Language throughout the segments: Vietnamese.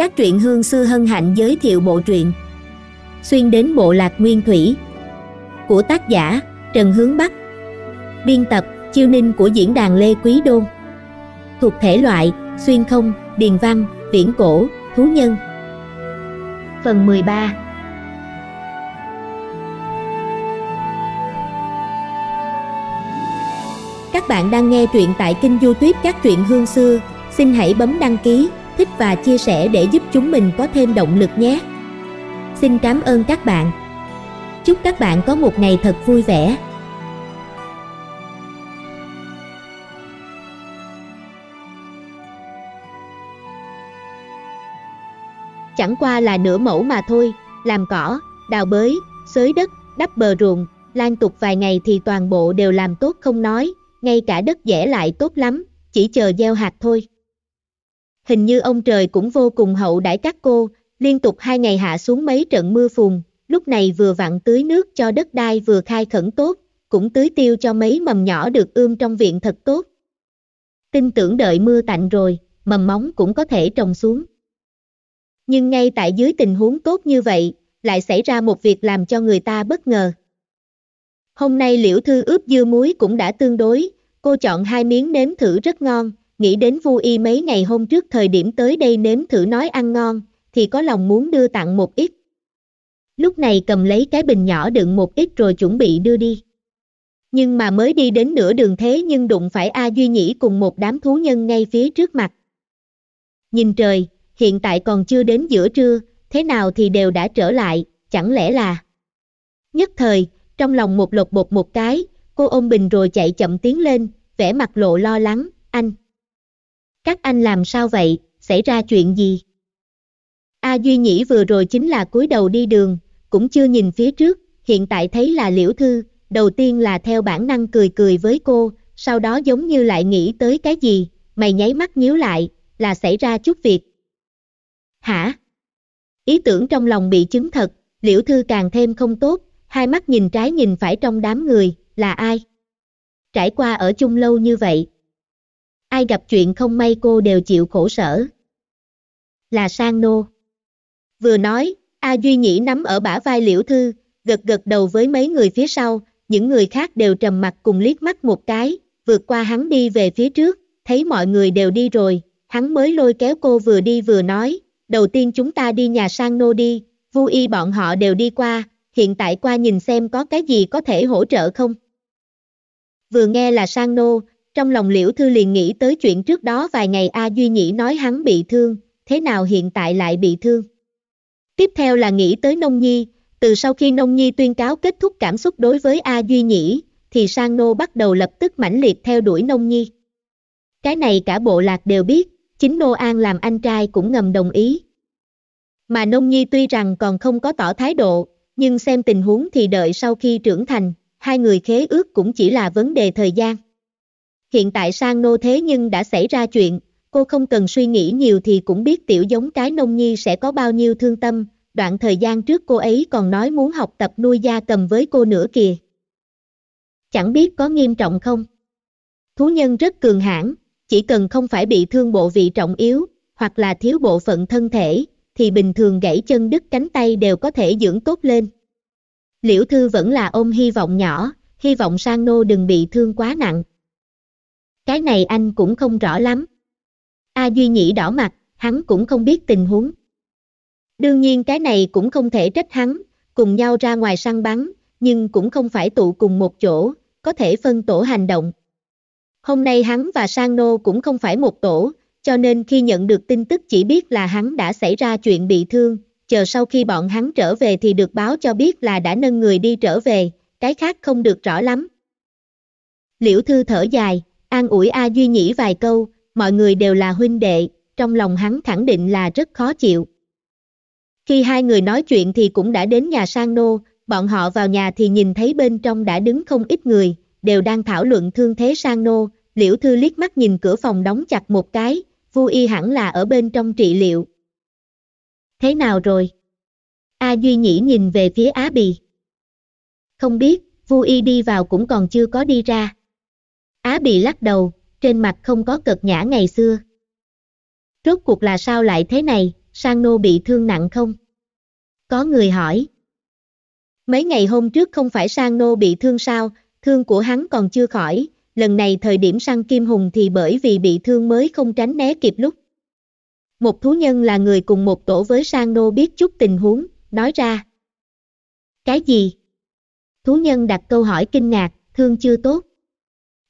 các truyện hương xưa hân hạnh giới thiệu bộ truyện Xuyên đến bộ lạc nguyên thủy của tác giả Trần Hướng Bắc Biên tập Chiêu Ninh của diễn đàn Lê Quý Đôn Thuộc thể loại Xuyên không, điền văn, viễn cổ, thú nhân Phần 13 Các bạn đang nghe truyện tại kênh youtube các truyện hương xưa Xin hãy bấm đăng ký thích và chia sẻ để giúp chúng mình có thêm động lực nhé. Xin cảm ơn các bạn. Chúc các bạn có một ngày thật vui vẻ. Chẳng qua là nửa mẫu mà thôi, làm cỏ, đào bới, xới đất, đắp bờ ruộng, lan tục vài ngày thì toàn bộ đều làm tốt không nói, ngay cả đất dẻ lại tốt lắm, chỉ chờ gieo hạt thôi hình như ông trời cũng vô cùng hậu đãi các cô, liên tục hai ngày hạ xuống mấy trận mưa phùn, lúc này vừa vặn tưới nước cho đất đai vừa khai khẩn tốt, cũng tưới tiêu cho mấy mầm nhỏ được ươm trong viện thật tốt. Tin tưởng đợi mưa tạnh rồi, mầm móng cũng có thể trồng xuống. Nhưng ngay tại dưới tình huống tốt như vậy, lại xảy ra một việc làm cho người ta bất ngờ. Hôm nay liễu thư ướp dưa muối cũng đã tương đối, cô chọn hai miếng nếm thử rất ngon, nghĩ đến Vu Y mấy ngày hôm trước thời điểm tới đây nếm thử nói ăn ngon, thì có lòng muốn đưa tặng một ít. Lúc này cầm lấy cái bình nhỏ đựng một ít rồi chuẩn bị đưa đi. Nhưng mà mới đi đến nửa đường thế nhưng đụng phải A Duy Nhĩ cùng một đám thú nhân ngay phía trước mặt. Nhìn trời, hiện tại còn chưa đến giữa trưa, thế nào thì đều đã trở lại, chẳng lẽ là... Nhất thời, trong lòng một lột bột một cái, cô ôm bình rồi chạy chậm tiến lên, vẻ mặt lộ lo lắng, anh. Các anh làm sao vậy, xảy ra chuyện gì? A Duy Nhĩ vừa rồi chính là cúi đầu đi đường, cũng chưa nhìn phía trước, hiện tại thấy là Liễu Thư, đầu tiên là theo bản năng cười cười với cô, sau đó giống như lại nghĩ tới cái gì, mày nháy mắt nhíu lại, là xảy ra chút việc. Hả? Ý tưởng trong lòng bị chứng thật, Liễu Thư càng thêm không tốt, hai mắt nhìn trái nhìn phải trong đám người, là ai? Trải qua ở chung lâu như vậy, ai gặp chuyện không may cô đều chịu khổ sở. Là sang nô. Vừa nói, A Duy Nhĩ nắm ở bả vai Liễu Thư, gật gật đầu với mấy người phía sau, những người khác đều trầm mặt cùng liếc mắt một cái, vượt qua hắn đi về phía trước, thấy mọi người đều đi rồi, hắn mới lôi kéo cô vừa đi vừa nói, đầu tiên chúng ta đi nhà sang nô đi, Vu y bọn họ đều đi qua, hiện tại qua nhìn xem có cái gì có thể hỗ trợ không. Vừa nghe là sang nô, trong lòng liễu thư liền nghĩ tới chuyện trước đó vài ngày A Duy Nhĩ nói hắn bị thương, thế nào hiện tại lại bị thương. Tiếp theo là nghĩ tới Nông Nhi, từ sau khi Nông Nhi tuyên cáo kết thúc cảm xúc đối với A Duy Nhĩ, thì Sang Nô bắt đầu lập tức mãnh liệt theo đuổi Nông Nhi. Cái này cả bộ lạc đều biết, chính Nô An làm anh trai cũng ngầm đồng ý. Mà Nông Nhi tuy rằng còn không có tỏ thái độ, nhưng xem tình huống thì đợi sau khi trưởng thành, hai người khế ước cũng chỉ là vấn đề thời gian hiện tại sang nô thế nhưng đã xảy ra chuyện, cô không cần suy nghĩ nhiều thì cũng biết tiểu giống cái nông nhi sẽ có bao nhiêu thương tâm, đoạn thời gian trước cô ấy còn nói muốn học tập nuôi gia cầm với cô nữa kìa. Chẳng biết có nghiêm trọng không? Thú nhân rất cường hãn, chỉ cần không phải bị thương bộ vị trọng yếu, hoặc là thiếu bộ phận thân thể, thì bình thường gãy chân đứt cánh tay đều có thể dưỡng tốt lên. Liễu Thư vẫn là ôm hy vọng nhỏ, hy vọng sang nô đừng bị thương quá nặng cái này anh cũng không rõ lắm. A Duy Nhĩ đỏ mặt, hắn cũng không biết tình huống. Đương nhiên cái này cũng không thể trách hắn, cùng nhau ra ngoài săn bắn, nhưng cũng không phải tụ cùng một chỗ, có thể phân tổ hành động. Hôm nay hắn và Sang Nô cũng không phải một tổ, cho nên khi nhận được tin tức chỉ biết là hắn đã xảy ra chuyện bị thương, chờ sau khi bọn hắn trở về thì được báo cho biết là đã nâng người đi trở về, cái khác không được rõ lắm. Liễu Thư thở dài, An ủi A Duy Nhĩ vài câu, mọi người đều là huynh đệ, trong lòng hắn khẳng định là rất khó chịu. Khi hai người nói chuyện thì cũng đã đến nhà sang nô, bọn họ vào nhà thì nhìn thấy bên trong đã đứng không ít người, đều đang thảo luận thương thế sang nô, liễu thư liếc mắt nhìn cửa phòng đóng chặt một cái, vu y hẳn là ở bên trong trị liệu. Thế nào rồi? A Duy Nhĩ nhìn về phía Á Bì. Không biết, vu y đi vào cũng còn chưa có đi ra. Á bị lắc đầu, trên mặt không có cợt nhã ngày xưa. Rốt cuộc là sao lại thế này, Sang Nô bị thương nặng không? Có người hỏi. Mấy ngày hôm trước không phải Sang Nô bị thương sao, thương của hắn còn chưa khỏi, lần này thời điểm sang Kim Hùng thì bởi vì bị thương mới không tránh né kịp lúc. Một thú nhân là người cùng một tổ với Sang Nô biết chút tình huống, nói ra. Cái gì? Thú nhân đặt câu hỏi kinh ngạc, thương chưa tốt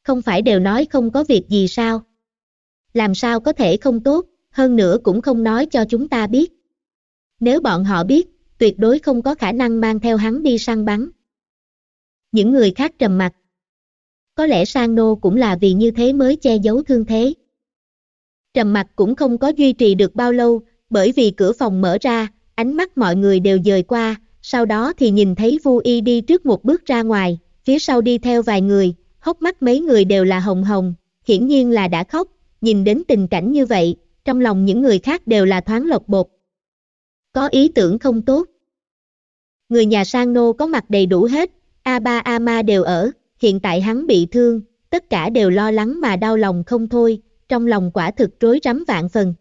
không phải đều nói không có việc gì sao? Làm sao có thể không tốt, hơn nữa cũng không nói cho chúng ta biết. Nếu bọn họ biết, tuyệt đối không có khả năng mang theo hắn đi săn bắn. Những người khác trầm mặt. Có lẽ sang nô cũng là vì như thế mới che giấu thương thế. Trầm mặt cũng không có duy trì được bao lâu, bởi vì cửa phòng mở ra, ánh mắt mọi người đều dời qua, sau đó thì nhìn thấy Vu Y đi trước một bước ra ngoài, phía sau đi theo vài người, hốc mắt mấy người đều là hồng hồng, hiển nhiên là đã khóc, nhìn đến tình cảnh như vậy, trong lòng những người khác đều là thoáng lột bột. Có ý tưởng không tốt. Người nhà sang nô có mặt đầy đủ hết, A3 A-ma đều ở, hiện tại hắn bị thương, tất cả đều lo lắng mà đau lòng không thôi, trong lòng quả thực rối rắm vạn phần.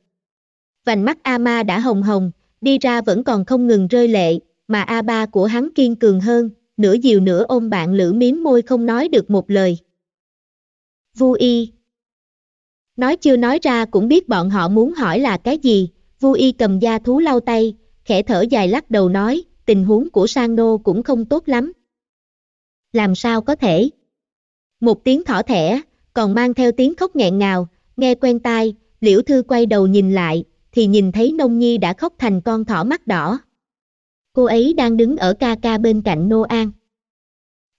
Vành mắt A-ma đã hồng hồng, đi ra vẫn còn không ngừng rơi lệ, mà A3 của hắn kiên cường hơn, nửa dìu nửa ôm bạn lữ miếm môi không nói được một lời. Vu y Nói chưa nói ra cũng biết bọn họ muốn hỏi là cái gì, Vu y cầm da thú lau tay, khẽ thở dài lắc đầu nói, tình huống của sang nô cũng không tốt lắm. Làm sao có thể? Một tiếng thỏ thẻ, còn mang theo tiếng khóc nghẹn ngào, nghe quen tai, liễu thư quay đầu nhìn lại, thì nhìn thấy nông nhi đã khóc thành con thỏ mắt đỏ cô ấy đang đứng ở ca ca bên cạnh Nô An.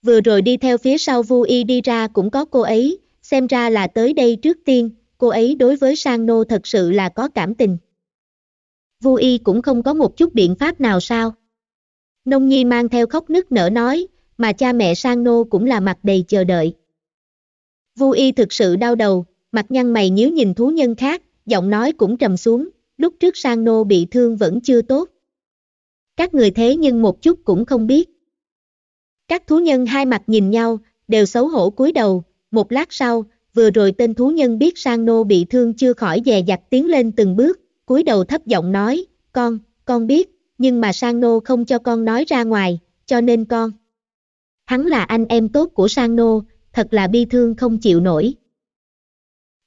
Vừa rồi đi theo phía sau Vu Y đi ra cũng có cô ấy, xem ra là tới đây trước tiên, cô ấy đối với Sang Nô thật sự là có cảm tình. Vu Y cũng không có một chút biện pháp nào sao. Nông Nhi mang theo khóc nức nở nói, mà cha mẹ Sang Nô cũng là mặt đầy chờ đợi. Vu Y thực sự đau đầu, mặt nhăn mày nhíu nhìn thú nhân khác, giọng nói cũng trầm xuống, lúc trước Sang Nô bị thương vẫn chưa tốt. Các người thế nhưng một chút cũng không biết. Các thú nhân hai mặt nhìn nhau, đều xấu hổ cúi đầu, một lát sau, vừa rồi tên thú nhân biết sang nô bị thương chưa khỏi dè dặt tiến lên từng bước, cúi đầu thấp giọng nói, con, con biết, nhưng mà sang nô không cho con nói ra ngoài, cho nên con. Hắn là anh em tốt của sang nô, thật là bi thương không chịu nổi.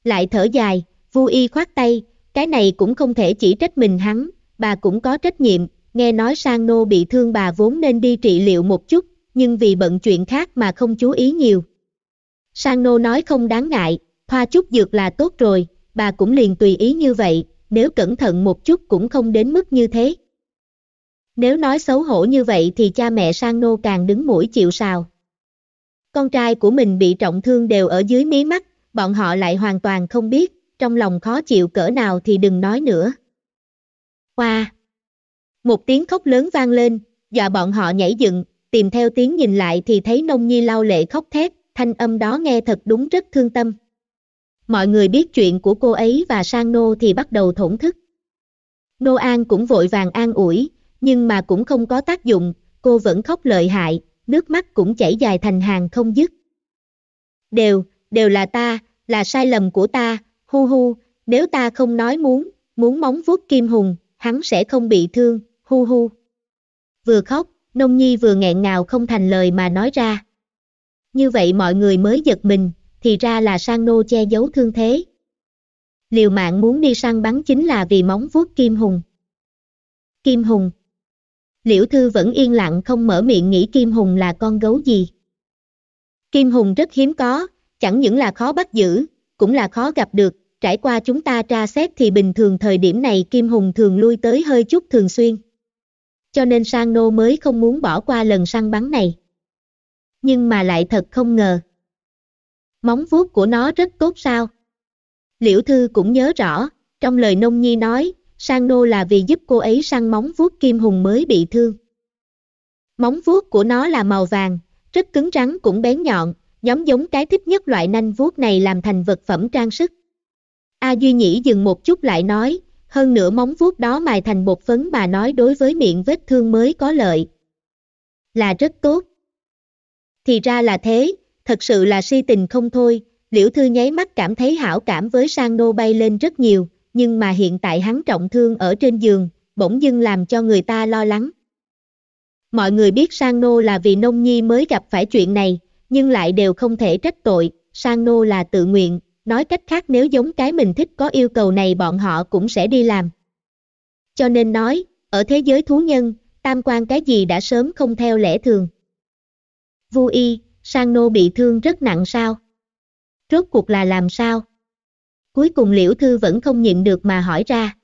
Lại thở dài, Vu Y khoát tay, cái này cũng không thể chỉ trách mình hắn, bà cũng có trách nhiệm, nghe nói sang nô bị thương bà vốn nên đi trị liệu một chút, nhưng vì bận chuyện khác mà không chú ý nhiều. Sang nô nói không đáng ngại, thoa chút dược là tốt rồi, bà cũng liền tùy ý như vậy, nếu cẩn thận một chút cũng không đến mức như thế. Nếu nói xấu hổ như vậy thì cha mẹ sang nô càng đứng mũi chịu sào. Con trai của mình bị trọng thương đều ở dưới mí mắt, bọn họ lại hoàn toàn không biết, trong lòng khó chịu cỡ nào thì đừng nói nữa. Hoa! Wow. Một tiếng khóc lớn vang lên, dọa bọn họ nhảy dựng, tìm theo tiếng nhìn lại thì thấy nông nhi lau lệ khóc thét, thanh âm đó nghe thật đúng rất thương tâm. Mọi người biết chuyện của cô ấy và sang nô thì bắt đầu thổn thức. Nô An cũng vội vàng an ủi, nhưng mà cũng không có tác dụng, cô vẫn khóc lợi hại, nước mắt cũng chảy dài thành hàng không dứt. Đều, đều là ta, là sai lầm của ta, hu hu, nếu ta không nói muốn, muốn móng vuốt kim hùng, hắn sẽ không bị thương, hu hu. Vừa khóc, Nông Nhi vừa nghẹn ngào không thành lời mà nói ra. Như vậy mọi người mới giật mình, thì ra là sang nô che giấu thương thế. Liều mạng muốn đi săn bắn chính là vì móng vuốt Kim Hùng. Kim Hùng Liễu Thư vẫn yên lặng không mở miệng nghĩ Kim Hùng là con gấu gì. Kim Hùng rất hiếm có, chẳng những là khó bắt giữ, cũng là khó gặp được, trải qua chúng ta tra xét thì bình thường thời điểm này Kim Hùng thường lui tới hơi chút thường xuyên cho nên Sang Nô mới không muốn bỏ qua lần săn bắn này. Nhưng mà lại thật không ngờ. Móng vuốt của nó rất tốt sao. Liễu Thư cũng nhớ rõ, trong lời Nông Nhi nói, Sang Nô là vì giúp cô ấy săn móng vuốt Kim Hùng mới bị thương. Móng vuốt của nó là màu vàng, rất cứng rắn cũng bén nhọn, giống giống cái thích nhất loại nanh vuốt này làm thành vật phẩm trang sức. A Duy Nhĩ dừng một chút lại nói, hơn nữa móng vuốt đó mài thành bột phấn mà nói đối với miệng vết thương mới có lợi. Là rất tốt. Thì ra là thế, thật sự là si tình không thôi, liễu thư nháy mắt cảm thấy hảo cảm với sang nô bay lên rất nhiều, nhưng mà hiện tại hắn trọng thương ở trên giường, bỗng dưng làm cho người ta lo lắng. Mọi người biết sang nô là vì nông nhi mới gặp phải chuyện này, nhưng lại đều không thể trách tội, sang nô là tự nguyện, nói cách khác nếu giống cái mình thích có yêu cầu này bọn họ cũng sẽ đi làm. Cho nên nói, ở thế giới thú nhân, tam quan cái gì đã sớm không theo lẽ thường. Vu y, sang nô bị thương rất nặng sao? Rốt cuộc là làm sao? Cuối cùng liễu thư vẫn không nhịn được mà hỏi ra.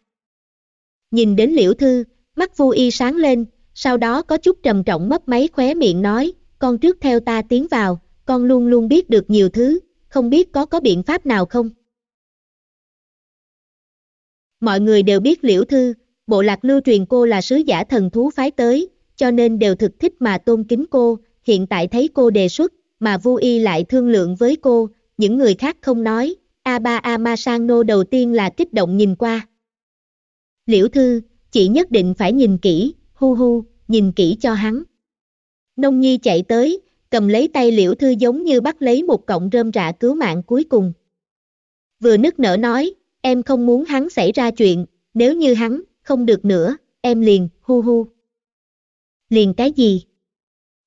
Nhìn đến liễu thư, mắt vu y sáng lên, sau đó có chút trầm trọng mấp máy khóe miệng nói, con trước theo ta tiến vào, con luôn luôn biết được nhiều thứ, không biết có có biện pháp nào không? Mọi người đều biết Liễu Thư, bộ lạc lưu truyền cô là sứ giả thần thú phái tới, cho nên đều thực thích mà tôn kính cô, hiện tại thấy cô đề xuất, mà Vu Y lại thương lượng với cô, những người khác không nói, A a ba ma Aba Amasano đầu tiên là kích động nhìn qua. Liễu Thư, chị nhất định phải nhìn kỹ, hu hu, nhìn kỹ cho hắn. Nông Nhi chạy tới, cầm lấy tay liễu thư giống như bắt lấy một cọng rơm rạ cứu mạng cuối cùng. Vừa nức nở nói, em không muốn hắn xảy ra chuyện, nếu như hắn, không được nữa, em liền, hu hu. Liền cái gì?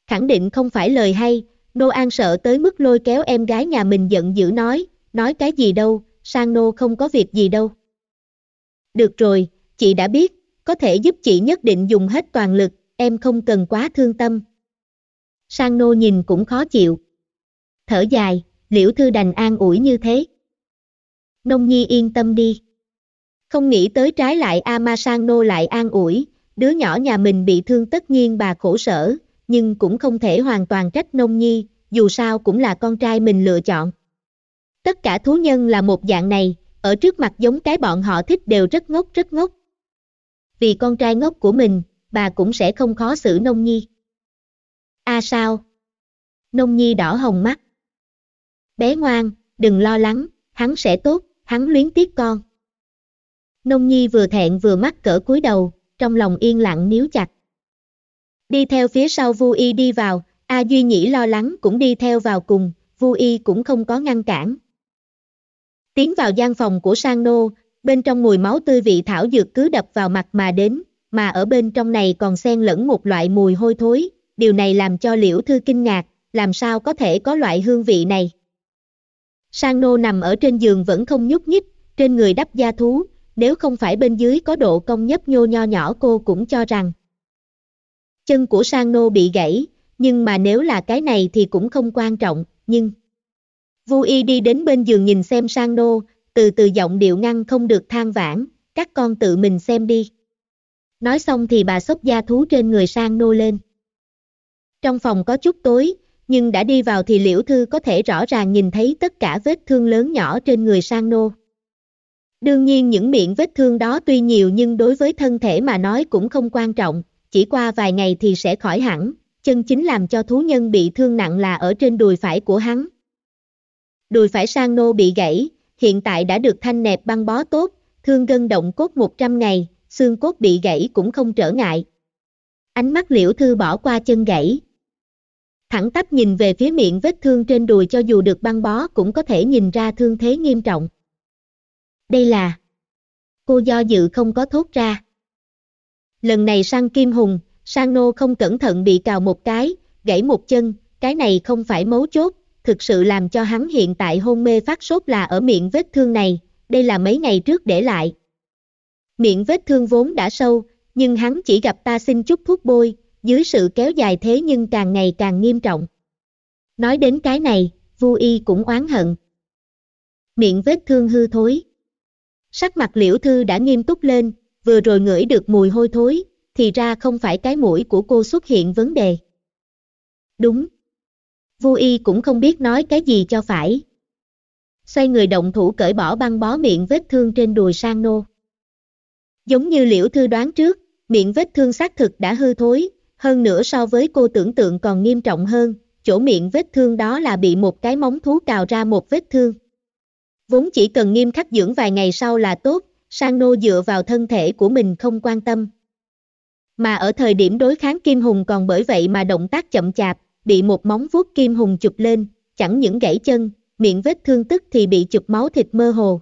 Khẳng định không phải lời hay, Nô An sợ tới mức lôi kéo em gái nhà mình giận dữ nói, nói cái gì đâu, sang Nô không có việc gì đâu. Được rồi, chị đã biết, có thể giúp chị nhất định dùng hết toàn lực, em không cần quá thương tâm, sang nô nhìn cũng khó chịu. Thở dài, liễu thư đành an ủi như thế. Nông nhi yên tâm đi. Không nghĩ tới trái lại A Ma Nô lại an ủi, đứa nhỏ nhà mình bị thương tất nhiên bà khổ sở, nhưng cũng không thể hoàn toàn trách nông nhi, dù sao cũng là con trai mình lựa chọn. Tất cả thú nhân là một dạng này, ở trước mặt giống cái bọn họ thích đều rất ngốc rất ngốc. Vì con trai ngốc của mình, bà cũng sẽ không khó xử nông nhi a à sao? Nông nhi đỏ hồng mắt. Bé ngoan, đừng lo lắng, hắn sẽ tốt, hắn luyến tiếc con. Nông nhi vừa thẹn vừa mắc cỡ cúi đầu, trong lòng yên lặng níu chặt. Đi theo phía sau Vu Y đi vào, A Duy Nhĩ lo lắng cũng đi theo vào cùng, Vu Y cũng không có ngăn cản. Tiến vào gian phòng của Sang Nô, bên trong mùi máu tươi vị thảo dược cứ đập vào mặt mà đến, mà ở bên trong này còn xen lẫn một loại mùi hôi thối, điều này làm cho liễu thư kinh ngạc, làm sao có thể có loại hương vị này. Sang nô nằm ở trên giường vẫn không nhúc nhích, trên người đắp da thú, nếu không phải bên dưới có độ cong nhấp nhô nho nhỏ cô cũng cho rằng. Chân của sang nô bị gãy, nhưng mà nếu là cái này thì cũng không quan trọng, nhưng... Vu Y đi đến bên giường nhìn xem sang nô, từ từ giọng điệu ngăn không được than vãn, các con tự mình xem đi. Nói xong thì bà xốc da thú trên người sang nô lên. Trong phòng có chút tối, nhưng đã đi vào thì Liễu Thư có thể rõ ràng nhìn thấy tất cả vết thương lớn nhỏ trên người sang nô. Đương nhiên những miệng vết thương đó tuy nhiều nhưng đối với thân thể mà nói cũng không quan trọng, chỉ qua vài ngày thì sẽ khỏi hẳn, chân chính làm cho thú nhân bị thương nặng là ở trên đùi phải của hắn. Đùi phải sang nô bị gãy, hiện tại đã được thanh nẹp băng bó tốt, thương gân động cốt 100 ngày, xương cốt bị gãy cũng không trở ngại. Ánh mắt liễu thư bỏ qua chân gãy, thẳng tắp nhìn về phía miệng vết thương trên đùi cho dù được băng bó cũng có thể nhìn ra thương thế nghiêm trọng. Đây là... Cô do dự không có thốt ra. Lần này sang Kim Hùng, sang Nô không cẩn thận bị cào một cái, gãy một chân, cái này không phải mấu chốt, thực sự làm cho hắn hiện tại hôn mê phát sốt là ở miệng vết thương này, đây là mấy ngày trước để lại. Miệng vết thương vốn đã sâu, nhưng hắn chỉ gặp ta xin chút thuốc bôi, dưới sự kéo dài thế nhưng càng ngày càng nghiêm trọng. Nói đến cái này, Vu Y cũng oán hận. Miệng vết thương hư thối. Sắc mặt liễu thư đã nghiêm túc lên, vừa rồi ngửi được mùi hôi thối, thì ra không phải cái mũi của cô xuất hiện vấn đề. Đúng. Vu Y cũng không biết nói cái gì cho phải. Xoay người động thủ cởi bỏ băng bó miệng vết thương trên đùi sang nô. Giống như liễu thư đoán trước, miệng vết thương xác thực đã hư thối, hơn nữa so với cô tưởng tượng còn nghiêm trọng hơn, chỗ miệng vết thương đó là bị một cái móng thú cào ra một vết thương. Vốn chỉ cần nghiêm khắc dưỡng vài ngày sau là tốt, sang nô dựa vào thân thể của mình không quan tâm. Mà ở thời điểm đối kháng Kim Hùng còn bởi vậy mà động tác chậm chạp, bị một móng vuốt Kim Hùng chụp lên, chẳng những gãy chân, miệng vết thương tức thì bị chụp máu thịt mơ hồ.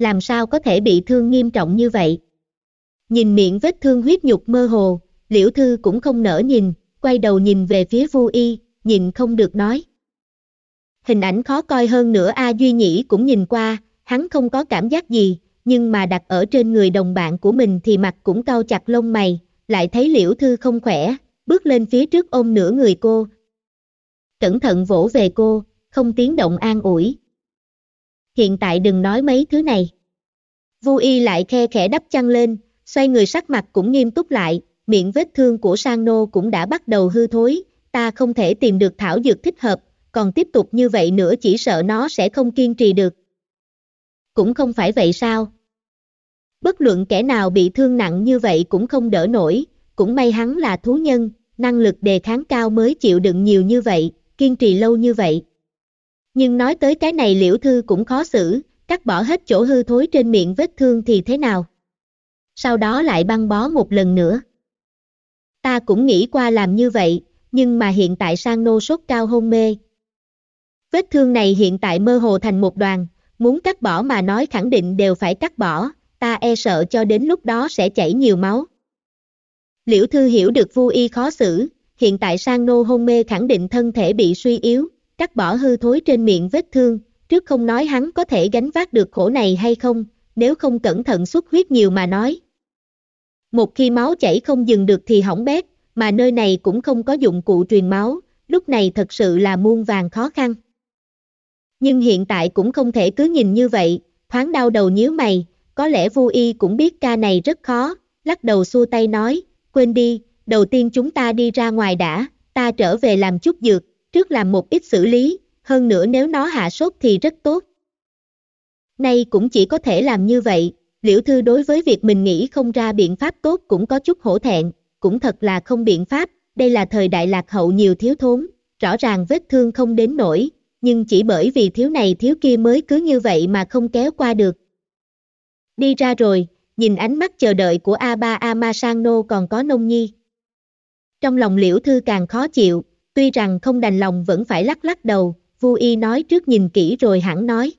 làm sao có thể bị thương nghiêm trọng như vậy. Nhìn miệng vết thương huyết nhục mơ hồ, liễu thư cũng không nỡ nhìn, quay đầu nhìn về phía vu y, nhìn không được nói. Hình ảnh khó coi hơn nữa A Duy Nhĩ cũng nhìn qua, hắn không có cảm giác gì, nhưng mà đặt ở trên người đồng bạn của mình thì mặt cũng cau chặt lông mày, lại thấy liễu thư không khỏe, bước lên phía trước ôm nửa người cô. Cẩn thận vỗ về cô, không tiếng động an ủi hiện tại đừng nói mấy thứ này. Vu Y lại khe khẽ đắp chăn lên, xoay người sắc mặt cũng nghiêm túc lại, miệng vết thương của Sang Nô cũng đã bắt đầu hư thối, ta không thể tìm được thảo dược thích hợp, còn tiếp tục như vậy nữa chỉ sợ nó sẽ không kiên trì được. Cũng không phải vậy sao? Bất luận kẻ nào bị thương nặng như vậy cũng không đỡ nổi, cũng may hắn là thú nhân, năng lực đề kháng cao mới chịu đựng nhiều như vậy, kiên trì lâu như vậy. Nhưng nói tới cái này liễu thư cũng khó xử, cắt bỏ hết chỗ hư thối trên miệng vết thương thì thế nào? Sau đó lại băng bó một lần nữa. Ta cũng nghĩ qua làm như vậy, nhưng mà hiện tại sang nô sốt cao hôn mê. Vết thương này hiện tại mơ hồ thành một đoàn, muốn cắt bỏ mà nói khẳng định đều phải cắt bỏ, ta e sợ cho đến lúc đó sẽ chảy nhiều máu. Liễu Thư hiểu được Vu Y khó xử, hiện tại sang nô hôn mê khẳng định thân thể bị suy yếu, cắt bỏ hư thối trên miệng vết thương, trước không nói hắn có thể gánh vác được khổ này hay không, nếu không cẩn thận xuất huyết nhiều mà nói. Một khi máu chảy không dừng được thì hỏng bét, mà nơi này cũng không có dụng cụ truyền máu, lúc này thật sự là muôn vàng khó khăn. Nhưng hiện tại cũng không thể cứ nhìn như vậy, thoáng đau đầu nhíu mày, có lẽ vô y cũng biết ca này rất khó, lắc đầu xua tay nói, quên đi, đầu tiên chúng ta đi ra ngoài đã, ta trở về làm chút dược, trước làm một ít xử lý, hơn nữa nếu nó hạ sốt thì rất tốt. Nay cũng chỉ có thể làm như vậy, liễu thư đối với việc mình nghĩ không ra biện pháp tốt cũng có chút hổ thẹn, cũng thật là không biện pháp, đây là thời đại lạc hậu nhiều thiếu thốn, rõ ràng vết thương không đến nổi, nhưng chỉ bởi vì thiếu này thiếu kia mới cứ như vậy mà không kéo qua được. Đi ra rồi, nhìn ánh mắt chờ đợi của A3 Amasano còn có nông nhi. Trong lòng liễu thư càng khó chịu, tuy rằng không đành lòng vẫn phải lắc lắc đầu, Vu Y nói trước nhìn kỹ rồi hẳn nói.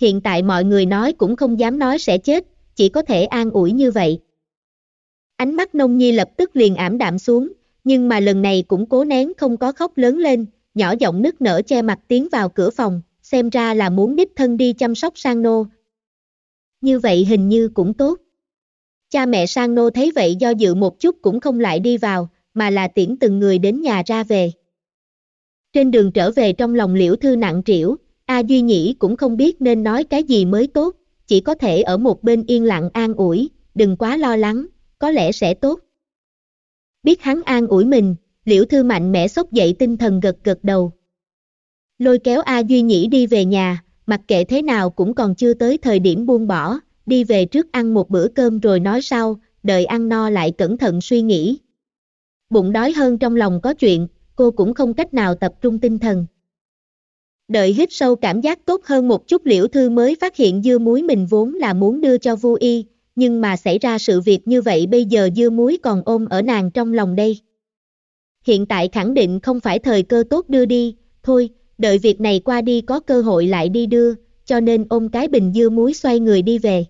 Hiện tại mọi người nói cũng không dám nói sẽ chết, chỉ có thể an ủi như vậy. Ánh mắt nông nhi lập tức liền ảm đạm xuống, nhưng mà lần này cũng cố nén không có khóc lớn lên, nhỏ giọng nức nở che mặt tiến vào cửa phòng, xem ra là muốn đích thân đi chăm sóc sang nô. Như vậy hình như cũng tốt. Cha mẹ sang nô thấy vậy do dự một chút cũng không lại đi vào, mà là tiễn từng người đến nhà ra về. Trên đường trở về trong lòng liễu thư nặng trĩu, A Duy Nhĩ cũng không biết nên nói cái gì mới tốt, chỉ có thể ở một bên yên lặng an ủi, đừng quá lo lắng, có lẽ sẽ tốt. Biết hắn an ủi mình, liễu thư mạnh mẽ sốc dậy tinh thần gật gật đầu. Lôi kéo A Duy Nhĩ đi về nhà, mặc kệ thế nào cũng còn chưa tới thời điểm buông bỏ, đi về trước ăn một bữa cơm rồi nói sau, đợi ăn no lại cẩn thận suy nghĩ bụng đói hơn trong lòng có chuyện, cô cũng không cách nào tập trung tinh thần. Đợi hít sâu cảm giác tốt hơn một chút liễu thư mới phát hiện dưa muối mình vốn là muốn đưa cho Vu y, nhưng mà xảy ra sự việc như vậy bây giờ dưa muối còn ôm ở nàng trong lòng đây. Hiện tại khẳng định không phải thời cơ tốt đưa đi, thôi, đợi việc này qua đi có cơ hội lại đi đưa, cho nên ôm cái bình dưa muối xoay người đi về.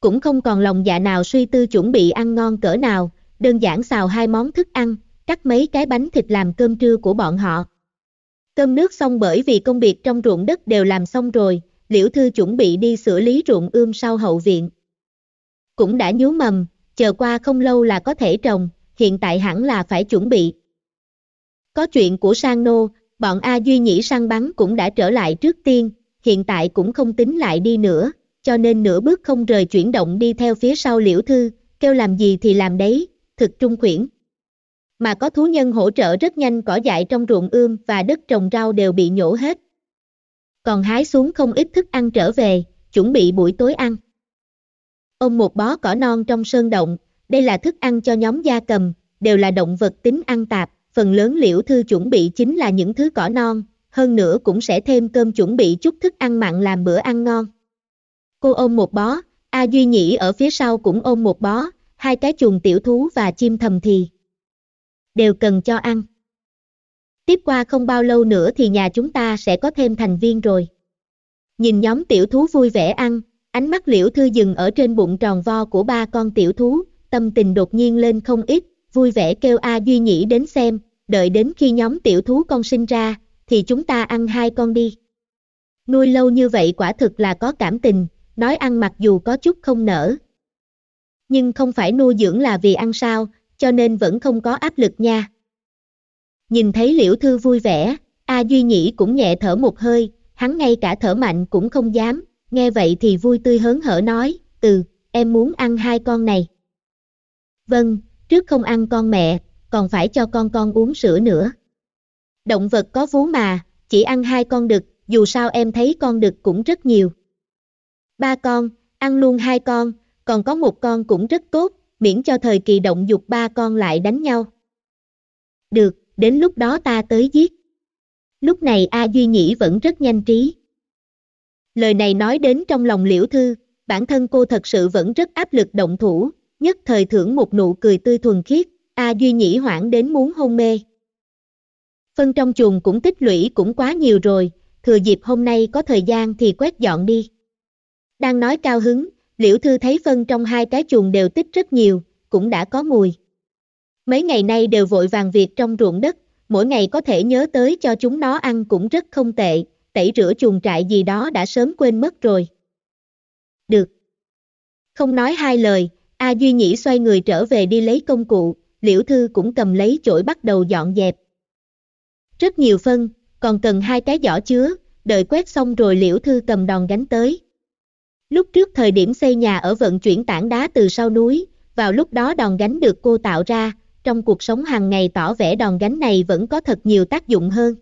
Cũng không còn lòng dạ nào suy tư chuẩn bị ăn ngon cỡ nào, đơn giản xào hai món thức ăn, cắt mấy cái bánh thịt làm cơm trưa của bọn họ. Cơm nước xong bởi vì công việc trong ruộng đất đều làm xong rồi, Liễu Thư chuẩn bị đi xử lý ruộng ươm sau hậu viện. Cũng đã nhú mầm, chờ qua không lâu là có thể trồng, hiện tại hẳn là phải chuẩn bị. Có chuyện của Sang Nô, bọn A Duy Nhĩ săn bắn cũng đã trở lại trước tiên, hiện tại cũng không tính lại đi nữa, cho nên nửa bước không rời chuyển động đi theo phía sau Liễu Thư, kêu làm gì thì làm đấy, thực trung quyển. Mà có thú nhân hỗ trợ rất nhanh cỏ dại trong ruộng ươm và đất trồng rau đều bị nhổ hết. Còn hái xuống không ít thức ăn trở về, chuẩn bị buổi tối ăn. Ôm một bó cỏ non trong sơn động, đây là thức ăn cho nhóm gia cầm, đều là động vật tính ăn tạp, phần lớn liễu thư chuẩn bị chính là những thứ cỏ non, hơn nữa cũng sẽ thêm cơm chuẩn bị chút thức ăn mặn làm bữa ăn ngon. Cô ôm một bó, A Duy Nhĩ ở phía sau cũng ôm một bó, hai cái chuồng tiểu thú và chim thầm thì đều cần cho ăn. Tiếp qua không bao lâu nữa thì nhà chúng ta sẽ có thêm thành viên rồi. Nhìn nhóm tiểu thú vui vẻ ăn, ánh mắt liễu thư dừng ở trên bụng tròn vo của ba con tiểu thú, tâm tình đột nhiên lên không ít, vui vẻ kêu A Duy Nhĩ đến xem, đợi đến khi nhóm tiểu thú con sinh ra, thì chúng ta ăn hai con đi. Nuôi lâu như vậy quả thực là có cảm tình, nói ăn mặc dù có chút không nở, nhưng không phải nuôi dưỡng là vì ăn sao, cho nên vẫn không có áp lực nha. Nhìn thấy Liễu Thư vui vẻ, A Duy Nhĩ cũng nhẹ thở một hơi, hắn ngay cả thở mạnh cũng không dám, nghe vậy thì vui tươi hớn hở nói, từ, em muốn ăn hai con này. Vâng, trước không ăn con mẹ, còn phải cho con con uống sữa nữa. Động vật có vú mà, chỉ ăn hai con đực, dù sao em thấy con đực cũng rất nhiều. Ba con, ăn luôn hai con, còn có một con cũng rất tốt, miễn cho thời kỳ động dục ba con lại đánh nhau. Được, đến lúc đó ta tới giết. Lúc này A Duy Nhĩ vẫn rất nhanh trí. Lời này nói đến trong lòng liễu thư, bản thân cô thật sự vẫn rất áp lực động thủ, nhất thời thưởng một nụ cười tươi thuần khiết, A Duy Nhĩ hoảng đến muốn hôn mê. Phân trong chuồng cũng tích lũy cũng quá nhiều rồi, thừa dịp hôm nay có thời gian thì quét dọn đi. Đang nói cao hứng, Liễu Thư thấy phân trong hai cái chuồng đều tích rất nhiều, cũng đã có mùi. Mấy ngày nay đều vội vàng việc trong ruộng đất, mỗi ngày có thể nhớ tới cho chúng nó ăn cũng rất không tệ, tẩy rửa chuồng trại gì đó đã sớm quên mất rồi. Được. Không nói hai lời, A Duy Nhĩ xoay người trở về đi lấy công cụ, Liễu Thư cũng cầm lấy chổi bắt đầu dọn dẹp. Rất nhiều phân, còn cần hai cái giỏ chứa, đợi quét xong rồi Liễu Thư cầm đòn gánh tới. Lúc trước thời điểm xây nhà ở vận chuyển tảng đá từ sau núi, vào lúc đó đòn gánh được cô tạo ra, trong cuộc sống hàng ngày tỏ vẻ đòn gánh này vẫn có thật nhiều tác dụng hơn.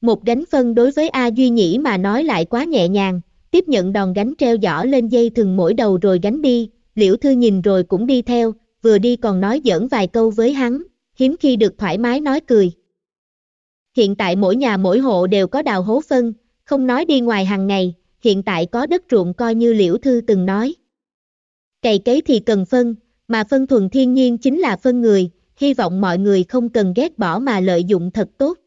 Một gánh phân đối với A Duy Nhĩ mà nói lại quá nhẹ nhàng, tiếp nhận đòn gánh treo giỏ lên dây thừng mỗi đầu rồi gánh đi, liễu thư nhìn rồi cũng đi theo, vừa đi còn nói giỡn vài câu với hắn, hiếm khi được thoải mái nói cười. Hiện tại mỗi nhà mỗi hộ đều có đào hố phân, không nói đi ngoài hàng ngày, hiện tại có đất ruộng coi như Liễu Thư từng nói. Cày cấy thì cần phân, mà phân thuần thiên nhiên chính là phân người, hy vọng mọi người không cần ghét bỏ mà lợi dụng thật tốt.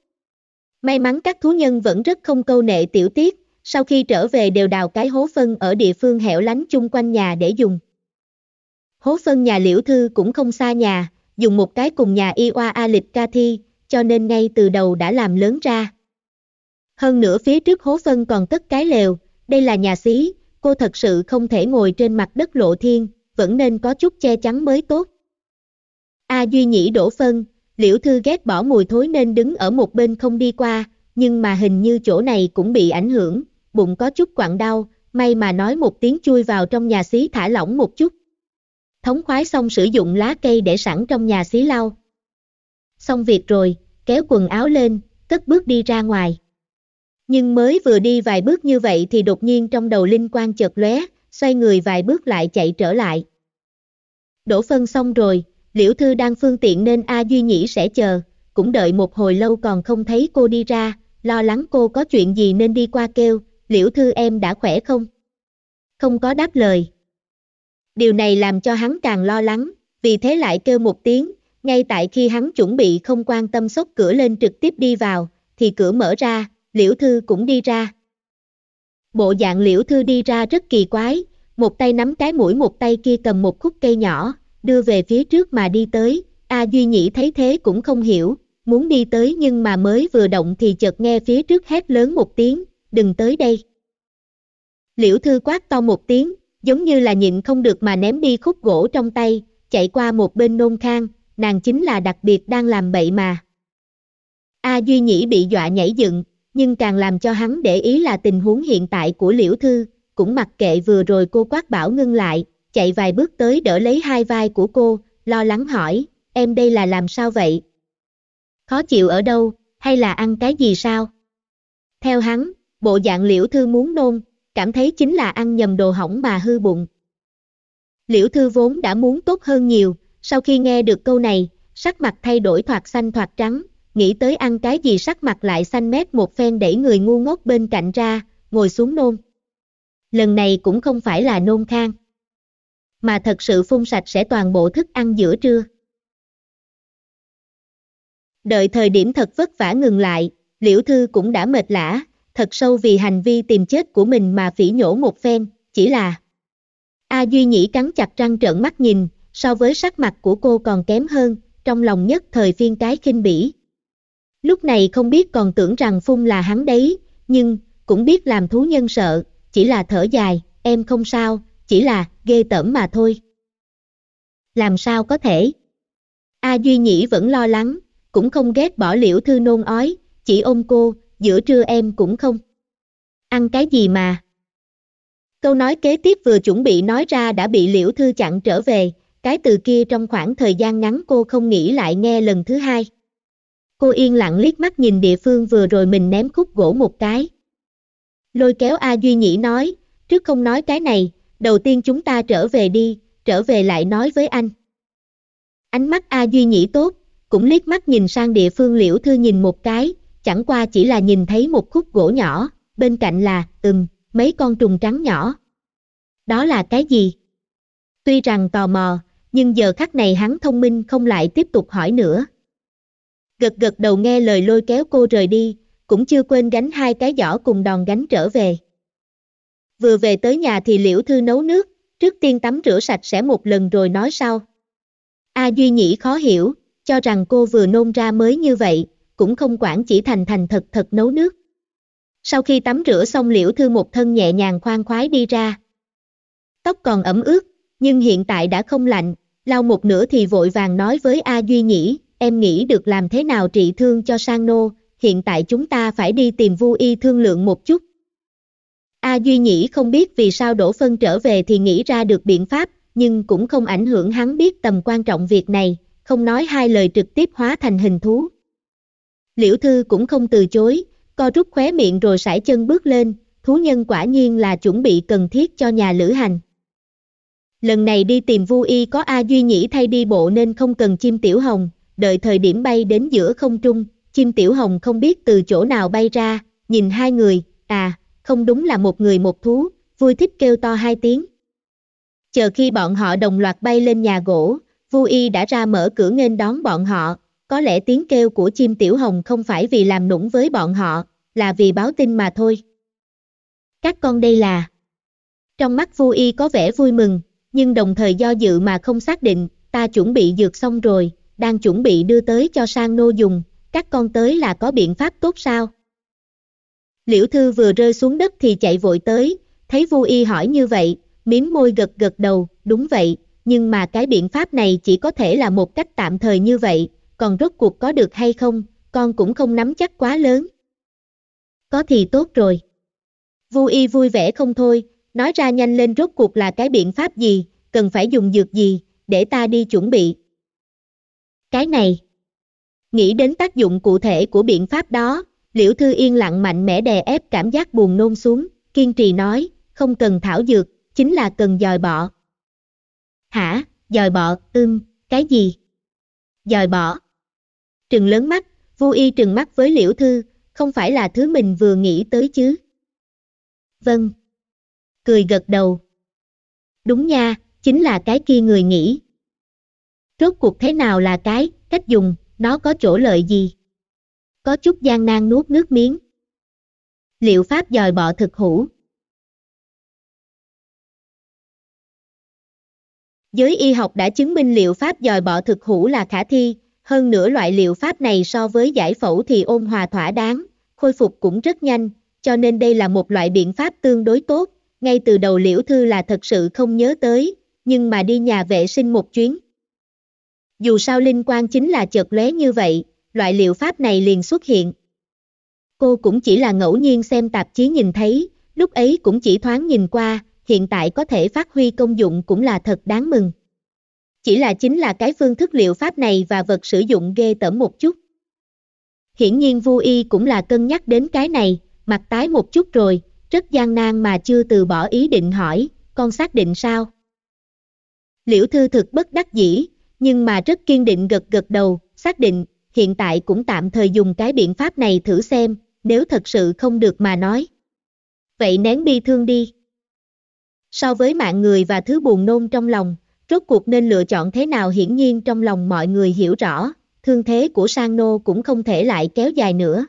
May mắn các thú nhân vẫn rất không câu nệ tiểu tiết, sau khi trở về đều đào cái hố phân ở địa phương hẻo lánh chung quanh nhà để dùng. Hố phân nhà Liễu Thư cũng không xa nhà, dùng một cái cùng nhà y oa a lịch ca thi, cho nên ngay từ đầu đã làm lớn ra. Hơn nữa phía trước hố phân còn tất cái lều, đây là nhà xí, cô thật sự không thể ngồi trên mặt đất lộ thiên, vẫn nên có chút che chắn mới tốt. A Duy Nhĩ đổ phân, Liễu Thư ghét bỏ mùi thối nên đứng ở một bên không đi qua, nhưng mà hình như chỗ này cũng bị ảnh hưởng, bụng có chút quặn đau, may mà nói một tiếng chui vào trong nhà xí thả lỏng một chút. Thống khoái xong sử dụng lá cây để sẵn trong nhà xí lau. Xong việc rồi, kéo quần áo lên, cất bước đi ra ngoài. Nhưng mới vừa đi vài bước như vậy thì đột nhiên trong đầu linh quan chợt lóe, xoay người vài bước lại chạy trở lại. Đổ phân xong rồi, liễu thư đang phương tiện nên A Duy Nhĩ sẽ chờ, cũng đợi một hồi lâu còn không thấy cô đi ra, lo lắng cô có chuyện gì nên đi qua kêu, liễu thư em đã khỏe không? Không có đáp lời. Điều này làm cho hắn càng lo lắng, vì thế lại kêu một tiếng, ngay tại khi hắn chuẩn bị không quan tâm sốc cửa lên trực tiếp đi vào, thì cửa mở ra, Liễu Thư cũng đi ra. Bộ dạng Liễu Thư đi ra rất kỳ quái, một tay nắm cái mũi một tay kia cầm một khúc cây nhỏ, đưa về phía trước mà đi tới, A Duy Nhĩ thấy thế cũng không hiểu, muốn đi tới nhưng mà mới vừa động thì chợt nghe phía trước hét lớn một tiếng, đừng tới đây. Liễu Thư quát to một tiếng, giống như là nhịn không được mà ném đi khúc gỗ trong tay, chạy qua một bên nôn khang, nàng chính là đặc biệt đang làm bậy mà. A Duy Nhĩ bị dọa nhảy dựng, nhưng càng làm cho hắn để ý là tình huống hiện tại của Liễu Thư, cũng mặc kệ vừa rồi cô quát bảo ngưng lại, chạy vài bước tới đỡ lấy hai vai của cô, lo lắng hỏi, em đây là làm sao vậy? Khó chịu ở đâu, hay là ăn cái gì sao? Theo hắn, bộ dạng Liễu Thư muốn nôn, cảm thấy chính là ăn nhầm đồ hỏng mà hư bụng. Liễu Thư vốn đã muốn tốt hơn nhiều, sau khi nghe được câu này, sắc mặt thay đổi thoạt xanh thoạt trắng, nghĩ tới ăn cái gì sắc mặt lại xanh mét một phen đẩy người ngu ngốc bên cạnh ra, ngồi xuống nôn. Lần này cũng không phải là nôn khang, mà thật sự phun sạch sẽ toàn bộ thức ăn giữa trưa. Đợi thời điểm thật vất vả ngừng lại, Liễu Thư cũng đã mệt lã, thật sâu vì hành vi tìm chết của mình mà phỉ nhổ một phen, chỉ là A Duy Nhĩ cắn chặt răng trợn mắt nhìn, so với sắc mặt của cô còn kém hơn, trong lòng nhất thời phiên cái khinh bỉ. Lúc này không biết còn tưởng rằng Phung là hắn đấy, nhưng, cũng biết làm thú nhân sợ, chỉ là thở dài, em không sao, chỉ là ghê tởm mà thôi. Làm sao có thể? A Duy Nhĩ vẫn lo lắng, cũng không ghét bỏ liễu thư nôn ói, chỉ ôm cô, giữa trưa em cũng không. Ăn cái gì mà? Câu nói kế tiếp vừa chuẩn bị nói ra đã bị liễu thư chặn trở về, cái từ kia trong khoảng thời gian ngắn cô không nghĩ lại nghe lần thứ hai. Cô yên lặng liếc mắt nhìn địa phương vừa rồi mình ném khúc gỗ một cái. Lôi kéo A Duy Nhĩ nói, trước không nói cái này, đầu tiên chúng ta trở về đi, trở về lại nói với anh. Ánh mắt A Duy Nhĩ tốt, cũng liếc mắt nhìn sang địa phương liễu thư nhìn một cái, chẳng qua chỉ là nhìn thấy một khúc gỗ nhỏ, bên cạnh là, ừm, mấy con trùng trắng nhỏ. Đó là cái gì? Tuy rằng tò mò, nhưng giờ khắc này hắn thông minh không lại tiếp tục hỏi nữa gật gật đầu nghe lời lôi kéo cô rời đi, cũng chưa quên gánh hai cái giỏ cùng đòn gánh trở về. Vừa về tới nhà thì Liễu Thư nấu nước, trước tiên tắm rửa sạch sẽ một lần rồi nói sau. A Duy Nhĩ khó hiểu, cho rằng cô vừa nôn ra mới như vậy, cũng không quản chỉ thành thành thật thật nấu nước. Sau khi tắm rửa xong Liễu Thư một thân nhẹ nhàng khoan khoái đi ra. Tóc còn ẩm ướt, nhưng hiện tại đã không lạnh, lau một nửa thì vội vàng nói với A Duy Nhĩ, em nghĩ được làm thế nào trị thương cho sang nô, hiện tại chúng ta phải đi tìm Vu Y thương lượng một chút. A Duy Nhĩ không biết vì sao Đỗ Phân trở về thì nghĩ ra được biện pháp, nhưng cũng không ảnh hưởng hắn biết tầm quan trọng việc này, không nói hai lời trực tiếp hóa thành hình thú. Liễu Thư cũng không từ chối, co rút khóe miệng rồi sải chân bước lên, thú nhân quả nhiên là chuẩn bị cần thiết cho nhà lữ hành. Lần này đi tìm Vu Y có A Duy Nhĩ thay đi bộ nên không cần chim tiểu hồng, đợi thời điểm bay đến giữa không trung, chim tiểu hồng không biết từ chỗ nào bay ra, nhìn hai người, à, không đúng là một người một thú, vui thích kêu to hai tiếng. Chờ khi bọn họ đồng loạt bay lên nhà gỗ, Vu Y đã ra mở cửa nghênh đón bọn họ, có lẽ tiếng kêu của chim tiểu hồng không phải vì làm nũng với bọn họ, là vì báo tin mà thôi. Các con đây là... Trong mắt Vu Y có vẻ vui mừng, nhưng đồng thời do dự mà không xác định, ta chuẩn bị dược xong rồi, đang chuẩn bị đưa tới cho sang nô dùng, các con tới là có biện pháp tốt sao? Liễu Thư vừa rơi xuống đất thì chạy vội tới, thấy Vu Y hỏi như vậy, miếm môi gật gật đầu, đúng vậy, nhưng mà cái biện pháp này chỉ có thể là một cách tạm thời như vậy, còn rốt cuộc có được hay không, con cũng không nắm chắc quá lớn. Có thì tốt rồi. Vu Y vui vẻ không thôi, nói ra nhanh lên rốt cuộc là cái biện pháp gì, cần phải dùng dược gì, để ta đi chuẩn bị. Cái này Nghĩ đến tác dụng cụ thể của biện pháp đó, Liễu Thư Yên lặng mạnh mẽ đè ép cảm giác buồn nôn xuống, kiên trì nói, không cần thảo dược, chính là cần dòi bọ. Hả, dòi bọ, ưm, cái gì? Dòi bọ. Trừng lớn mắt, vu y trừng mắt với Liễu Thư, không phải là thứ mình vừa nghĩ tới chứ. Vâng. Cười gật đầu. Đúng nha, chính là cái kia người nghĩ. Rốt cuộc thế nào là cái, cách dùng, nó có chỗ lợi gì? Có chút gian nan nuốt nước miếng. Liệu pháp dòi bọ thực hữu? Giới y học đã chứng minh liệu pháp dòi bọ thực hữu là khả thi, hơn nữa loại liệu pháp này so với giải phẫu thì ôn hòa thỏa đáng, khôi phục cũng rất nhanh, cho nên đây là một loại biện pháp tương đối tốt. Ngay từ đầu liễu thư là thật sự không nhớ tới, nhưng mà đi nhà vệ sinh một chuyến, dù sao linh quan chính là chợt lóe như vậy, loại liệu pháp này liền xuất hiện. Cô cũng chỉ là ngẫu nhiên xem tạp chí nhìn thấy, lúc ấy cũng chỉ thoáng nhìn qua, hiện tại có thể phát huy công dụng cũng là thật đáng mừng. Chỉ là chính là cái phương thức liệu pháp này và vật sử dụng ghê tởm một chút. Hiển nhiên Vu Y cũng là cân nhắc đến cái này, mặt tái một chút rồi, rất gian nan mà chưa từ bỏ ý định hỏi, con xác định sao? Liễu Thư thực bất đắc dĩ, nhưng mà rất kiên định gật gật đầu, xác định, hiện tại cũng tạm thời dùng cái biện pháp này thử xem, nếu thật sự không được mà nói. Vậy nén bi thương đi. So với mạng người và thứ buồn nôn trong lòng, rốt cuộc nên lựa chọn thế nào hiển nhiên trong lòng mọi người hiểu rõ, thương thế của Sang Nô cũng không thể lại kéo dài nữa.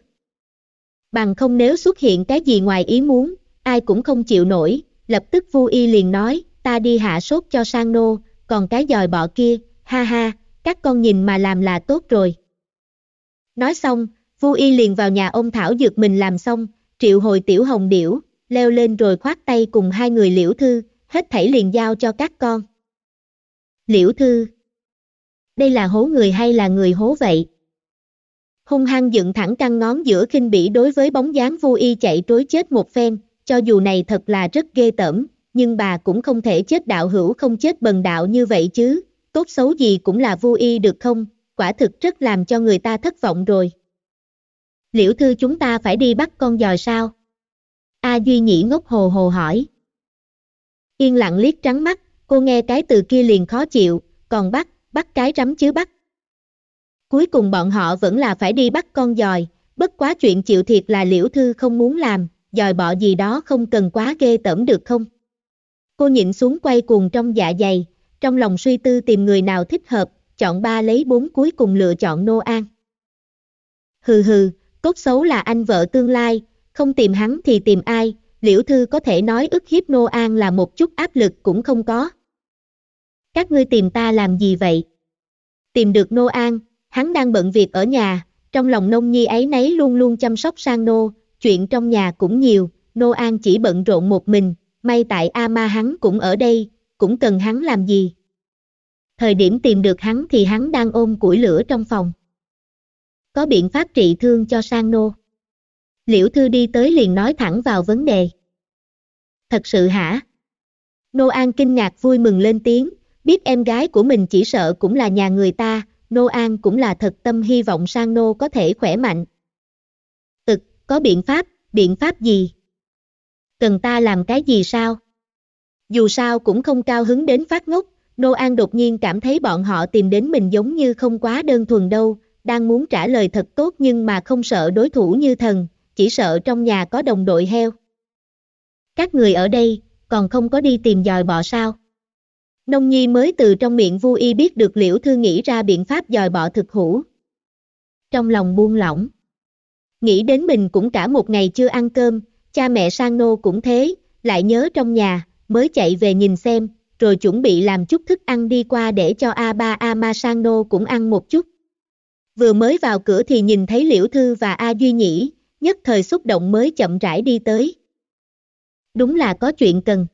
Bằng không nếu xuất hiện cái gì ngoài ý muốn, ai cũng không chịu nổi, lập tức Vu Y liền nói, ta đi hạ sốt cho Sang Nô, còn cái dòi bọ kia, ha ha, các con nhìn mà làm là tốt rồi. Nói xong, Vu Y liền vào nhà ông Thảo Dược mình làm xong, triệu hồi tiểu hồng điểu, leo lên rồi khoát tay cùng hai người liễu thư, hết thảy liền giao cho các con. Liễu thư Đây là hố người hay là người hố vậy? Hung hăng dựng thẳng căng ngón giữa khinh bỉ đối với bóng dáng Vu Y chạy trối chết một phen, cho dù này thật là rất ghê tởm, nhưng bà cũng không thể chết đạo hữu không chết bần đạo như vậy chứ, tốt xấu gì cũng là vui y được không, quả thực rất làm cho người ta thất vọng rồi. Liễu thư chúng ta phải đi bắt con giòi sao? A Duy Nhĩ ngốc hồ hồ hỏi. Yên lặng liếc trắng mắt, cô nghe cái từ kia liền khó chịu, còn bắt, bắt cái rắm chứ bắt. Cuối cùng bọn họ vẫn là phải đi bắt con giòi, bất quá chuyện chịu thiệt là liễu thư không muốn làm, giòi bọ gì đó không cần quá ghê tởm được không? Cô nhịn xuống quay cuồng trong dạ dày, trong lòng suy tư tìm người nào thích hợp, chọn ba lấy bốn cuối cùng lựa chọn Nô An. Hừ hừ, cốt xấu là anh vợ tương lai, không tìm hắn thì tìm ai, liễu thư có thể nói ức hiếp Nô An là một chút áp lực cũng không có. Các ngươi tìm ta làm gì vậy? Tìm được Nô An, hắn đang bận việc ở nhà, trong lòng nông nhi ấy nấy luôn luôn chăm sóc sang Nô, chuyện trong nhà cũng nhiều, Nô An chỉ bận rộn một mình, may tại A Ma hắn cũng ở đây, cũng cần hắn làm gì. Thời điểm tìm được hắn thì hắn đang ôm củi lửa trong phòng. Có biện pháp trị thương cho sang nô. Liễu Thư đi tới liền nói thẳng vào vấn đề. Thật sự hả? Nô An kinh ngạc vui mừng lên tiếng, biết em gái của mình chỉ sợ cũng là nhà người ta, Nô An cũng là thật tâm hy vọng sang Nô có thể khỏe mạnh. Tực, có biện pháp, biện pháp gì? Cần ta làm cái gì sao? dù sao cũng không cao hứng đến phát ngốc, Nô An đột nhiên cảm thấy bọn họ tìm đến mình giống như không quá đơn thuần đâu, đang muốn trả lời thật tốt nhưng mà không sợ đối thủ như thần, chỉ sợ trong nhà có đồng đội heo. Các người ở đây, còn không có đi tìm dòi bọ sao? Nông Nhi mới từ trong miệng Vu Y biết được Liễu Thư nghĩ ra biện pháp dòi bọ thực hữu. Trong lòng buông lỏng. Nghĩ đến mình cũng cả một ngày chưa ăn cơm, cha mẹ sang nô cũng thế, lại nhớ trong nhà, mới chạy về nhìn xem, rồi chuẩn bị làm chút thức ăn đi qua để cho A3 Amasano cũng ăn một chút. Vừa mới vào cửa thì nhìn thấy Liễu Thư và A Duy Nhĩ, nhất thời xúc động mới chậm rãi đi tới. Đúng là có chuyện cần.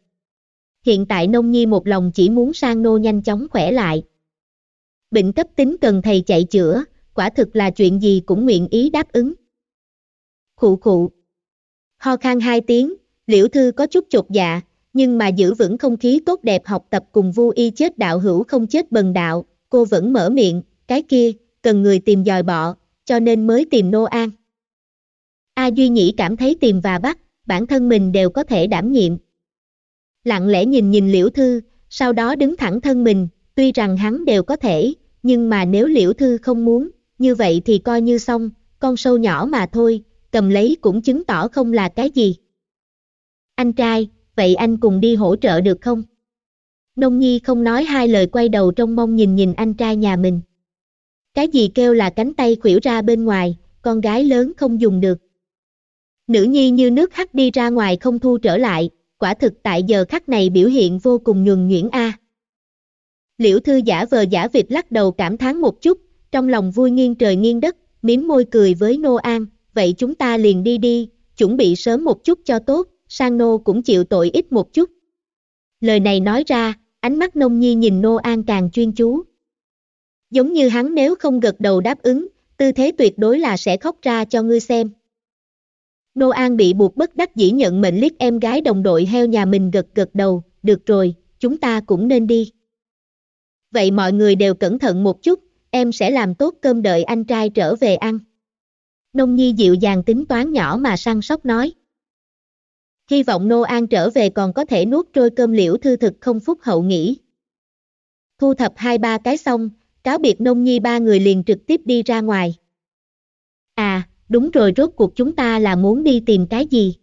Hiện tại Nông Nhi một lòng chỉ muốn sang nô nhanh chóng khỏe lại. Bệnh cấp tính cần thầy chạy chữa, quả thực là chuyện gì cũng nguyện ý đáp ứng. Khụ khụ. Ho khan hai tiếng, Liễu Thư có chút chột dạ, nhưng mà giữ vững không khí tốt đẹp học tập cùng vu y chết đạo hữu không chết bần đạo, cô vẫn mở miệng, cái kia, cần người tìm dòi bọ, cho nên mới tìm nô an. A Duy Nhĩ cảm thấy tìm và bắt, bản thân mình đều có thể đảm nhiệm. Lặng lẽ nhìn nhìn Liễu Thư, sau đó đứng thẳng thân mình, tuy rằng hắn đều có thể, nhưng mà nếu Liễu Thư không muốn, như vậy thì coi như xong, con sâu nhỏ mà thôi, cầm lấy cũng chứng tỏ không là cái gì. Anh trai, vậy anh cùng đi hỗ trợ được không? Nông Nhi không nói hai lời quay đầu trong mong nhìn nhìn anh trai nhà mình. Cái gì kêu là cánh tay khuỷu ra bên ngoài, con gái lớn không dùng được. Nữ Nhi như nước hắt đi ra ngoài không thu trở lại, quả thực tại giờ khắc này biểu hiện vô cùng nhuần nhuyễn a. Liễu thư giả vờ giả vịt lắc đầu cảm thán một chút, trong lòng vui nghiêng trời nghiêng đất, miếm môi cười với Nô An, vậy chúng ta liền đi đi, chuẩn bị sớm một chút cho tốt sang nô cũng chịu tội ít một chút. Lời này nói ra, ánh mắt nông nhi nhìn nô an càng chuyên chú. Giống như hắn nếu không gật đầu đáp ứng, tư thế tuyệt đối là sẽ khóc ra cho ngươi xem. Nô An bị buộc bất đắc dĩ nhận mệnh liếc em gái đồng đội heo nhà mình gật gật đầu, được rồi, chúng ta cũng nên đi. Vậy mọi người đều cẩn thận một chút, em sẽ làm tốt cơm đợi anh trai trở về ăn. Nông Nhi dịu dàng tính toán nhỏ mà săn sóc nói. Hy vọng Nô An trở về còn có thể nuốt trôi cơm liễu thư thực không phúc hậu nghĩ. Thu thập hai ba cái xong, cáo biệt nông nhi ba người liền trực tiếp đi ra ngoài. À, đúng rồi rốt cuộc chúng ta là muốn đi tìm cái gì?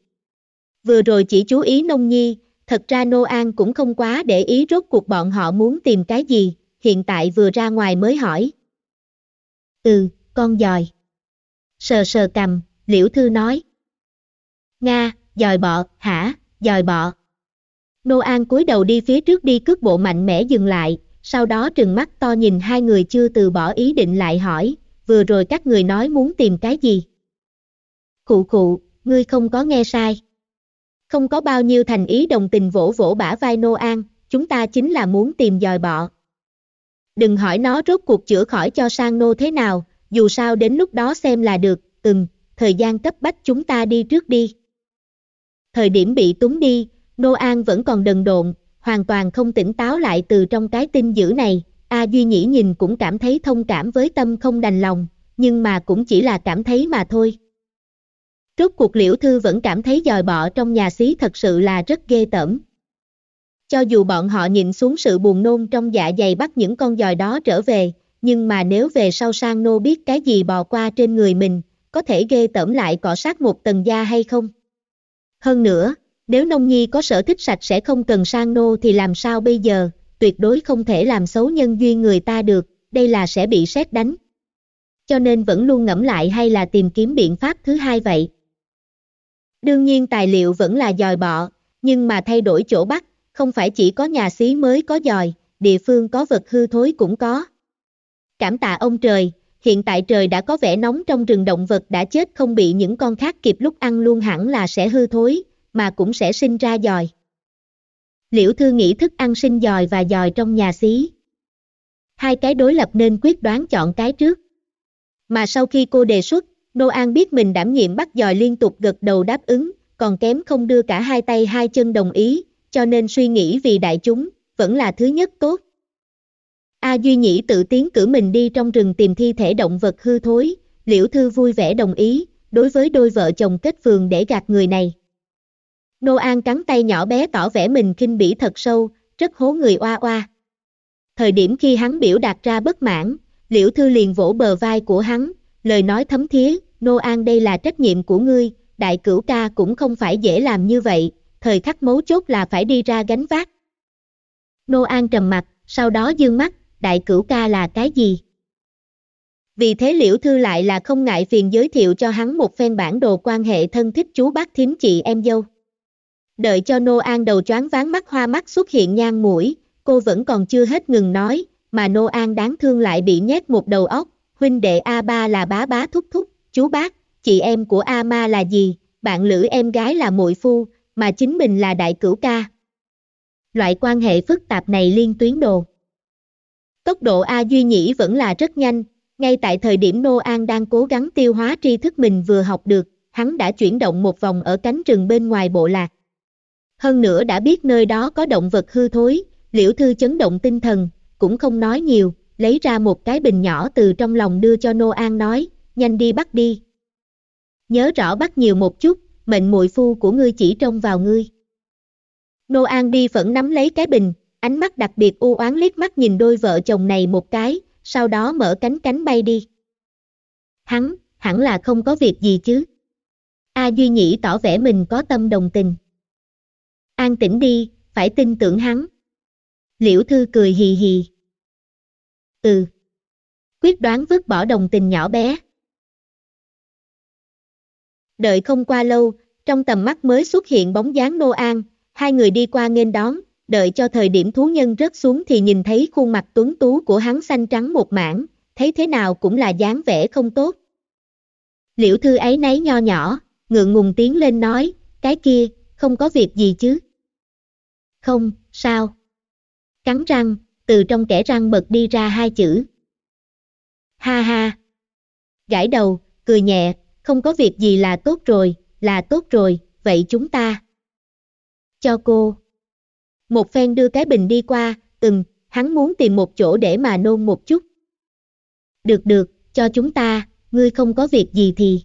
Vừa rồi chỉ chú ý nông nhi, thật ra Nô An cũng không quá để ý rốt cuộc bọn họ muốn tìm cái gì, hiện tại vừa ra ngoài mới hỏi. Ừ, con giòi. Sờ sờ cầm, liễu thư nói. Nga, dòi bọ, hả, dòi bọ. Nô An cúi đầu đi phía trước đi cước bộ mạnh mẽ dừng lại, sau đó trừng mắt to nhìn hai người chưa từ bỏ ý định lại hỏi, vừa rồi các người nói muốn tìm cái gì? Cụ cụ, ngươi không có nghe sai. Không có bao nhiêu thành ý đồng tình vỗ vỗ bả vai Nô An, chúng ta chính là muốn tìm dòi bọ. Đừng hỏi nó rốt cuộc chữa khỏi cho sang nô thế nào, dù sao đến lúc đó xem là được, từng, thời gian cấp bách chúng ta đi trước đi. Thời điểm bị túng đi, Nô An vẫn còn đần độn, hoàn toàn không tỉnh táo lại từ trong cái tin dữ này. A Duy Nhĩ nhìn cũng cảm thấy thông cảm với tâm không đành lòng, nhưng mà cũng chỉ là cảm thấy mà thôi. Rốt cuộc liễu thư vẫn cảm thấy dòi bọ trong nhà xí thật sự là rất ghê tởm. Cho dù bọn họ nhịn xuống sự buồn nôn trong dạ dày bắt những con dòi đó trở về, nhưng mà nếu về sau sang nô biết cái gì bò qua trên người mình, có thể ghê tởm lại cọ sát một tầng da hay không? Hơn nữa, nếu Nông Nhi có sở thích sạch sẽ không cần sang nô thì làm sao bây giờ, tuyệt đối không thể làm xấu nhân duyên người ta được, đây là sẽ bị xét đánh. Cho nên vẫn luôn ngẫm lại hay là tìm kiếm biện pháp thứ hai vậy. Đương nhiên tài liệu vẫn là dòi bọ, nhưng mà thay đổi chỗ bắt, không phải chỉ có nhà xí mới có dòi, địa phương có vật hư thối cũng có. Cảm tạ ông trời, hiện tại trời đã có vẻ nóng trong rừng động vật đã chết không bị những con khác kịp lúc ăn luôn hẳn là sẽ hư thối, mà cũng sẽ sinh ra dòi. Liễu Thư nghĩ thức ăn sinh dòi và dòi trong nhà xí. Hai cái đối lập nên quyết đoán chọn cái trước. Mà sau khi cô đề xuất, Nô An biết mình đảm nhiệm bắt dòi liên tục gật đầu đáp ứng, còn kém không đưa cả hai tay hai chân đồng ý, cho nên suy nghĩ vì đại chúng, vẫn là thứ nhất tốt. A Duy Nhĩ tự tiến cử mình đi trong rừng tìm thi thể động vật hư thối, Liễu Thư vui vẻ đồng ý, đối với đôi vợ chồng kết phường để gạt người này. Nô An cắn tay nhỏ bé tỏ vẻ mình kinh bỉ thật sâu, rất hố người oa oa. Thời điểm khi hắn biểu đạt ra bất mãn, Liễu Thư liền vỗ bờ vai của hắn, lời nói thấm thía, Nô An đây là trách nhiệm của ngươi, đại cửu ca cũng không phải dễ làm như vậy, thời khắc mấu chốt là phải đi ra gánh vác. Nô An trầm mặt, sau đó dương mắt, đại cửu ca là cái gì. Vì thế Liễu Thư lại là không ngại phiền giới thiệu cho hắn một phen bản đồ quan hệ thân thích chú bác thím chị em dâu. Đợi cho Nô An đầu choáng ván mắt hoa mắt xuất hiện nhang mũi, cô vẫn còn chưa hết ngừng nói, mà Nô An đáng thương lại bị nhét một đầu óc, huynh đệ A3 là bá bá thúc thúc, chú bác, chị em của A-ma là gì, bạn lữ em gái là muội phu, mà chính mình là đại cửu ca. Loại quan hệ phức tạp này liên tuyến đồ. Tốc độ A Duy Nhĩ vẫn là rất nhanh, ngay tại thời điểm Nô An đang cố gắng tiêu hóa tri thức mình vừa học được, hắn đã chuyển động một vòng ở cánh rừng bên ngoài bộ lạc. Hơn nữa đã biết nơi đó có động vật hư thối, liễu thư chấn động tinh thần, cũng không nói nhiều, lấy ra một cái bình nhỏ từ trong lòng đưa cho Nô An nói, nhanh đi bắt đi. Nhớ rõ bắt nhiều một chút, mệnh muội phu của ngươi chỉ trông vào ngươi. Nô An đi vẫn nắm lấy cái bình, ánh mắt đặc biệt u oán liếc mắt nhìn đôi vợ chồng này một cái, sau đó mở cánh cánh bay đi. Hắn, hẳn là không có việc gì chứ. A Duy Nhĩ tỏ vẻ mình có tâm đồng tình. An tĩnh đi, phải tin tưởng hắn. Liễu Thư cười hì hì. Ừ. Quyết đoán vứt bỏ đồng tình nhỏ bé. Đợi không qua lâu, trong tầm mắt mới xuất hiện bóng dáng Nô An, hai người đi qua nghênh đón, đợi cho thời điểm thú nhân rớt xuống thì nhìn thấy khuôn mặt tuấn tú của hắn xanh trắng một mảng, thấy thế nào cũng là dáng vẻ không tốt. Liễu thư ấy nấy nho nhỏ, ngượng ngùng tiếng lên nói, cái kia, không có việc gì chứ. Không, sao? Cắn răng, từ trong kẻ răng bật đi ra hai chữ. Ha ha! Gãi đầu, cười nhẹ, không có việc gì là tốt rồi, là tốt rồi, vậy chúng ta. Cho cô một phen đưa cái bình đi qua, ừm, hắn muốn tìm một chỗ để mà nôn một chút. Được được, cho chúng ta, ngươi không có việc gì thì.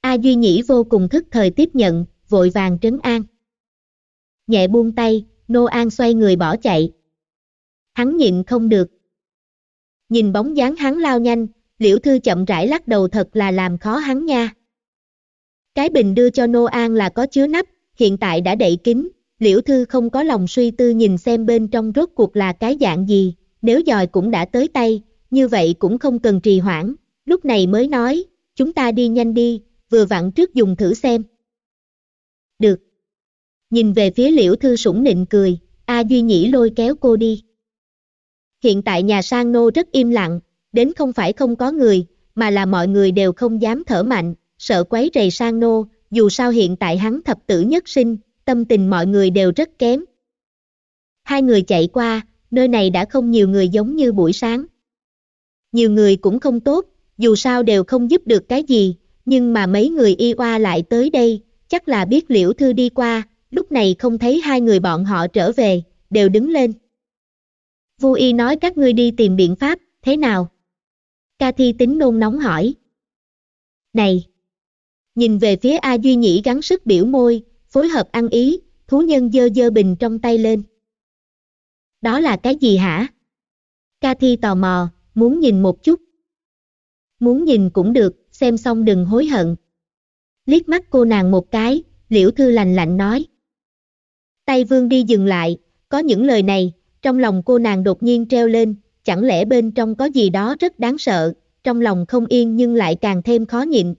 A Duy Nhĩ vô cùng thức thời tiếp nhận, vội vàng trấn an. Nhẹ buông tay, Nô An xoay người bỏ chạy. Hắn nhịn không được. Nhìn bóng dáng hắn lao nhanh, liễu thư chậm rãi lắc đầu thật là làm khó hắn nha. Cái bình đưa cho Nô An là có chứa nắp, hiện tại đã đậy kín, Liễu Thư không có lòng suy tư nhìn xem bên trong rốt cuộc là cái dạng gì, nếu dòi cũng đã tới tay, như vậy cũng không cần trì hoãn, lúc này mới nói, chúng ta đi nhanh đi, vừa vặn trước dùng thử xem. Được. Nhìn về phía Liễu Thư sủng nịnh cười, A Duy Nhĩ lôi kéo cô đi. Hiện tại nhà sang nô rất im lặng, đến không phải không có người, mà là mọi người đều không dám thở mạnh, sợ quấy rầy sang nô, dù sao hiện tại hắn thập tử nhất sinh, tâm tình mọi người đều rất kém. Hai người chạy qua, nơi này đã không nhiều người giống như buổi sáng. Nhiều người cũng không tốt, dù sao đều không giúp được cái gì, nhưng mà mấy người y oa lại tới đây, chắc là biết liễu thư đi qua, lúc này không thấy hai người bọn họ trở về, đều đứng lên. Vu y nói các ngươi đi tìm biện pháp, thế nào? Ca thi tính nôn nóng hỏi. Này! Nhìn về phía A Duy Nhĩ gắng sức biểu môi, phối hợp ăn ý, thú nhân dơ dơ bình trong tay lên. Đó là cái gì hả? Cathy tò mò, muốn nhìn một chút. Muốn nhìn cũng được, xem xong đừng hối hận. Liếc mắt cô nàng một cái, liễu thư lành lạnh nói. Tay vương đi dừng lại, có những lời này, trong lòng cô nàng đột nhiên treo lên, chẳng lẽ bên trong có gì đó rất đáng sợ, trong lòng không yên nhưng lại càng thêm khó nhịn.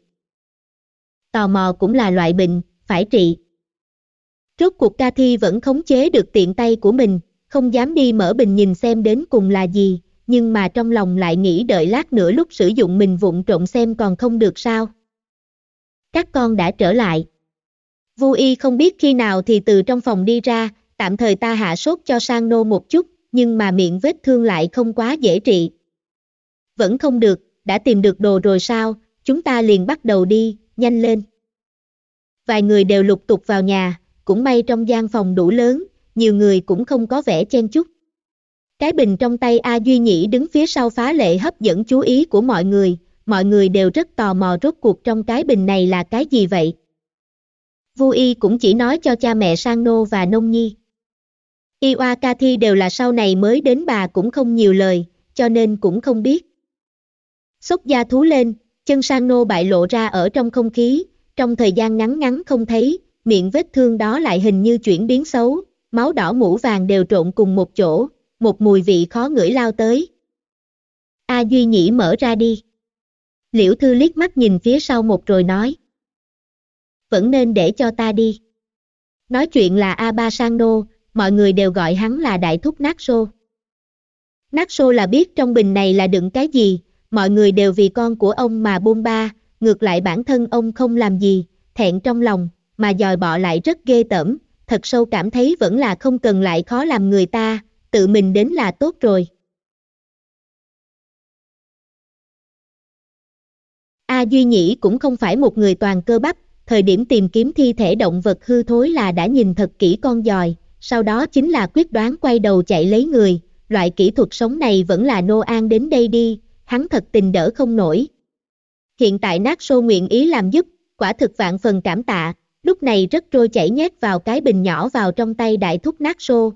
Tò mò cũng là loại bệnh, phải trị. Rốt cuộc ca thi vẫn khống chế được tiện tay của mình, không dám đi mở bình nhìn xem đến cùng là gì, nhưng mà trong lòng lại nghĩ đợi lát nữa lúc sử dụng mình vụn trộn xem còn không được sao. Các con đã trở lại. Vu y không biết khi nào thì từ trong phòng đi ra, tạm thời ta hạ sốt cho sang nô một chút, nhưng mà miệng vết thương lại không quá dễ trị. Vẫn không được, đã tìm được đồ rồi sao, chúng ta liền bắt đầu đi, nhanh lên. Vài người đều lục tục vào nhà, cũng may trong gian phòng đủ lớn, nhiều người cũng không có vẻ chen chúc. Cái bình trong tay A Duy Nhĩ đứng phía sau phá lệ hấp dẫn chú ý của mọi người, mọi người đều rất tò mò rốt cuộc trong cái bình này là cái gì vậy. Vu Y cũng chỉ nói cho cha mẹ Sang Nô và Nông Nhi. Iwa Cathy đều là sau này mới đến bà cũng không nhiều lời, cho nên cũng không biết. Sốc da thú lên, chân Sang Nô bại lộ ra ở trong không khí, trong thời gian ngắn ngắn không thấy, miệng vết thương đó lại hình như chuyển biến xấu, máu đỏ mũ vàng đều trộn cùng một chỗ, một mùi vị khó ngửi lao tới. A Duy Nhĩ mở ra đi. Liễu Thư liếc mắt nhìn phía sau một rồi nói. Vẫn nên để cho ta đi. Nói chuyện là A Ba Sang đô, mọi người đều gọi hắn là Đại Thúc Nát Xô. Nát Xô là biết trong bình này là đựng cái gì, mọi người đều vì con của ông mà bôn ba, ngược lại bản thân ông không làm gì, thẹn trong lòng, mà dòi bọ lại rất ghê tởm, thật sâu cảm thấy vẫn là không cần lại khó làm người ta, tự mình đến là tốt rồi. A Duy Nhĩ cũng không phải một người toàn cơ bắp, thời điểm tìm kiếm thi thể động vật hư thối là đã nhìn thật kỹ con dòi, sau đó chính là quyết đoán quay đầu chạy lấy người, loại kỹ thuật sống này vẫn là nô an đến đây đi, hắn thật tình đỡ không nổi. Hiện tại nát sô nguyện ý làm giúp, quả thực vạn phần cảm tạ, lúc này rất trôi chảy nhét vào cái bình nhỏ vào trong tay đại thúc nát xô.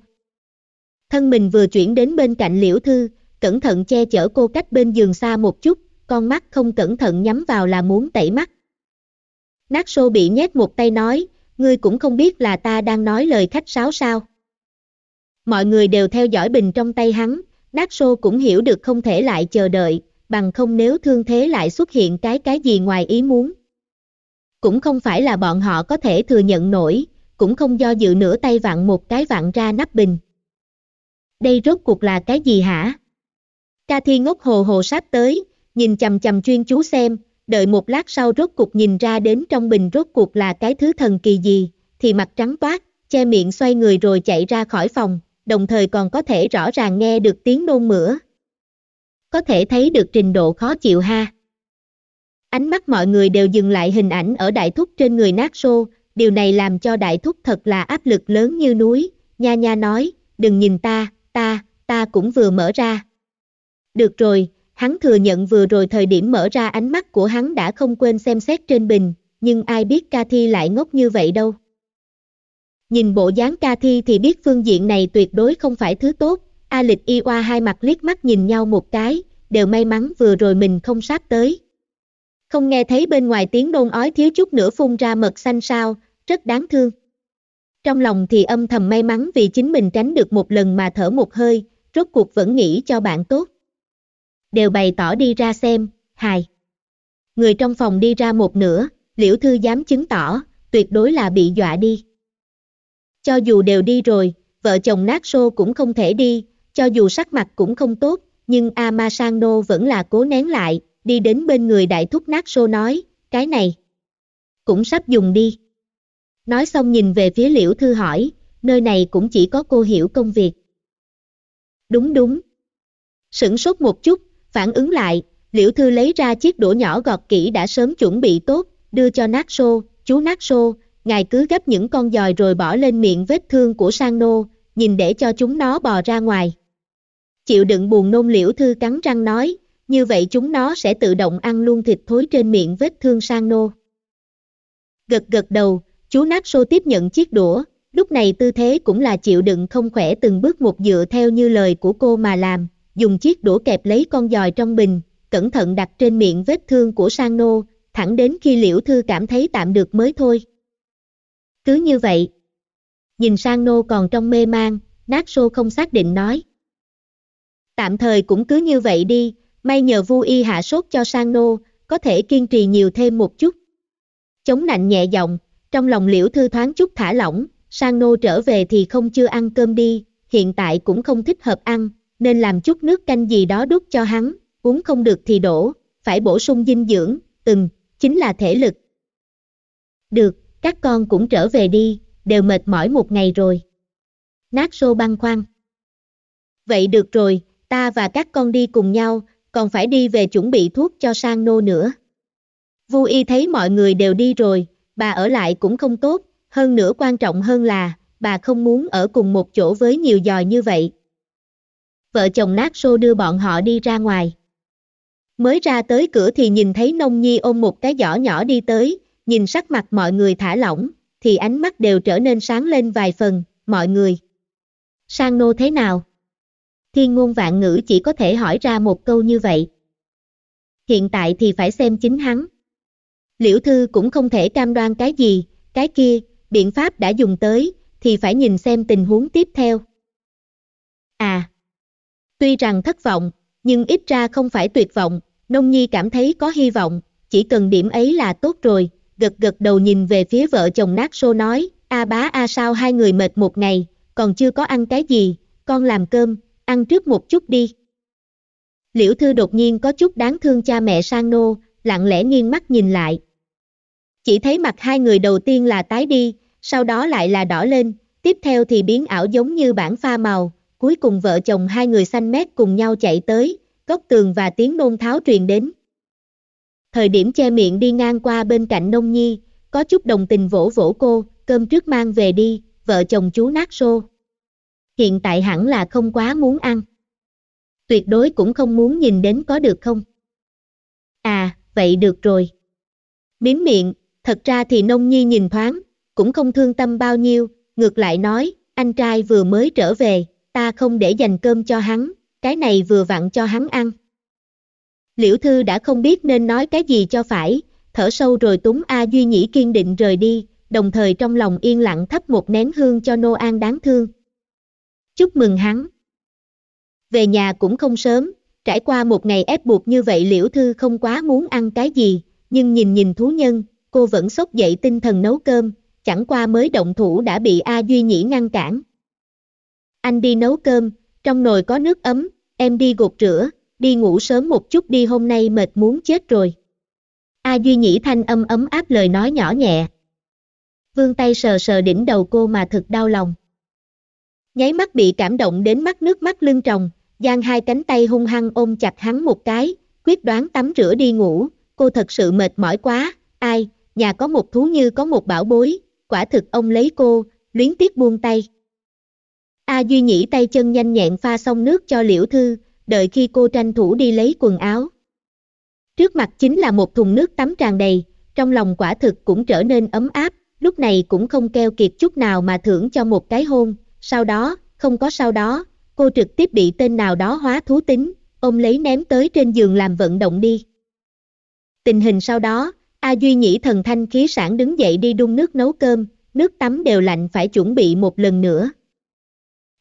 Thân mình vừa chuyển đến bên cạnh liễu thư, cẩn thận che chở cô cách bên giường xa một chút, con mắt không cẩn thận nhắm vào là muốn tẩy mắt. Nát xô bị nhét một tay nói, ngươi cũng không biết là ta đang nói lời khách sáo sao. Mọi người đều theo dõi bình trong tay hắn, nát xô cũng hiểu được không thể lại chờ đợi, bằng không nếu thương thế lại xuất hiện cái cái gì ngoài ý muốn cũng không phải là bọn họ có thể thừa nhận nổi, cũng không do dự nửa tay vặn một cái vặn ra nắp bình. Đây rốt cuộc là cái gì hả? Ca thi ngốc hồ hồ sát tới, nhìn chầm chầm chuyên chú xem, đợi một lát sau rốt cuộc nhìn ra đến trong bình rốt cuộc là cái thứ thần kỳ gì, thì mặt trắng toát, che miệng xoay người rồi chạy ra khỏi phòng, đồng thời còn có thể rõ ràng nghe được tiếng nôn mửa. Có thể thấy được trình độ khó chịu ha. Ánh mắt mọi người đều dừng lại hình ảnh ở đại thúc trên người nát xô, điều này làm cho đại thúc thật là áp lực lớn như núi, nha nha nói, đừng nhìn ta, ta, ta cũng vừa mở ra. Được rồi, hắn thừa nhận vừa rồi thời điểm mở ra ánh mắt của hắn đã không quên xem xét trên bình, nhưng ai biết Ca Thi lại ngốc như vậy đâu. Nhìn bộ dáng Ca Thi thì biết phương diện này tuyệt đối không phải thứ tốt, A Lịch Y Oa hai mặt liếc mắt nhìn nhau một cái, đều may mắn vừa rồi mình không sắp tới không nghe thấy bên ngoài tiếng nôn ói thiếu chút nữa phun ra mật xanh sao, rất đáng thương. Trong lòng thì âm thầm may mắn vì chính mình tránh được một lần mà thở một hơi, rốt cuộc vẫn nghĩ cho bạn tốt. Đều bày tỏ đi ra xem, hài. Người trong phòng đi ra một nửa, liễu thư dám chứng tỏ, tuyệt đối là bị dọa đi. Cho dù đều đi rồi, vợ chồng nát xô cũng không thể đi, cho dù sắc mặt cũng không tốt, nhưng Amasano vẫn là cố nén lại, đi đến bên người đại thúc nát xô nói, cái này, cũng sắp dùng đi. Nói xong nhìn về phía liễu thư hỏi, nơi này cũng chỉ có cô hiểu công việc. Đúng đúng. Sửng sốt một chút, phản ứng lại, liễu thư lấy ra chiếc đũa nhỏ gọt kỹ đã sớm chuẩn bị tốt, đưa cho nát xô, chú nát xô, ngài cứ gấp những con giòi rồi bỏ lên miệng vết thương của sang nô, nhìn để cho chúng nó bò ra ngoài. Chịu đựng buồn nôn liễu thư cắn răng nói, như vậy chúng nó sẽ tự động ăn luôn thịt thối trên miệng vết thương sang nô. Gật gật đầu, chú Naxo tiếp nhận chiếc đũa, lúc này tư thế cũng là chịu đựng không khỏe từng bước một dựa theo như lời của cô mà làm, dùng chiếc đũa kẹp lấy con giòi trong bình, cẩn thận đặt trên miệng vết thương của sang nô, thẳng đến khi liễu thư cảm thấy tạm được mới thôi. Cứ như vậy, nhìn sang nô còn trong mê mang, Naxo không xác định nói. Tạm thời cũng cứ như vậy đi, May nhờ Vu Y hạ sốt cho sang nô, có thể kiên trì nhiều thêm một chút. Chống nạnh nhẹ giọng, trong lòng liễu thư thoáng chút thả lỏng, sang nô trở về thì không chưa ăn cơm đi, hiện tại cũng không thích hợp ăn, nên làm chút nước canh gì đó đút cho hắn, uống không được thì đổ, phải bổ sung dinh dưỡng, từng, chính là thể lực. Được, các con cũng trở về đi, đều mệt mỏi một ngày rồi. Nát Xô băng khoan Vậy được rồi, ta và các con đi cùng nhau, còn phải đi về chuẩn bị thuốc cho sang nô nữa. Vu y thấy mọi người đều đi rồi, bà ở lại cũng không tốt, hơn nữa quan trọng hơn là, bà không muốn ở cùng một chỗ với nhiều giòi như vậy. Vợ chồng nát xô đưa bọn họ đi ra ngoài. Mới ra tới cửa thì nhìn thấy nông nhi ôm một cái giỏ nhỏ đi tới, nhìn sắc mặt mọi người thả lỏng, thì ánh mắt đều trở nên sáng lên vài phần, mọi người. Sang nô thế nào? thiên ngôn vạn ngữ chỉ có thể hỏi ra một câu như vậy. Hiện tại thì phải xem chính hắn. Liễu Thư cũng không thể cam đoan cái gì, cái kia, biện pháp đã dùng tới, thì phải nhìn xem tình huống tiếp theo. À, tuy rằng thất vọng, nhưng ít ra không phải tuyệt vọng, Nông Nhi cảm thấy có hy vọng, chỉ cần điểm ấy là tốt rồi, gật gật đầu nhìn về phía vợ chồng nát xô nói, a bá a sao hai người mệt một ngày, còn chưa có ăn cái gì, con làm cơm, ăn trước một chút đi. Liễu Thư đột nhiên có chút đáng thương cha mẹ sang nô, lặng lẽ nghiêng mắt nhìn lại. Chỉ thấy mặt hai người đầu tiên là tái đi, sau đó lại là đỏ lên, tiếp theo thì biến ảo giống như bản pha màu, cuối cùng vợ chồng hai người xanh mét cùng nhau chạy tới, góc tường và tiếng nôn tháo truyền đến. Thời điểm che miệng đi ngang qua bên cạnh nông nhi, có chút đồng tình vỗ vỗ cô, cơm trước mang về đi, vợ chồng chú nát xô hiện tại hẳn là không quá muốn ăn. Tuyệt đối cũng không muốn nhìn đến có được không? À, vậy được rồi. Miếm miệng, thật ra thì nông nhi nhìn thoáng, cũng không thương tâm bao nhiêu, ngược lại nói, anh trai vừa mới trở về, ta không để dành cơm cho hắn, cái này vừa vặn cho hắn ăn. Liễu Thư đã không biết nên nói cái gì cho phải, thở sâu rồi túng A Duy Nhĩ kiên định rời đi, đồng thời trong lòng yên lặng thắp một nén hương cho Nô An đáng thương chúc mừng hắn. Về nhà cũng không sớm, trải qua một ngày ép buộc như vậy liễu thư không quá muốn ăn cái gì, nhưng nhìn nhìn thú nhân, cô vẫn sốc dậy tinh thần nấu cơm, chẳng qua mới động thủ đã bị A Duy Nhĩ ngăn cản. Anh đi nấu cơm, trong nồi có nước ấm, em đi gột rửa, đi ngủ sớm một chút đi hôm nay mệt muốn chết rồi. A Duy Nhĩ thanh âm ấm áp lời nói nhỏ nhẹ. Vương tay sờ sờ đỉnh đầu cô mà thật đau lòng nháy mắt bị cảm động đến mắt nước mắt lưng tròng, giang hai cánh tay hung hăng ôm chặt hắn một cái, quyết đoán tắm rửa đi ngủ, cô thật sự mệt mỏi quá, ai, nhà có một thú như có một bảo bối, quả thực ông lấy cô, luyến tiếc buông tay. A Duy nhĩ tay chân nhanh nhẹn pha xong nước cho liễu thư, đợi khi cô tranh thủ đi lấy quần áo. Trước mặt chính là một thùng nước tắm tràn đầy, trong lòng quả thực cũng trở nên ấm áp, lúc này cũng không keo kiệt chút nào mà thưởng cho một cái hôn, sau đó, không có sau đó, cô trực tiếp bị tên nào đó hóa thú tính, ôm lấy ném tới trên giường làm vận động đi. Tình hình sau đó, A Duy Nhĩ thần thanh khí sản đứng dậy đi đun nước nấu cơm, nước tắm đều lạnh phải chuẩn bị một lần nữa.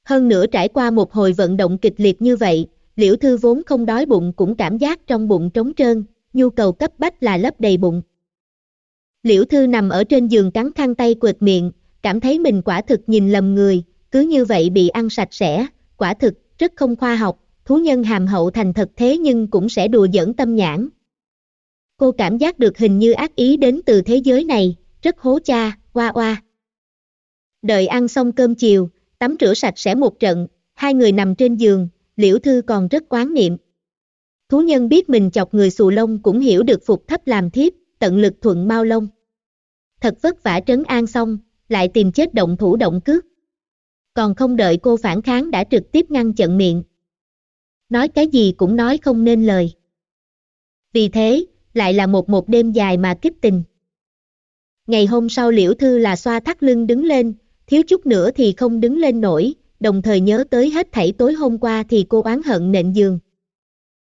Hơn nữa trải qua một hồi vận động kịch liệt như vậy, Liễu Thư vốn không đói bụng cũng cảm giác trong bụng trống trơn, nhu cầu cấp bách là lấp đầy bụng. Liễu Thư nằm ở trên giường cắn khăn tay quệt miệng, cảm thấy mình quả thực nhìn lầm người, cứ như vậy bị ăn sạch sẽ, quả thực, rất không khoa học, thú nhân hàm hậu thành thật thế nhưng cũng sẽ đùa giỡn tâm nhãn. Cô cảm giác được hình như ác ý đến từ thế giới này, rất hố cha, oa oa. Đợi ăn xong cơm chiều, tắm rửa sạch sẽ một trận, hai người nằm trên giường, liễu thư còn rất quán niệm. Thú nhân biết mình chọc người xù lông cũng hiểu được phục thấp làm thiếp, tận lực thuận mau lông. Thật vất vả trấn an xong, lại tìm chết động thủ động cước còn không đợi cô phản kháng đã trực tiếp ngăn chặn miệng. Nói cái gì cũng nói không nên lời. Vì thế, lại là một một đêm dài mà kích tình. Ngày hôm sau Liễu Thư là xoa thắt lưng đứng lên, thiếu chút nữa thì không đứng lên nổi, đồng thời nhớ tới hết thảy tối hôm qua thì cô oán hận nện giường.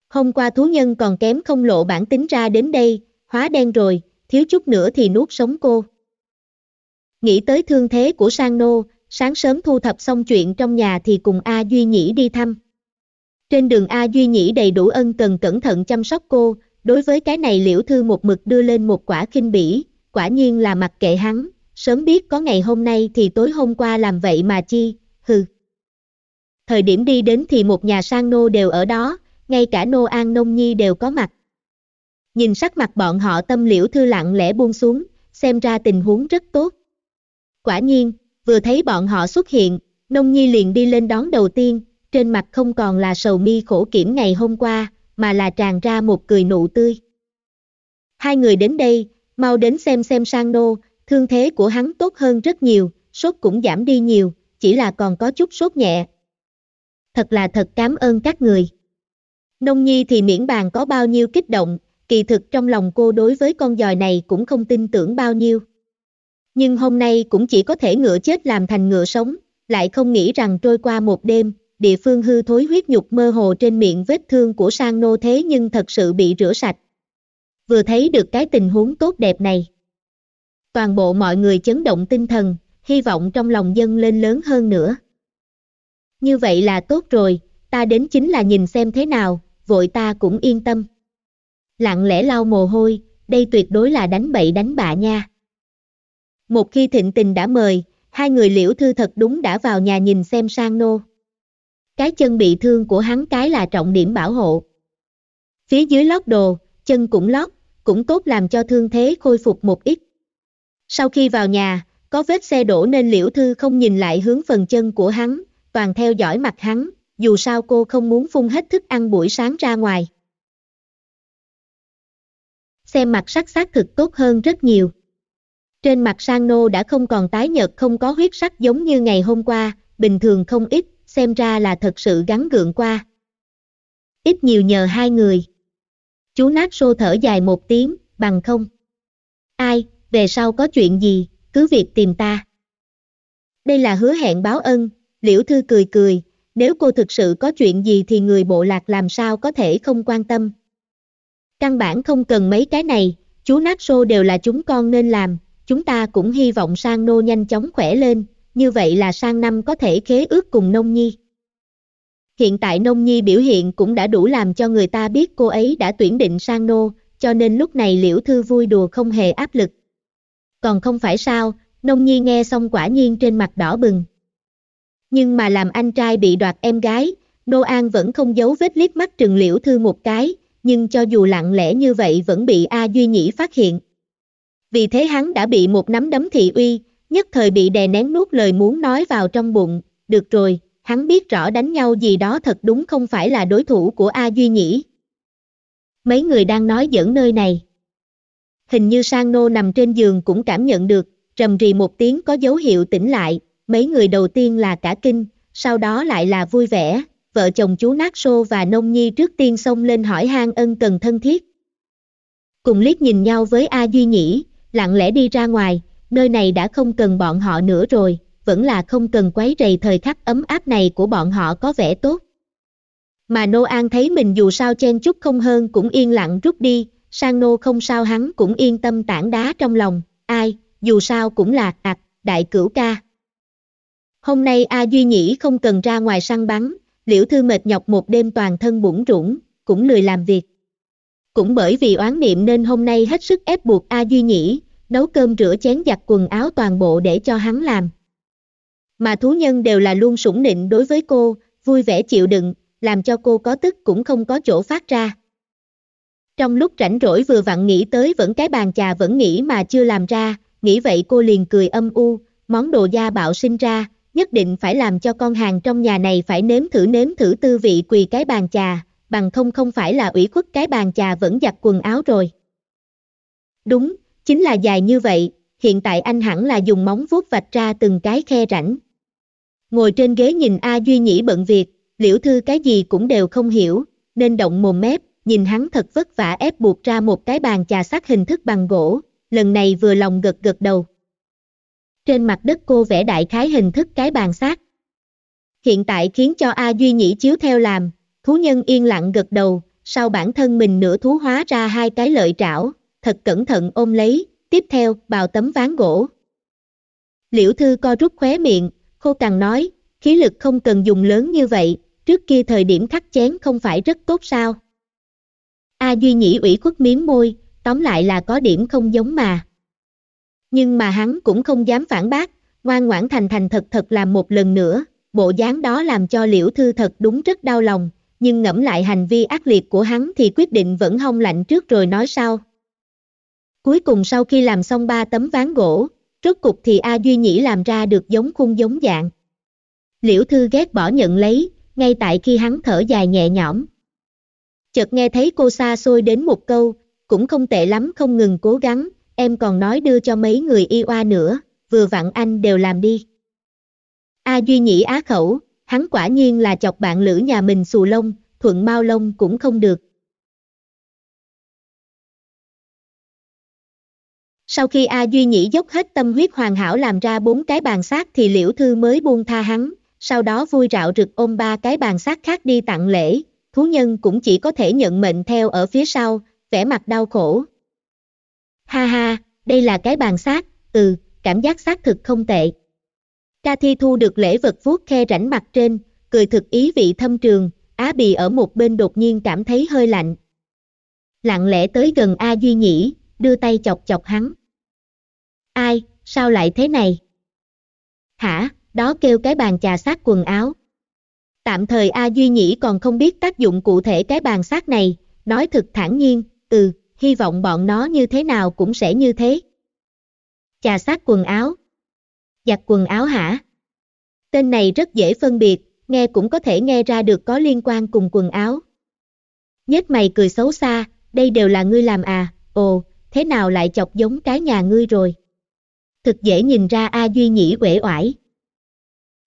Hôm qua thú nhân còn kém không lộ bản tính ra đến đây, hóa đen rồi, thiếu chút nữa thì nuốt sống cô. Nghĩ tới thương thế của Sang Nô, sáng sớm thu thập xong chuyện trong nhà thì cùng A Duy Nhĩ đi thăm. Trên đường A Duy Nhĩ đầy đủ ân cần cẩn thận chăm sóc cô, đối với cái này liễu thư một mực đưa lên một quả khinh bỉ, quả nhiên là mặc kệ hắn, sớm biết có ngày hôm nay thì tối hôm qua làm vậy mà chi, hừ. Thời điểm đi đến thì một nhà sang nô đều ở đó, ngay cả nô an nông nhi đều có mặt. Nhìn sắc mặt bọn họ tâm liễu thư lặng lẽ buông xuống, xem ra tình huống rất tốt. Quả nhiên, vừa thấy bọn họ xuất hiện, Nông Nhi liền đi lên đón đầu tiên, trên mặt không còn là sầu mi khổ kiểm ngày hôm qua, mà là tràn ra một cười nụ tươi. Hai người đến đây, mau đến xem xem sang nô, thương thế của hắn tốt hơn rất nhiều, sốt cũng giảm đi nhiều, chỉ là còn có chút sốt nhẹ. Thật là thật cảm ơn các người. Nông Nhi thì miễn bàn có bao nhiêu kích động, kỳ thực trong lòng cô đối với con giòi này cũng không tin tưởng bao nhiêu nhưng hôm nay cũng chỉ có thể ngựa chết làm thành ngựa sống, lại không nghĩ rằng trôi qua một đêm, địa phương hư thối huyết nhục mơ hồ trên miệng vết thương của sang nô thế nhưng thật sự bị rửa sạch. Vừa thấy được cái tình huống tốt đẹp này. Toàn bộ mọi người chấn động tinh thần, hy vọng trong lòng dân lên lớn hơn nữa. Như vậy là tốt rồi, ta đến chính là nhìn xem thế nào, vội ta cũng yên tâm. Lặng lẽ lau mồ hôi, đây tuyệt đối là đánh bậy đánh bạ nha một khi thịnh tình đã mời, hai người liễu thư thật đúng đã vào nhà nhìn xem sang nô. Cái chân bị thương của hắn cái là trọng điểm bảo hộ. Phía dưới lót đồ, chân cũng lót, cũng tốt làm cho thương thế khôi phục một ít. Sau khi vào nhà, có vết xe đổ nên liễu thư không nhìn lại hướng phần chân của hắn, toàn theo dõi mặt hắn, dù sao cô không muốn phun hết thức ăn buổi sáng ra ngoài. Xem mặt sắc sắc thực tốt hơn rất nhiều. Trên mặt sang nô đã không còn tái nhợt không có huyết sắc giống như ngày hôm qua, bình thường không ít, xem ra là thật sự gắn gượng qua. Ít nhiều nhờ hai người. Chú nát xô thở dài một tiếng, bằng không. Ai, về sau có chuyện gì, cứ việc tìm ta. Đây là hứa hẹn báo ân, liễu thư cười cười, nếu cô thực sự có chuyện gì thì người bộ lạc làm sao có thể không quan tâm. Căn bản không cần mấy cái này, chú nát xô đều là chúng con nên làm, chúng ta cũng hy vọng sang nô nhanh chóng khỏe lên, như vậy là sang năm có thể khế ước cùng nông nhi. Hiện tại nông nhi biểu hiện cũng đã đủ làm cho người ta biết cô ấy đã tuyển định sang nô, cho nên lúc này liễu thư vui đùa không hề áp lực. Còn không phải sao, nông nhi nghe xong quả nhiên trên mặt đỏ bừng. Nhưng mà làm anh trai bị đoạt em gái, nô an vẫn không giấu vết liếc mắt trừng liễu thư một cái, nhưng cho dù lặng lẽ như vậy vẫn bị A Duy Nhĩ phát hiện vì thế hắn đã bị một nắm đấm thị uy, nhất thời bị đè nén nuốt lời muốn nói vào trong bụng, được rồi, hắn biết rõ đánh nhau gì đó thật đúng không phải là đối thủ của A Duy Nhĩ. Mấy người đang nói dẫn nơi này. Hình như Sang Nô nằm trên giường cũng cảm nhận được, rầm rì một tiếng có dấu hiệu tỉnh lại, mấy người đầu tiên là cả kinh, sau đó lại là vui vẻ, vợ chồng chú Nát Sô và Nông Nhi trước tiên xông lên hỏi han ân cần thân thiết. Cùng liếc nhìn nhau với A Duy Nhĩ, lặng lẽ đi ra ngoài, nơi này đã không cần bọn họ nữa rồi, vẫn là không cần quấy rầy thời khắc ấm áp này của bọn họ có vẻ tốt. Mà Nô An thấy mình dù sao chen chút không hơn cũng yên lặng rút đi, sang Nô không sao hắn cũng yên tâm tảng đá trong lòng, ai, dù sao cũng là ạc, à, đại cửu ca. Hôm nay A Duy Nhĩ không cần ra ngoài săn bắn, liễu thư mệt nhọc một đêm toàn thân bủng rủng, cũng lười làm việc. Cũng bởi vì oán niệm nên hôm nay hết sức ép buộc A Duy Nhĩ, nấu cơm rửa chén giặt quần áo toàn bộ để cho hắn làm. Mà thú nhân đều là luôn sủng nịnh đối với cô, vui vẻ chịu đựng, làm cho cô có tức cũng không có chỗ phát ra. Trong lúc rảnh rỗi vừa vặn nghĩ tới vẫn cái bàn trà vẫn nghĩ mà chưa làm ra, nghĩ vậy cô liền cười âm u, món đồ gia bạo sinh ra, nhất định phải làm cho con hàng trong nhà này phải nếm thử nếm thử tư vị quỳ cái bàn trà, bằng không không phải là ủy khuất cái bàn trà vẫn giặt quần áo rồi. Đúng, chính là dài như vậy, hiện tại anh hẳn là dùng móng vuốt vạch ra từng cái khe rảnh. Ngồi trên ghế nhìn A Duy Nhĩ bận việc, liễu thư cái gì cũng đều không hiểu, nên động mồm mép, nhìn hắn thật vất vả ép buộc ra một cái bàn trà sắt hình thức bằng gỗ, lần này vừa lòng gật gật đầu. Trên mặt đất cô vẽ đại khái hình thức cái bàn sát. Hiện tại khiến cho A Duy Nhĩ chiếu theo làm, Thú nhân yên lặng gật đầu, sau bản thân mình nửa thú hóa ra hai cái lợi trảo, thật cẩn thận ôm lấy, tiếp theo bào tấm ván gỗ. Liễu Thư co rút khóe miệng, khô càng nói, khí lực không cần dùng lớn như vậy, trước kia thời điểm khắc chén không phải rất tốt sao. A à, Duy Nhĩ ủy khuất miếng môi, tóm lại là có điểm không giống mà. Nhưng mà hắn cũng không dám phản bác, ngoan ngoãn thành thành thật thật làm một lần nữa, bộ dáng đó làm cho Liễu Thư thật đúng rất đau lòng, nhưng ngẫm lại hành vi ác liệt của hắn thì quyết định vẫn hong lạnh trước rồi nói sau. Cuối cùng sau khi làm xong ba tấm ván gỗ, rốt cục thì A Duy Nhĩ làm ra được giống khung giống dạng. Liễu Thư ghét bỏ nhận lấy, ngay tại khi hắn thở dài nhẹ nhõm. Chợt nghe thấy cô xa xôi đến một câu, cũng không tệ lắm không ngừng cố gắng, em còn nói đưa cho mấy người y oa nữa, vừa vặn anh đều làm đi. A Duy Nhĩ á khẩu, hắn quả nhiên là chọc bạn lữ nhà mình xù lông, thuận mau lông cũng không được. Sau khi A Duy Nhĩ dốc hết tâm huyết hoàn hảo làm ra bốn cái bàn xác thì Liễu Thư mới buông tha hắn, sau đó vui rạo rực ôm ba cái bàn xác khác đi tặng lễ, thú nhân cũng chỉ có thể nhận mệnh theo ở phía sau, vẻ mặt đau khổ. Ha ha, đây là cái bàn xác, ừ, cảm giác xác thực không tệ. Ca Thi thu được lễ vật vuốt khe rảnh mặt trên, cười thực ý vị thâm trường, Á Bì ở một bên đột nhiên cảm thấy hơi lạnh. Lặng lẽ tới gần A Duy Nhĩ, đưa tay chọc chọc hắn. Ai, sao lại thế này? Hả, đó kêu cái bàn trà sát quần áo. Tạm thời A Duy Nhĩ còn không biết tác dụng cụ thể cái bàn sát này, nói thực thản nhiên, ừ, hy vọng bọn nó như thế nào cũng sẽ như thế. Trà sát quần áo, giặt quần áo hả? Tên này rất dễ phân biệt, nghe cũng có thể nghe ra được có liên quan cùng quần áo. nhất mày cười xấu xa, đây đều là ngươi làm à, ồ, thế nào lại chọc giống cái nhà ngươi rồi? Thực dễ nhìn ra A Duy Nhĩ uể oải.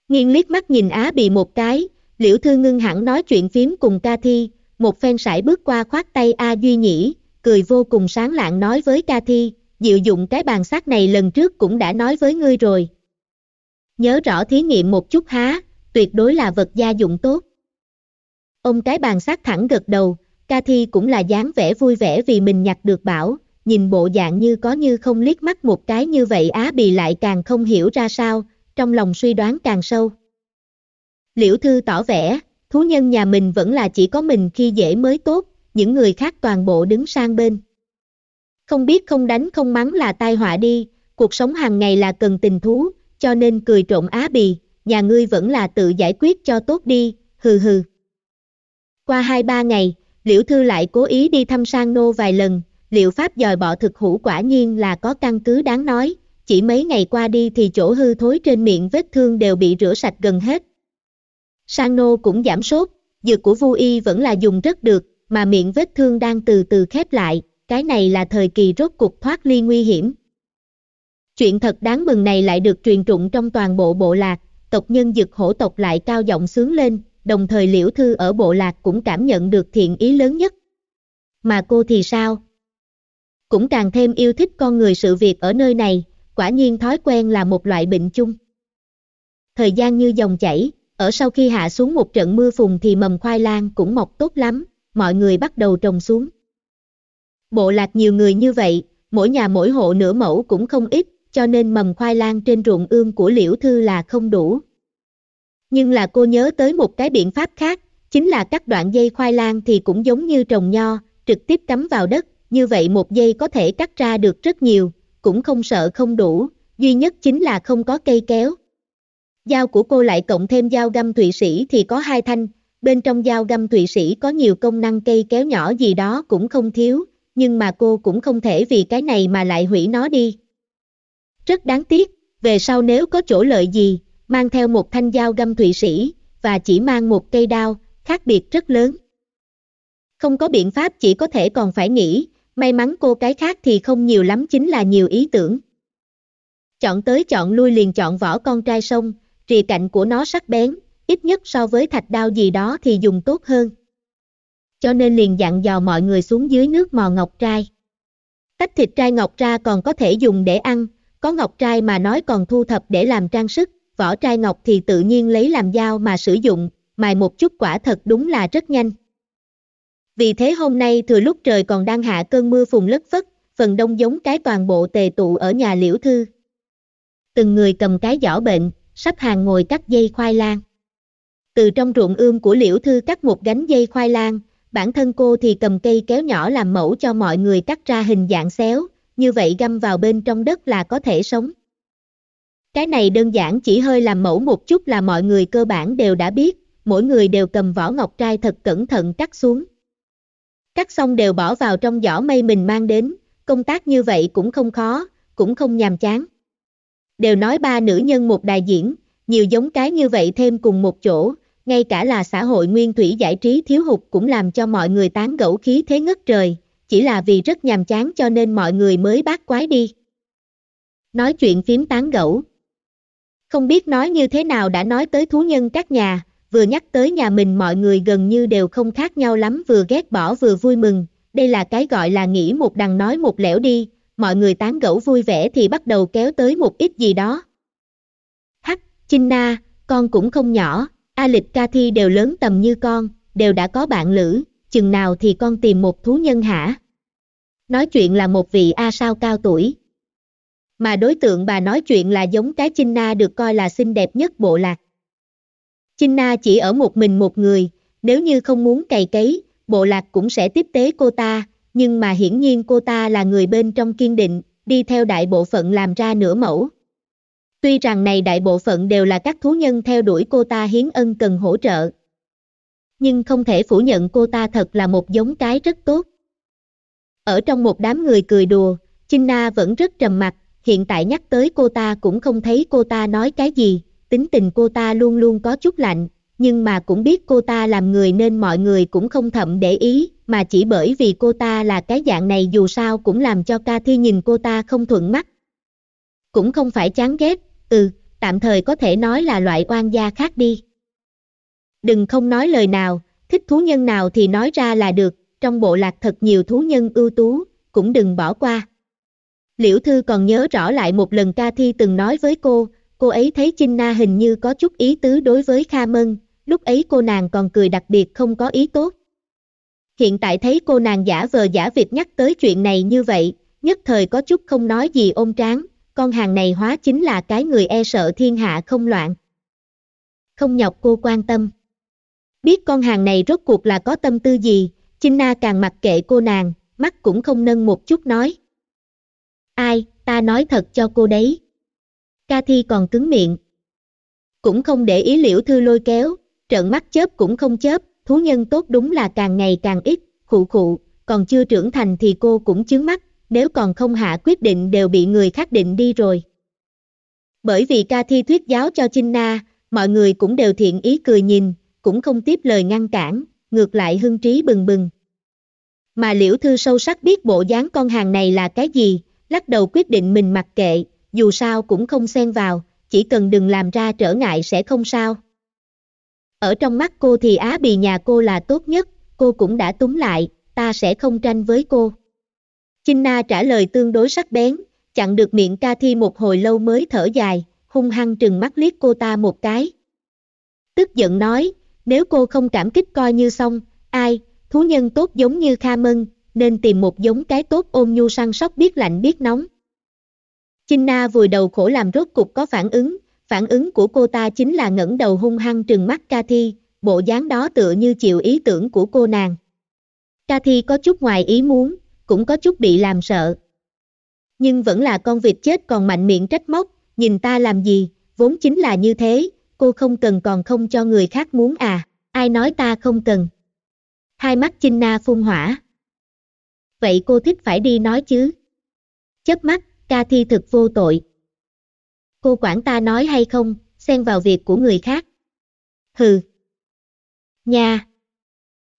Nghiêng liếc mắt nhìn Á bị một cái, liễu thư ngưng hẳn nói chuyện phím cùng ca thi, một phen sải bước qua khoát tay A Duy Nhĩ, cười vô cùng sáng lạng nói với ca thi, dịu dụng cái bàn sát này lần trước cũng đã nói với ngươi rồi, Nhớ rõ thí nghiệm một chút há, tuyệt đối là vật gia dụng tốt. Ông cái bàn sát thẳng gật đầu, Cathy cũng là dáng vẻ vui vẻ vì mình nhặt được bảo, nhìn bộ dạng như có như không liếc mắt một cái như vậy Á Bì lại càng không hiểu ra sao, trong lòng suy đoán càng sâu. Liễu Thư tỏ vẻ, thú nhân nhà mình vẫn là chỉ có mình khi dễ mới tốt, những người khác toàn bộ đứng sang bên. Không biết không đánh không mắng là tai họa đi, cuộc sống hàng ngày là cần tình thú, cho nên cười trộn á bì, nhà ngươi vẫn là tự giải quyết cho tốt đi, hừ hừ. Qua hai ba ngày, Liễu Thư lại cố ý đi thăm sang nô vài lần, liệu pháp dòi bọ thực hữu quả nhiên là có căn cứ đáng nói, chỉ mấy ngày qua đi thì chỗ hư thối trên miệng vết thương đều bị rửa sạch gần hết. Sang nô cũng giảm sốt, dược của Vu Y vẫn là dùng rất được, mà miệng vết thương đang từ từ khép lại, cái này là thời kỳ rốt cục thoát ly nguy hiểm. Chuyện thật đáng mừng này lại được truyền trụng trong toàn bộ bộ lạc, tộc nhân dực hổ tộc lại cao giọng sướng lên, đồng thời liễu thư ở bộ lạc cũng cảm nhận được thiện ý lớn nhất. Mà cô thì sao? Cũng càng thêm yêu thích con người sự việc ở nơi này, quả nhiên thói quen là một loại bệnh chung. Thời gian như dòng chảy, ở sau khi hạ xuống một trận mưa phùn thì mầm khoai lang cũng mọc tốt lắm, mọi người bắt đầu trồng xuống. Bộ lạc nhiều người như vậy, mỗi nhà mỗi hộ nửa mẫu cũng không ít, cho nên mầm khoai lang trên ruộng ương của Liễu Thư là không đủ. Nhưng là cô nhớ tới một cái biện pháp khác, chính là cắt đoạn dây khoai lang thì cũng giống như trồng nho, trực tiếp cắm vào đất, như vậy một dây có thể cắt ra được rất nhiều, cũng không sợ không đủ, duy nhất chính là không có cây kéo. Dao của cô lại cộng thêm dao găm thụy sĩ thì có hai thanh, bên trong dao găm thụy sĩ có nhiều công năng cây kéo nhỏ gì đó cũng không thiếu, nhưng mà cô cũng không thể vì cái này mà lại hủy nó đi. Rất đáng tiếc, về sau nếu có chỗ lợi gì, mang theo một thanh dao găm thụy sĩ, và chỉ mang một cây đao, khác biệt rất lớn. Không có biện pháp chỉ có thể còn phải nghĩ, may mắn cô cái khác thì không nhiều lắm chính là nhiều ý tưởng. Chọn tới chọn lui liền chọn vỏ con trai sông, rìa cạnh của nó sắc bén, ít nhất so với thạch đao gì đó thì dùng tốt hơn. Cho nên liền dặn dò mọi người xuống dưới nước mò ngọc trai. Tách thịt trai ngọc ra còn có thể dùng để ăn, có ngọc trai mà nói còn thu thập để làm trang sức, vỏ trai ngọc thì tự nhiên lấy làm dao mà sử dụng, mài một chút quả thật đúng là rất nhanh. Vì thế hôm nay thừa lúc trời còn đang hạ cơn mưa phùng lất phất, phần đông giống cái toàn bộ tề tụ ở nhà liễu thư. Từng người cầm cái giỏ bệnh, sắp hàng ngồi cắt dây khoai lang. Từ trong ruộng ươm của liễu thư cắt một gánh dây khoai lang, bản thân cô thì cầm cây kéo nhỏ làm mẫu cho mọi người cắt ra hình dạng xéo, như vậy găm vào bên trong đất là có thể sống. Cái này đơn giản chỉ hơi làm mẫu một chút là mọi người cơ bản đều đã biết, mỗi người đều cầm vỏ ngọc trai thật cẩn thận cắt xuống. Cắt xong đều bỏ vào trong giỏ mây mình mang đến, công tác như vậy cũng không khó, cũng không nhàm chán. Đều nói ba nữ nhân một đại diễn, nhiều giống cái như vậy thêm cùng một chỗ, ngay cả là xã hội nguyên thủy giải trí thiếu hụt cũng làm cho mọi người tán gẫu khí thế ngất trời, chỉ là vì rất nhàm chán cho nên mọi người mới bác quái đi. Nói chuyện phím tán gẫu. Không biết nói như thế nào đã nói tới thú nhân các nhà, vừa nhắc tới nhà mình mọi người gần như đều không khác nhau lắm vừa ghét bỏ vừa vui mừng, đây là cái gọi là nghĩ một đằng nói một lẻo đi, mọi người tán gẫu vui vẻ thì bắt đầu kéo tới một ít gì đó. Hắc, Chinh Na, con cũng không nhỏ, A Lịch Ca Thi đều lớn tầm như con, đều đã có bạn lữ, chừng nào thì con tìm một thú nhân hả? Nói chuyện là một vị A sao cao tuổi. Mà đối tượng bà nói chuyện là giống cái Chinh Na được coi là xinh đẹp nhất bộ lạc. Chinh Na chỉ ở một mình một người, nếu như không muốn cày cấy, bộ lạc cũng sẽ tiếp tế cô ta, nhưng mà hiển nhiên cô ta là người bên trong kiên định, đi theo đại bộ phận làm ra nửa mẫu. Tuy rằng này đại bộ phận đều là các thú nhân theo đuổi cô ta hiến ân cần hỗ trợ, nhưng không thể phủ nhận cô ta thật là một giống cái rất tốt. Ở trong một đám người cười đùa, Chinh Na vẫn rất trầm mặc, hiện tại nhắc tới cô ta cũng không thấy cô ta nói cái gì, tính tình cô ta luôn luôn có chút lạnh, nhưng mà cũng biết cô ta làm người nên mọi người cũng không thậm để ý, mà chỉ bởi vì cô ta là cái dạng này dù sao cũng làm cho ca thi nhìn cô ta không thuận mắt. Cũng không phải chán ghét, ừ, tạm thời có thể nói là loại oan gia khác đi đừng không nói lời nào, thích thú nhân nào thì nói ra là được, trong bộ lạc thật nhiều thú nhân ưu tú, cũng đừng bỏ qua. Liễu Thư còn nhớ rõ lại một lần ca thi từng nói với cô, cô ấy thấy Chinh Na hình như có chút ý tứ đối với Kha Mân, lúc ấy cô nàng còn cười đặc biệt không có ý tốt. Hiện tại thấy cô nàng giả vờ giả việc nhắc tới chuyện này như vậy, nhất thời có chút không nói gì ôm tráng, con hàng này hóa chính là cái người e sợ thiên hạ không loạn. Không nhọc cô quan tâm. Biết con hàng này rốt cuộc là có tâm tư gì, Chinh Na càng mặc kệ cô nàng, mắt cũng không nâng một chút nói. Ai, ta nói thật cho cô đấy. Ca Thi còn cứng miệng. Cũng không để ý liễu thư lôi kéo, trợn mắt chớp cũng không chớp, thú nhân tốt đúng là càng ngày càng ít, khụ khụ, còn chưa trưởng thành thì cô cũng chướng mắt, nếu còn không hạ quyết định đều bị người khác định đi rồi. Bởi vì ca thi thuyết giáo cho Chinh Na, mọi người cũng đều thiện ý cười nhìn, cũng không tiếp lời ngăn cản, ngược lại hưng trí bừng bừng. Mà liễu thư sâu sắc biết bộ dáng con hàng này là cái gì, lắc đầu quyết định mình mặc kệ, dù sao cũng không xen vào, chỉ cần đừng làm ra trở ngại sẽ không sao. Ở trong mắt cô thì Á Bì nhà cô là tốt nhất, cô cũng đã túm lại, ta sẽ không tranh với cô. Chinh Na trả lời tương đối sắc bén, chặn được miệng ca thi một hồi lâu mới thở dài, hung hăng trừng mắt liếc cô ta một cái. Tức giận nói, nếu cô không cảm kích coi như xong, ai, thú nhân tốt giống như Kha Mân, nên tìm một giống cái tốt ôm nhu săn sóc biết lạnh biết nóng. Chinh Na vùi đầu khổ làm rốt cục có phản ứng, phản ứng của cô ta chính là ngẩng đầu hung hăng trừng mắt Cathy, bộ dáng đó tựa như chịu ý tưởng của cô nàng. Cathy có chút ngoài ý muốn, cũng có chút bị làm sợ. Nhưng vẫn là con vịt chết còn mạnh miệng trách móc, nhìn ta làm gì, vốn chính là như thế, cô không cần còn không cho người khác muốn à, ai nói ta không cần. Hai mắt Chinh Na phun hỏa. Vậy cô thích phải đi nói chứ. Chớp mắt, ca thi thực vô tội. Cô quản ta nói hay không, xen vào việc của người khác. Hừ. Nha.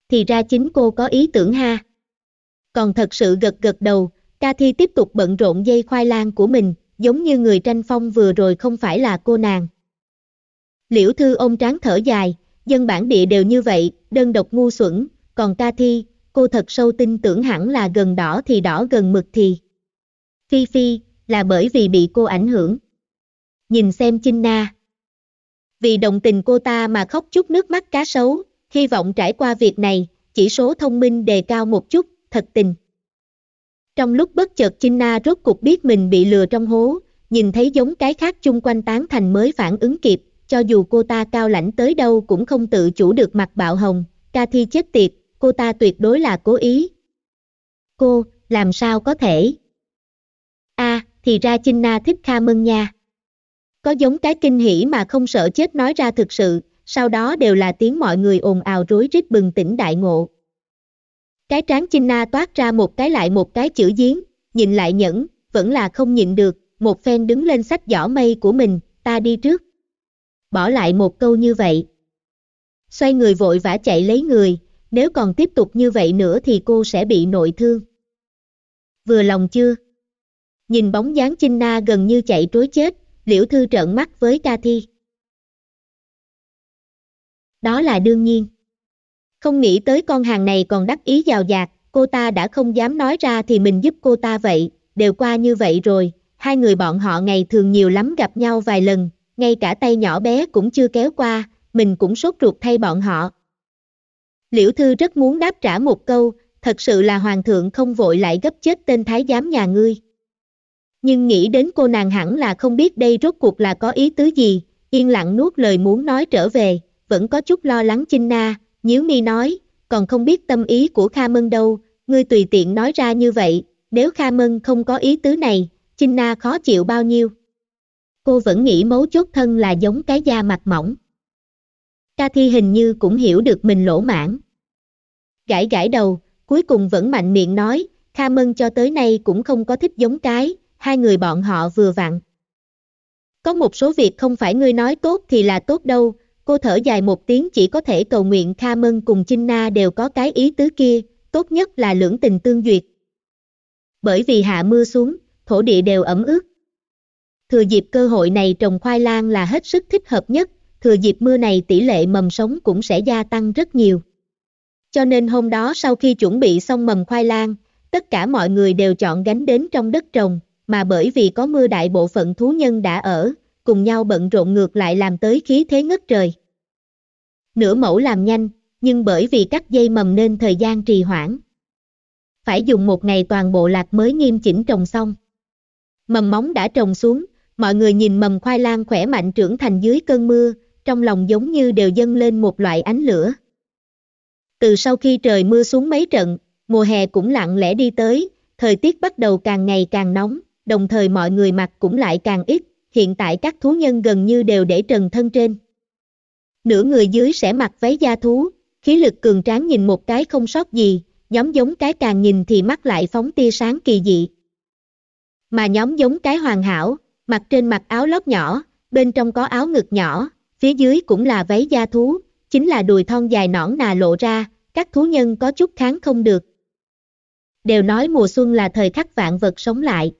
Thì ra chính cô có ý tưởng ha. Còn thật sự gật gật đầu, ca thi tiếp tục bận rộn dây khoai lang của mình, giống như người tranh phong vừa rồi không phải là cô nàng. Liễu Thư ôm tráng thở dài, dân bản địa đều như vậy, đơn độc ngu xuẩn, còn ca thi, cô thật sâu tin tưởng hẳn là gần đỏ thì đỏ gần mực thì. Phi Phi, là bởi vì bị cô ảnh hưởng. Nhìn xem Chinh Na. Vì đồng tình cô ta mà khóc chút nước mắt cá sấu, hy vọng trải qua việc này, chỉ số thông minh đề cao một chút, thật tình. Trong lúc bất chợt Chinh Na rốt cuộc biết mình bị lừa trong hố, nhìn thấy giống cái khác chung quanh tán thành mới phản ứng kịp, cho dù cô ta cao lãnh tới đâu cũng không tự chủ được mặt bạo hồng, ca thi chết tiệt, cô ta tuyệt đối là cố ý. Cô, làm sao có thể? a à, thì ra Chinh Na thích Kha Mân nha. Có giống cái kinh hỉ mà không sợ chết nói ra thực sự, sau đó đều là tiếng mọi người ồn ào rối rít bừng tỉnh đại ngộ. Cái trán Chinh Na toát ra một cái lại một cái chữ giếng, nhìn lại nhẫn, vẫn là không nhịn được, một phen đứng lên sách giỏ mây của mình, ta đi trước bỏ lại một câu như vậy. Xoay người vội vã chạy lấy người, nếu còn tiếp tục như vậy nữa thì cô sẽ bị nội thương. Vừa lòng chưa? Nhìn bóng dáng Chinh Na gần như chạy trối chết, Liễu Thư trợn mắt với ca thi. Đó là đương nhiên. Không nghĩ tới con hàng này còn đắc ý giàu dạt, cô ta đã không dám nói ra thì mình giúp cô ta vậy, đều qua như vậy rồi, hai người bọn họ ngày thường nhiều lắm gặp nhau vài lần, ngay cả tay nhỏ bé cũng chưa kéo qua, mình cũng sốt ruột thay bọn họ. Liễu Thư rất muốn đáp trả một câu, thật sự là hoàng thượng không vội lại gấp chết tên thái giám nhà ngươi. Nhưng nghĩ đến cô nàng hẳn là không biết đây rốt cuộc là có ý tứ gì, yên lặng nuốt lời muốn nói trở về, vẫn có chút lo lắng Chinh Na, nhíu mi nói, còn không biết tâm ý của Kha Mân đâu, ngươi tùy tiện nói ra như vậy, nếu Kha Mân không có ý tứ này, Chinh Na khó chịu bao nhiêu cô vẫn nghĩ mấu chốt thân là giống cái da mặt mỏng. Ca thi hình như cũng hiểu được mình lỗ mãn. Gãi gãi đầu, cuối cùng vẫn mạnh miệng nói, Kha Mân cho tới nay cũng không có thích giống cái, hai người bọn họ vừa vặn. Có một số việc không phải ngươi nói tốt thì là tốt đâu, cô thở dài một tiếng chỉ có thể cầu nguyện Kha Mân cùng Chinh Na đều có cái ý tứ kia, tốt nhất là lưỡng tình tương duyệt. Bởi vì hạ mưa xuống, thổ địa đều ẩm ướt. Thừa dịp cơ hội này trồng khoai lang là hết sức thích hợp nhất, thừa dịp mưa này tỷ lệ mầm sống cũng sẽ gia tăng rất nhiều. Cho nên hôm đó sau khi chuẩn bị xong mầm khoai lang, tất cả mọi người đều chọn gánh đến trong đất trồng, mà bởi vì có mưa đại bộ phận thú nhân đã ở, cùng nhau bận rộn ngược lại làm tới khí thế ngất trời. Nửa mẫu làm nhanh, nhưng bởi vì cắt dây mầm nên thời gian trì hoãn. Phải dùng một ngày toàn bộ lạc mới nghiêm chỉnh trồng xong. Mầm móng đã trồng xuống, mọi người nhìn mầm khoai lang khỏe mạnh trưởng thành dưới cơn mưa, trong lòng giống như đều dâng lên một loại ánh lửa. Từ sau khi trời mưa xuống mấy trận, mùa hè cũng lặng lẽ đi tới, thời tiết bắt đầu càng ngày càng nóng, đồng thời mọi người mặc cũng lại càng ít, hiện tại các thú nhân gần như đều để trần thân trên. Nửa người dưới sẽ mặc váy da thú, khí lực cường tráng nhìn một cái không sót gì, nhóm giống cái càng nhìn thì mắt lại phóng tia sáng kỳ dị. Mà nhóm giống cái hoàn hảo, mặt trên mặc áo lót nhỏ, bên trong có áo ngực nhỏ, phía dưới cũng là váy da thú, chính là đùi thon dài nõn nà lộ ra, các thú nhân có chút kháng không được. Đều nói mùa xuân là thời khắc vạn vật sống lại.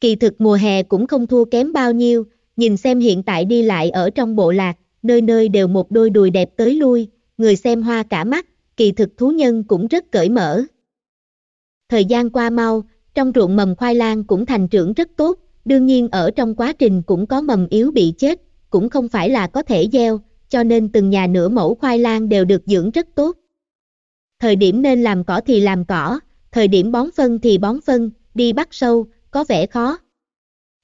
Kỳ thực mùa hè cũng không thua kém bao nhiêu, nhìn xem hiện tại đi lại ở trong bộ lạc, nơi nơi đều một đôi đùi đẹp tới lui, người xem hoa cả mắt, kỳ thực thú nhân cũng rất cởi mở. Thời gian qua mau, trong ruộng mầm khoai lang cũng thành trưởng rất tốt, Đương nhiên ở trong quá trình cũng có mầm yếu bị chết, cũng không phải là có thể gieo, cho nên từng nhà nửa mẫu khoai lang đều được dưỡng rất tốt. Thời điểm nên làm cỏ thì làm cỏ, thời điểm bón phân thì bón phân, đi bắt sâu, có vẻ khó.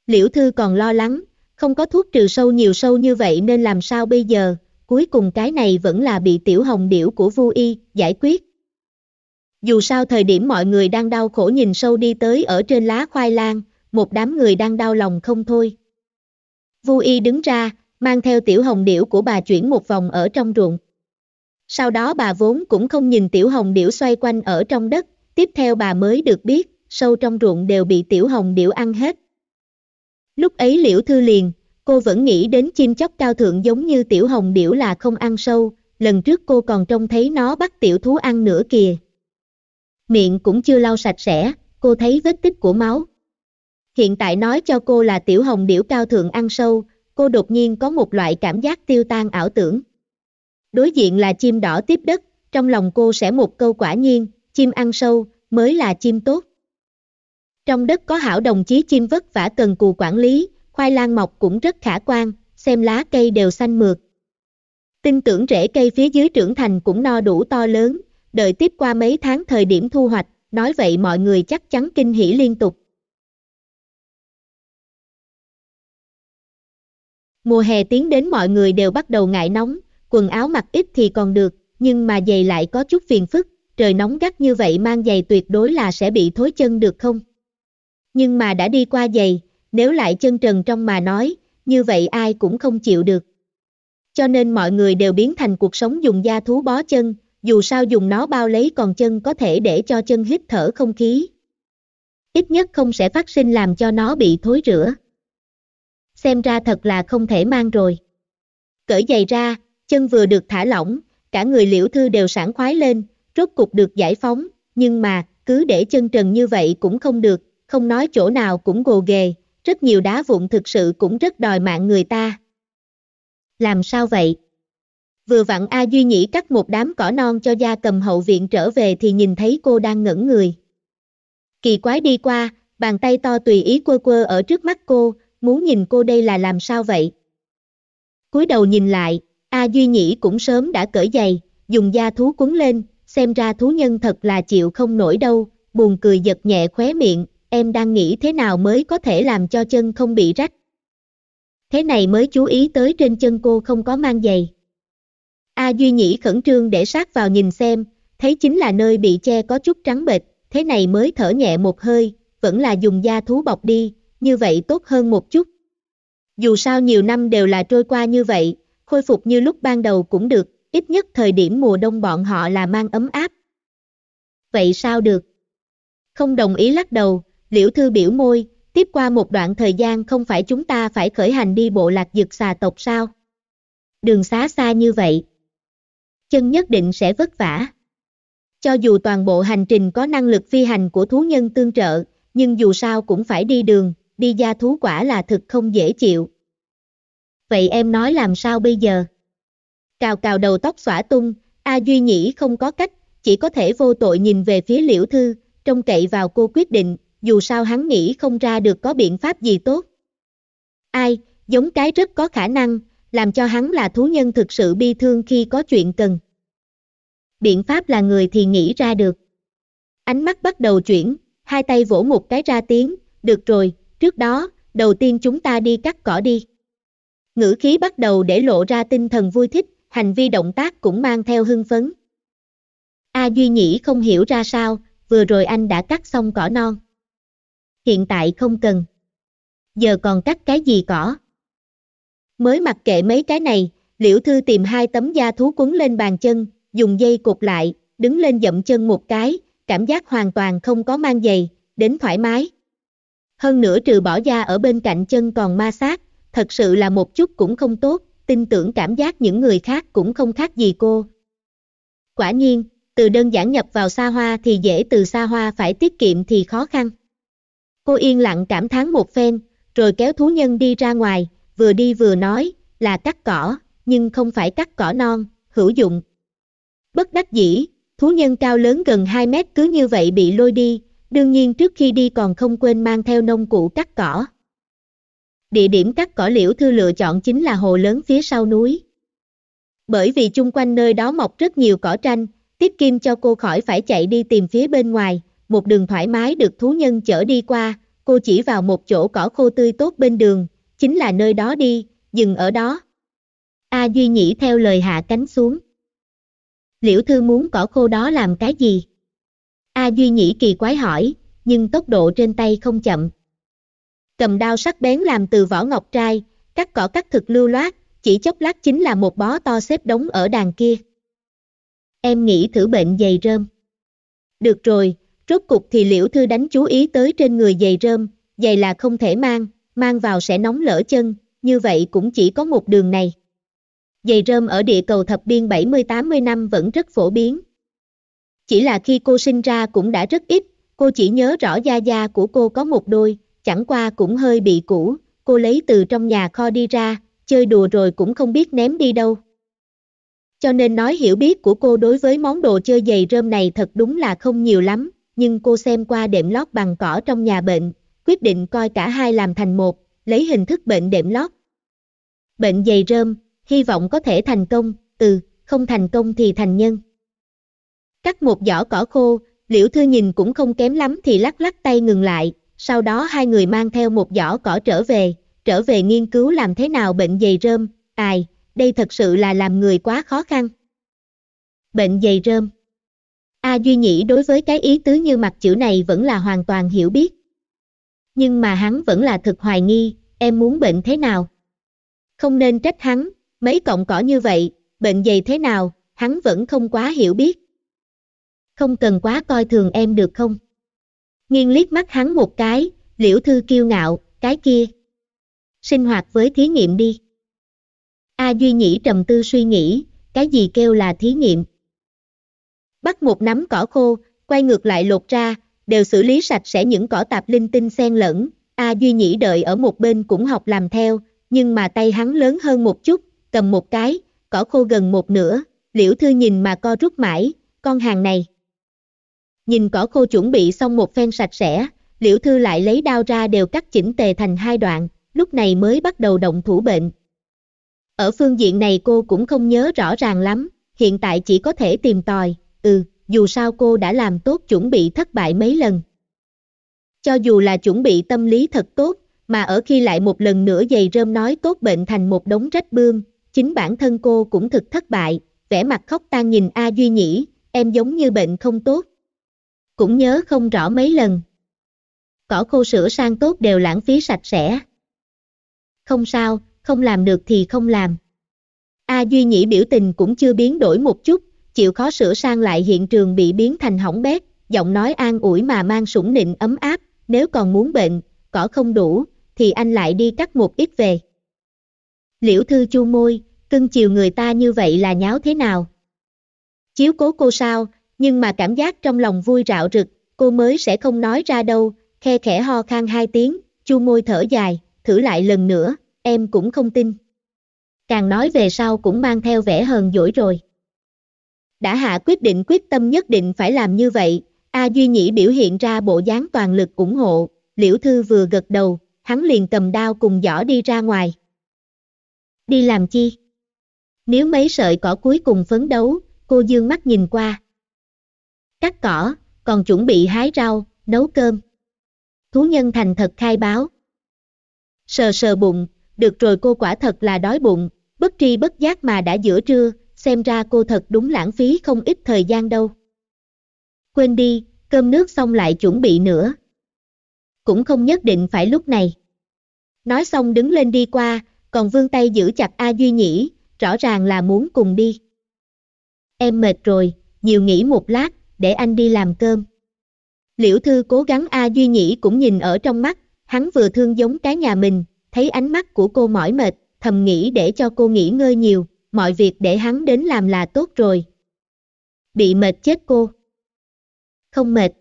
Liễu Thư còn lo lắng, không có thuốc trừ sâu nhiều sâu như vậy nên làm sao bây giờ, cuối cùng cái này vẫn là bị tiểu hồng điểu của Vu Y giải quyết. Dù sao thời điểm mọi người đang đau khổ nhìn sâu đi tới ở trên lá khoai lang, một đám người đang đau lòng không thôi. Vu Y đứng ra, mang theo tiểu hồng điểu của bà chuyển một vòng ở trong ruộng. Sau đó bà vốn cũng không nhìn tiểu hồng điểu xoay quanh ở trong đất, tiếp theo bà mới được biết, sâu trong ruộng đều bị tiểu hồng điểu ăn hết. Lúc ấy liễu thư liền, cô vẫn nghĩ đến chim chóc cao thượng giống như tiểu hồng điểu là không ăn sâu, lần trước cô còn trông thấy nó bắt tiểu thú ăn nữa kìa. Miệng cũng chưa lau sạch sẽ, cô thấy vết tích của máu. Hiện tại nói cho cô là tiểu hồng điểu cao thượng ăn sâu, cô đột nhiên có một loại cảm giác tiêu tan ảo tưởng. Đối diện là chim đỏ tiếp đất, trong lòng cô sẽ một câu quả nhiên, chim ăn sâu, mới là chim tốt. Trong đất có hảo đồng chí chim vất vả cần cù quản lý, khoai lang mọc cũng rất khả quan, xem lá cây đều xanh mượt. Tin tưởng rễ cây phía dưới trưởng thành cũng no đủ to lớn, đợi tiếp qua mấy tháng thời điểm thu hoạch, nói vậy mọi người chắc chắn kinh hỉ liên tục. Mùa hè tiến đến mọi người đều bắt đầu ngại nóng, quần áo mặc ít thì còn được, nhưng mà giày lại có chút phiền phức, trời nóng gắt như vậy mang giày tuyệt đối là sẽ bị thối chân được không? Nhưng mà đã đi qua giày, nếu lại chân trần trong mà nói, như vậy ai cũng không chịu được. Cho nên mọi người đều biến thành cuộc sống dùng da thú bó chân, dù sao dùng nó bao lấy còn chân có thể để cho chân hít thở không khí. Ít nhất không sẽ phát sinh làm cho nó bị thối rửa xem ra thật là không thể mang rồi. Cởi giày ra, chân vừa được thả lỏng, cả người liễu thư đều sảng khoái lên, rốt cục được giải phóng, nhưng mà, cứ để chân trần như vậy cũng không được, không nói chỗ nào cũng gồ ghề, rất nhiều đá vụn thực sự cũng rất đòi mạng người ta. Làm sao vậy? Vừa vặn A Duy Nhĩ cắt một đám cỏ non cho gia cầm hậu viện trở về thì nhìn thấy cô đang ngẩn người. Kỳ quái đi qua, bàn tay to tùy ý quơ quơ ở trước mắt cô, muốn nhìn cô đây là làm sao vậy? cúi đầu nhìn lại, A Duy Nhĩ cũng sớm đã cởi giày, dùng da thú cuốn lên, xem ra thú nhân thật là chịu không nổi đâu, buồn cười giật nhẹ khóe miệng, em đang nghĩ thế nào mới có thể làm cho chân không bị rách. Thế này mới chú ý tới trên chân cô không có mang giày. A Duy Nhĩ khẩn trương để sát vào nhìn xem, thấy chính là nơi bị che có chút trắng bệch, thế này mới thở nhẹ một hơi, vẫn là dùng da thú bọc đi, như vậy tốt hơn một chút. Dù sao nhiều năm đều là trôi qua như vậy, khôi phục như lúc ban đầu cũng được, ít nhất thời điểm mùa đông bọn họ là mang ấm áp. Vậy sao được? Không đồng ý lắc đầu, liễu thư biểu môi, tiếp qua một đoạn thời gian không phải chúng ta phải khởi hành đi bộ lạc dực xà tộc sao? Đường xá xa như vậy. Chân nhất định sẽ vất vả. Cho dù toàn bộ hành trình có năng lực phi hành của thú nhân tương trợ, nhưng dù sao cũng phải đi đường, đi ra thú quả là thực không dễ chịu. Vậy em nói làm sao bây giờ? Cào cào đầu tóc xõa tung, A Duy Nhĩ không có cách, chỉ có thể vô tội nhìn về phía liễu thư, trông cậy vào cô quyết định, dù sao hắn nghĩ không ra được có biện pháp gì tốt. Ai, giống cái rất có khả năng, làm cho hắn là thú nhân thực sự bi thương khi có chuyện cần. Biện pháp là người thì nghĩ ra được. Ánh mắt bắt đầu chuyển, hai tay vỗ một cái ra tiếng, được rồi, Trước đó, đầu tiên chúng ta đi cắt cỏ đi. Ngữ khí bắt đầu để lộ ra tinh thần vui thích, hành vi động tác cũng mang theo hưng phấn. A Duy Nhĩ không hiểu ra sao, vừa rồi anh đã cắt xong cỏ non. Hiện tại không cần. Giờ còn cắt cái gì cỏ? Mới mặc kệ mấy cái này, Liễu Thư tìm hai tấm da thú quấn lên bàn chân, dùng dây cột lại, đứng lên dậm chân một cái, cảm giác hoàn toàn không có mang giày, đến thoải mái hơn nữa trừ bỏ da ở bên cạnh chân còn ma sát, thật sự là một chút cũng không tốt, tin tưởng cảm giác những người khác cũng không khác gì cô. Quả nhiên, từ đơn giản nhập vào xa hoa thì dễ từ xa hoa phải tiết kiệm thì khó khăn. Cô yên lặng cảm thán một phen, rồi kéo thú nhân đi ra ngoài, vừa đi vừa nói, là cắt cỏ, nhưng không phải cắt cỏ non, hữu dụng. Bất đắc dĩ, thú nhân cao lớn gần 2 mét cứ như vậy bị lôi đi, đương nhiên trước khi đi còn không quên mang theo nông cụ cắt cỏ. Địa điểm cắt cỏ liễu thư lựa chọn chính là hồ lớn phía sau núi. Bởi vì chung quanh nơi đó mọc rất nhiều cỏ tranh, tiếp kim cho cô khỏi phải chạy đi tìm phía bên ngoài, một đường thoải mái được thú nhân chở đi qua, cô chỉ vào một chỗ cỏ khô tươi tốt bên đường, chính là nơi đó đi, dừng ở đó. A Duy Nhĩ theo lời hạ cánh xuống. Liễu Thư muốn cỏ khô đó làm cái gì? A Duy Nhĩ kỳ quái hỏi, nhưng tốc độ trên tay không chậm. Cầm đao sắc bén làm từ vỏ ngọc trai, cắt cỏ cắt thực lưu loát, chỉ chốc lát chính là một bó to xếp đống ở đàn kia. Em nghĩ thử bệnh dày rơm. Được rồi, rốt cục thì liễu thư đánh chú ý tới trên người dày rơm, dày là không thể mang, mang vào sẽ nóng lỡ chân, như vậy cũng chỉ có một đường này. Dày rơm ở địa cầu thập biên 70-80 năm vẫn rất phổ biến, chỉ là khi cô sinh ra cũng đã rất ít, cô chỉ nhớ rõ da da của cô có một đôi, chẳng qua cũng hơi bị cũ, cô lấy từ trong nhà kho đi ra, chơi đùa rồi cũng không biết ném đi đâu. Cho nên nói hiểu biết của cô đối với món đồ chơi giày rơm này thật đúng là không nhiều lắm, nhưng cô xem qua đệm lót bằng cỏ trong nhà bệnh, quyết định coi cả hai làm thành một, lấy hình thức bệnh đệm lót. Bệnh giày rơm, hy vọng có thể thành công, ừ, không thành công thì thành nhân cắt một giỏ cỏ khô, liễu thư nhìn cũng không kém lắm thì lắc lắc tay ngừng lại, sau đó hai người mang theo một giỏ cỏ trở về, trở về nghiên cứu làm thế nào bệnh dày rơm, ai, đây thật sự là làm người quá khó khăn. Bệnh dày rơm A Duy Nhĩ đối với cái ý tứ như mặt chữ này vẫn là hoàn toàn hiểu biết. Nhưng mà hắn vẫn là thực hoài nghi, em muốn bệnh thế nào? Không nên trách hắn, mấy cọng cỏ như vậy, bệnh dày thế nào, hắn vẫn không quá hiểu biết không cần quá coi thường em được không? Nghiêng liếc mắt hắn một cái, liễu thư kiêu ngạo, cái kia. Sinh hoạt với thí nghiệm đi. A Duy Nhĩ trầm tư suy nghĩ, cái gì kêu là thí nghiệm? Bắt một nắm cỏ khô, quay ngược lại lột ra, đều xử lý sạch sẽ những cỏ tạp linh tinh xen lẫn. A Duy Nhĩ đợi ở một bên cũng học làm theo, nhưng mà tay hắn lớn hơn một chút, cầm một cái, cỏ khô gần một nửa, liễu thư nhìn mà co rút mãi, con hàng này. Nhìn cỏ khô chuẩn bị xong một phen sạch sẽ, liễu thư lại lấy đao ra đều cắt chỉnh tề thành hai đoạn, lúc này mới bắt đầu động thủ bệnh. Ở phương diện này cô cũng không nhớ rõ ràng lắm, hiện tại chỉ có thể tìm tòi, ừ, dù sao cô đã làm tốt chuẩn bị thất bại mấy lần. Cho dù là chuẩn bị tâm lý thật tốt, mà ở khi lại một lần nữa giày rơm nói tốt bệnh thành một đống rách bươm, chính bản thân cô cũng thực thất bại, vẻ mặt khóc tan nhìn A Duy Nhĩ, em giống như bệnh không tốt cũng nhớ không rõ mấy lần. Cỏ khô sữa sang tốt đều lãng phí sạch sẽ. Không sao, không làm được thì không làm. A Duy Nhĩ biểu tình cũng chưa biến đổi một chút, chịu khó sửa sang lại hiện trường bị biến thành hỏng bét, giọng nói an ủi mà mang sủng nịnh ấm áp, nếu còn muốn bệnh, cỏ không đủ, thì anh lại đi cắt một ít về. Liễu Thư chu môi, cưng chiều người ta như vậy là nháo thế nào? Chiếu cố cô sao, nhưng mà cảm giác trong lòng vui rạo rực, cô mới sẽ không nói ra đâu, khe khẽ ho khang hai tiếng, chu môi thở dài, thử lại lần nữa, em cũng không tin. Càng nói về sau cũng mang theo vẻ hờn dỗi rồi. Đã hạ quyết định quyết tâm nhất định phải làm như vậy, A Duy Nhĩ biểu hiện ra bộ dáng toàn lực ủng hộ, Liễu Thư vừa gật đầu, hắn liền cầm đao cùng giỏ đi ra ngoài. Đi làm chi? Nếu mấy sợi cỏ cuối cùng phấn đấu, cô dương mắt nhìn qua, cắt cỏ, còn chuẩn bị hái rau, nấu cơm. Thú nhân thành thật khai báo. Sờ sờ bụng, được rồi cô quả thật là đói bụng, bất tri bất giác mà đã giữa trưa, xem ra cô thật đúng lãng phí không ít thời gian đâu. Quên đi, cơm nước xong lại chuẩn bị nữa. Cũng không nhất định phải lúc này. Nói xong đứng lên đi qua, còn vương tay giữ chặt A Duy Nhĩ, rõ ràng là muốn cùng đi. Em mệt rồi, nhiều nghỉ một lát, để anh đi làm cơm. Liễu Thư cố gắng A Duy Nhĩ cũng nhìn ở trong mắt, hắn vừa thương giống cái nhà mình, thấy ánh mắt của cô mỏi mệt, thầm nghĩ để cho cô nghỉ ngơi nhiều, mọi việc để hắn đến làm là tốt rồi. Bị mệt chết cô. Không mệt.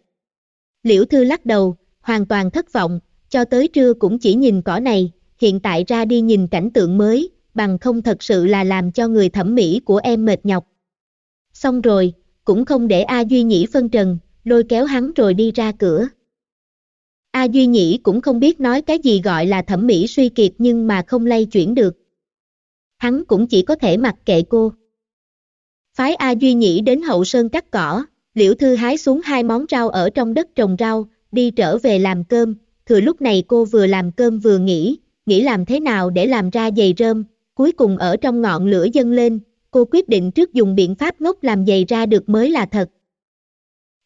Liễu Thư lắc đầu, hoàn toàn thất vọng, cho tới trưa cũng chỉ nhìn cỏ này, hiện tại ra đi nhìn cảnh tượng mới, bằng không thật sự là làm cho người thẩm mỹ của em mệt nhọc. Xong rồi, cũng không để A Duy Nhĩ phân trần, lôi kéo hắn rồi đi ra cửa. A Duy Nhĩ cũng không biết nói cái gì gọi là thẩm mỹ suy kiệt nhưng mà không lay chuyển được. Hắn cũng chỉ có thể mặc kệ cô. Phái A Duy Nhĩ đến hậu sơn cắt cỏ, liễu thư hái xuống hai món rau ở trong đất trồng rau, đi trở về làm cơm, thừa lúc này cô vừa làm cơm vừa nghĩ, nghĩ làm thế nào để làm ra dày rơm, cuối cùng ở trong ngọn lửa dâng lên, cô quyết định trước dùng biện pháp ngốc làm giày ra được mới là thật.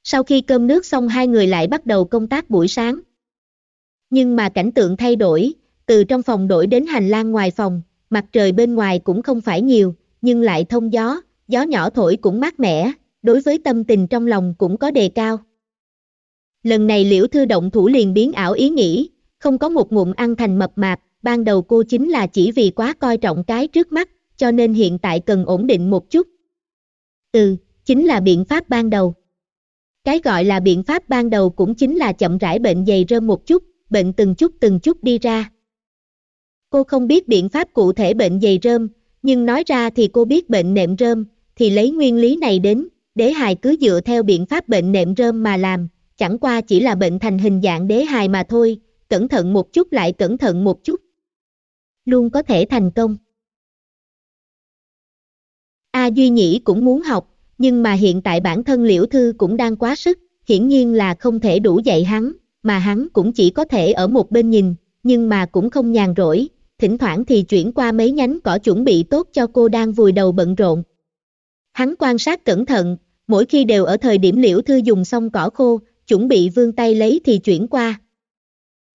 Sau khi cơm nước xong hai người lại bắt đầu công tác buổi sáng. Nhưng mà cảnh tượng thay đổi, từ trong phòng đổi đến hành lang ngoài phòng, mặt trời bên ngoài cũng không phải nhiều, nhưng lại thông gió, gió nhỏ thổi cũng mát mẻ, đối với tâm tình trong lòng cũng có đề cao. Lần này liễu thư động thủ liền biến ảo ý nghĩ, không có một ngụm ăn thành mập mạp, ban đầu cô chính là chỉ vì quá coi trọng cái trước mắt, cho nên hiện tại cần ổn định một chút. Ừ, chính là biện pháp ban đầu. Cái gọi là biện pháp ban đầu cũng chính là chậm rãi bệnh dày rơm một chút, bệnh từng chút từng chút đi ra. Cô không biết biện pháp cụ thể bệnh dày rơm, nhưng nói ra thì cô biết bệnh nệm rơm, thì lấy nguyên lý này đến, đế hài cứ dựa theo biện pháp bệnh nệm rơm mà làm, chẳng qua chỉ là bệnh thành hình dạng đế hài mà thôi, cẩn thận một chút lại cẩn thận một chút. Luôn có thể thành công. A Duy Nhĩ cũng muốn học, nhưng mà hiện tại bản thân Liễu Thư cũng đang quá sức, hiển nhiên là không thể đủ dạy hắn, mà hắn cũng chỉ có thể ở một bên nhìn, nhưng mà cũng không nhàn rỗi, thỉnh thoảng thì chuyển qua mấy nhánh cỏ chuẩn bị tốt cho cô đang vùi đầu bận rộn. Hắn quan sát cẩn thận, mỗi khi đều ở thời điểm Liễu Thư dùng xong cỏ khô, chuẩn bị vươn tay lấy thì chuyển qua.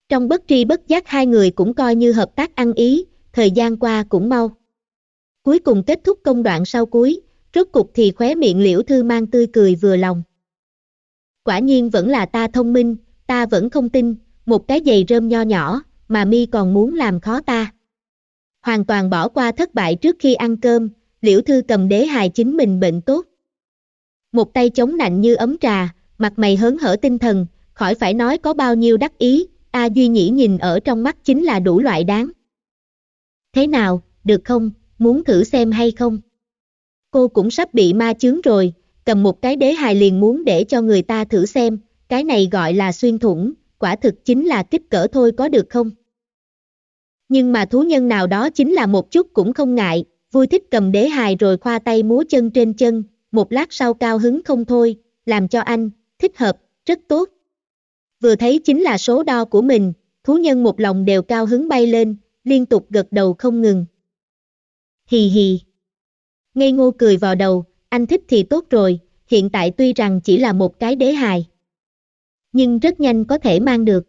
Trong bất tri bất giác hai người cũng coi như hợp tác ăn ý, thời gian qua cũng mau. Cuối cùng kết thúc công đoạn sau cuối, rốt cục thì khóe miệng liễu thư mang tươi cười vừa lòng. Quả nhiên vẫn là ta thông minh, ta vẫn không tin, một cái giày rơm nho nhỏ, mà mi còn muốn làm khó ta. Hoàn toàn bỏ qua thất bại trước khi ăn cơm, liễu thư cầm đế hài chính mình bệnh tốt. Một tay chống nạnh như ấm trà, mặt mày hớn hở tinh thần, khỏi phải nói có bao nhiêu đắc ý, A Duy Nhĩ nhìn ở trong mắt chính là đủ loại đáng. Thế nào, được không? muốn thử xem hay không? Cô cũng sắp bị ma chướng rồi, cầm một cái đế hài liền muốn để cho người ta thử xem, cái này gọi là xuyên thủng, quả thực chính là kích cỡ thôi có được không? Nhưng mà thú nhân nào đó chính là một chút cũng không ngại, vui thích cầm đế hài rồi khoa tay múa chân trên chân, một lát sau cao hứng không thôi, làm cho anh, thích hợp, rất tốt. Vừa thấy chính là số đo của mình, thú nhân một lòng đều cao hứng bay lên, liên tục gật đầu không ngừng hì hì. Ngây ngô cười vào đầu, anh thích thì tốt rồi, hiện tại tuy rằng chỉ là một cái đế hài. Nhưng rất nhanh có thể mang được.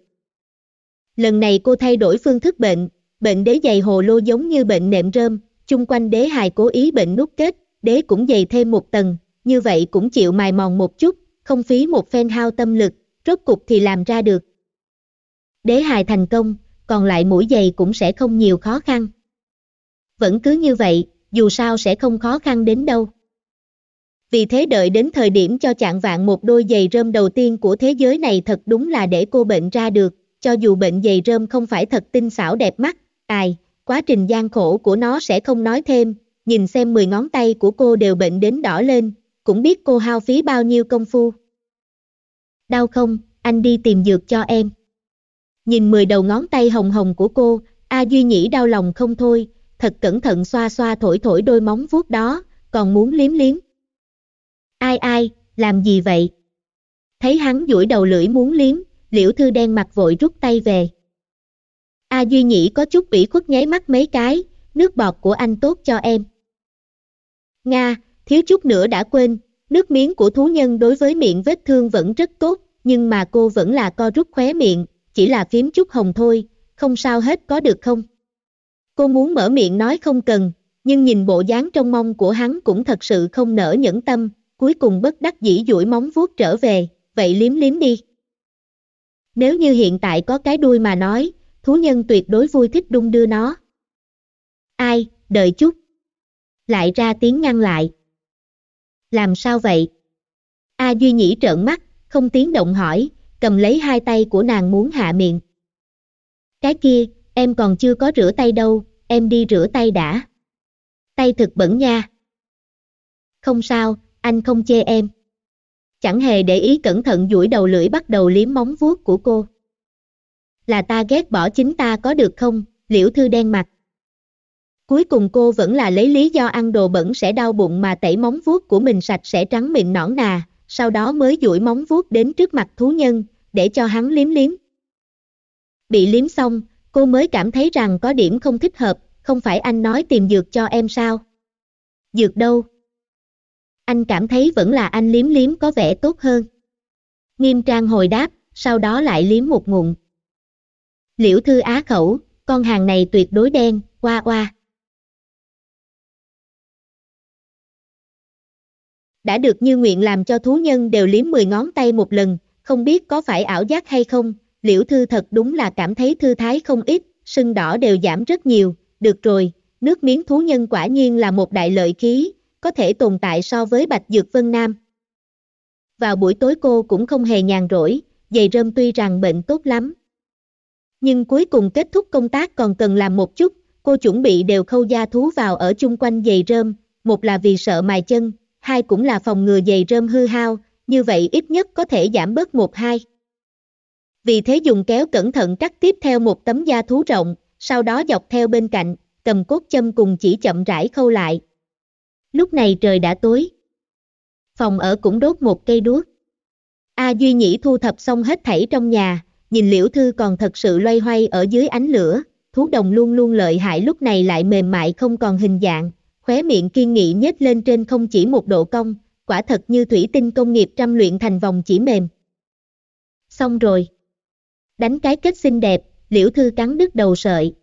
Lần này cô thay đổi phương thức bệnh, bệnh đế dày hồ lô giống như bệnh nệm rơm, chung quanh đế hài cố ý bệnh nút kết, đế cũng dày thêm một tầng, như vậy cũng chịu mài mòn một chút, không phí một phen hao tâm lực, rốt cục thì làm ra được. Đế hài thành công, còn lại mũi dày cũng sẽ không nhiều khó khăn vẫn cứ như vậy, dù sao sẽ không khó khăn đến đâu. Vì thế đợi đến thời điểm cho chạng vạn một đôi giày rơm đầu tiên của thế giới này thật đúng là để cô bệnh ra được, cho dù bệnh giày rơm không phải thật tinh xảo đẹp mắt, tài, quá trình gian khổ của nó sẽ không nói thêm, nhìn xem 10 ngón tay của cô đều bệnh đến đỏ lên, cũng biết cô hao phí bao nhiêu công phu. Đau không, anh đi tìm dược cho em. Nhìn 10 đầu ngón tay hồng hồng của cô, A Duy Nhĩ đau lòng không thôi, thật cẩn thận xoa xoa thổi thổi đôi móng vuốt đó, còn muốn liếm liếm. Ai ai, làm gì vậy? Thấy hắn duỗi đầu lưỡi muốn liếm, liễu thư đen mặt vội rút tay về. A Duy Nhĩ có chút ủy khuất nháy mắt mấy cái, nước bọt của anh tốt cho em. Nga, thiếu chút nữa đã quên, nước miếng của thú nhân đối với miệng vết thương vẫn rất tốt, nhưng mà cô vẫn là co rút khóe miệng, chỉ là phím chút hồng thôi, không sao hết có được không? Cô muốn mở miệng nói không cần, nhưng nhìn bộ dáng trong mong của hắn cũng thật sự không nở nhẫn tâm, cuối cùng bất đắc dĩ duỗi móng vuốt trở về, vậy liếm liếm đi. Nếu như hiện tại có cái đuôi mà nói, thú nhân tuyệt đối vui thích đung đưa nó. Ai, đợi chút. Lại ra tiếng ngăn lại. Làm sao vậy? A Duy Nhĩ trợn mắt, không tiếng động hỏi, cầm lấy hai tay của nàng muốn hạ miệng. Cái kia, Em còn chưa có rửa tay đâu, em đi rửa tay đã. Tay thực bẩn nha. Không sao, anh không chê em. Chẳng hề để ý cẩn thận duỗi đầu lưỡi bắt đầu liếm móng vuốt của cô. Là ta ghét bỏ chính ta có được không, liễu thư đen mặt. Cuối cùng cô vẫn là lấy lý do ăn đồ bẩn sẽ đau bụng mà tẩy móng vuốt của mình sạch sẽ trắng mịn nõn nà, sau đó mới duỗi móng vuốt đến trước mặt thú nhân, để cho hắn liếm liếm. Bị liếm xong, cô mới cảm thấy rằng có điểm không thích hợp, không phải anh nói tìm dược cho em sao? Dược đâu? Anh cảm thấy vẫn là anh liếm liếm có vẻ tốt hơn. Nghiêm trang hồi đáp, sau đó lại liếm một ngụm. Liễu thư á khẩu, con hàng này tuyệt đối đen, qua qua. Đã được như nguyện làm cho thú nhân đều liếm 10 ngón tay một lần, không biết có phải ảo giác hay không, liễu thư thật đúng là cảm thấy thư thái không ít, sưng đỏ đều giảm rất nhiều, được rồi, nước miếng thú nhân quả nhiên là một đại lợi khí, có thể tồn tại so với Bạch Dược Vân Nam. Vào buổi tối cô cũng không hề nhàn rỗi, giày rơm tuy rằng bệnh tốt lắm. Nhưng cuối cùng kết thúc công tác còn cần làm một chút, cô chuẩn bị đều khâu da thú vào ở chung quanh giày rơm, một là vì sợ mài chân, hai cũng là phòng ngừa giày rơm hư hao, như vậy ít nhất có thể giảm bớt một hai vì thế dùng kéo cẩn thận cắt tiếp theo một tấm da thú rộng, sau đó dọc theo bên cạnh, cầm cốt châm cùng chỉ chậm rãi khâu lại. Lúc này trời đã tối. Phòng ở cũng đốt một cây đuốc. A Duy Nhĩ thu thập xong hết thảy trong nhà, nhìn Liễu Thư còn thật sự loay hoay ở dưới ánh lửa, thú đồng luôn luôn lợi hại lúc này lại mềm mại không còn hình dạng, khóe miệng kiên nghị nhếch lên trên không chỉ một độ cong, quả thật như thủy tinh công nghiệp trăm luyện thành vòng chỉ mềm. Xong rồi đánh cái kết xinh đẹp, liễu thư cắn đứt đầu sợi.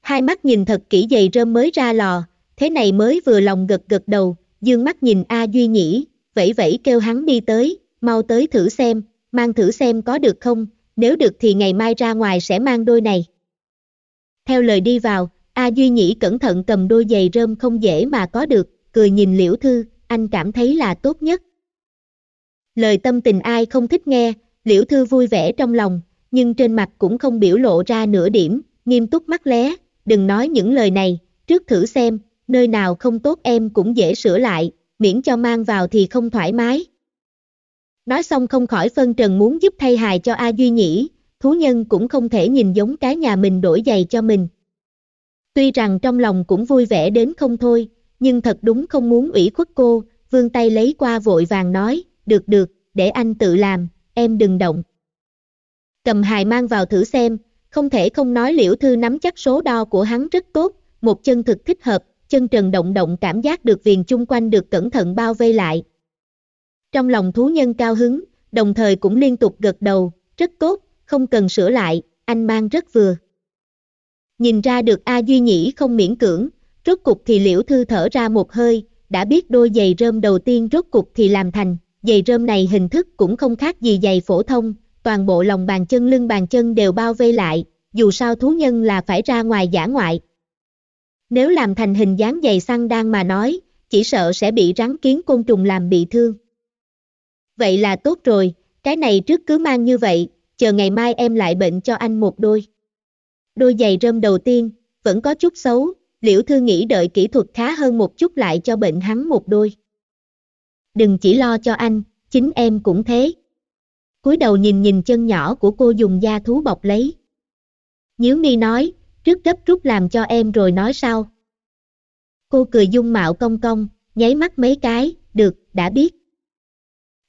Hai mắt nhìn thật kỹ giày rơm mới ra lò, thế này mới vừa lòng gật gật đầu, dương mắt nhìn A Duy Nhĩ, vẫy vẫy kêu hắn đi tới, mau tới thử xem, mang thử xem có được không, nếu được thì ngày mai ra ngoài sẽ mang đôi này. Theo lời đi vào, A Duy Nhĩ cẩn thận cầm đôi giày rơm không dễ mà có được, cười nhìn liễu thư, anh cảm thấy là tốt nhất. Lời tâm tình ai không thích nghe, liễu thư vui vẻ trong lòng, nhưng trên mặt cũng không biểu lộ ra nửa điểm, nghiêm túc mắt lé, đừng nói những lời này, trước thử xem, nơi nào không tốt em cũng dễ sửa lại, miễn cho mang vào thì không thoải mái. Nói xong không khỏi phân trần muốn giúp thay hài cho A Duy Nhĩ, thú nhân cũng không thể nhìn giống cái nhà mình đổi giày cho mình. Tuy rằng trong lòng cũng vui vẻ đến không thôi, nhưng thật đúng không muốn ủy khuất cô, vương tay lấy qua vội vàng nói, được được, để anh tự làm, em đừng động cầm hài mang vào thử xem, không thể không nói liễu thư nắm chắc số đo của hắn rất tốt, một chân thực thích hợp, chân trần động động cảm giác được viền chung quanh được cẩn thận bao vây lại. Trong lòng thú nhân cao hứng, đồng thời cũng liên tục gật đầu, rất tốt, không cần sửa lại, anh mang rất vừa. Nhìn ra được A Duy Nhĩ không miễn cưỡng, rốt cục thì liễu thư thở ra một hơi, đã biết đôi giày rơm đầu tiên rốt cục thì làm thành, giày rơm này hình thức cũng không khác gì giày phổ thông, toàn bộ lòng bàn chân lưng bàn chân đều bao vây lại, dù sao thú nhân là phải ra ngoài giả ngoại. Nếu làm thành hình dáng dày săn đang mà nói, chỉ sợ sẽ bị rắn kiến côn trùng làm bị thương. Vậy là tốt rồi, cái này trước cứ mang như vậy, chờ ngày mai em lại bệnh cho anh một đôi. Đôi giày rơm đầu tiên, vẫn có chút xấu, liễu thư nghĩ đợi kỹ thuật khá hơn một chút lại cho bệnh hắn một đôi. Đừng chỉ lo cho anh, chính em cũng thế cúi đầu nhìn nhìn chân nhỏ của cô dùng da thú bọc lấy. Nhíu mi nói, trước gấp rút làm cho em rồi nói sau. Cô cười dung mạo công công, nháy mắt mấy cái, được, đã biết.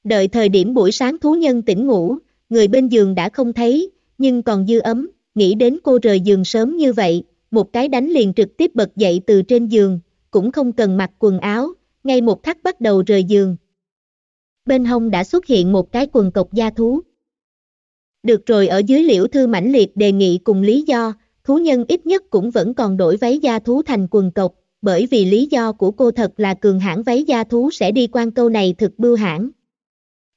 Đợi thời điểm buổi sáng thú nhân tỉnh ngủ, người bên giường đã không thấy, nhưng còn dư ấm, nghĩ đến cô rời giường sớm như vậy, một cái đánh liền trực tiếp bật dậy từ trên giường, cũng không cần mặc quần áo, ngay một thắt bắt đầu rời giường bên hông đã xuất hiện một cái quần cộc da thú. Được rồi ở dưới liễu thư mãnh liệt đề nghị cùng lý do, thú nhân ít nhất cũng vẫn còn đổi váy da thú thành quần cộc, bởi vì lý do của cô thật là cường hãng váy da thú sẽ đi quan câu này thực bưu hãng.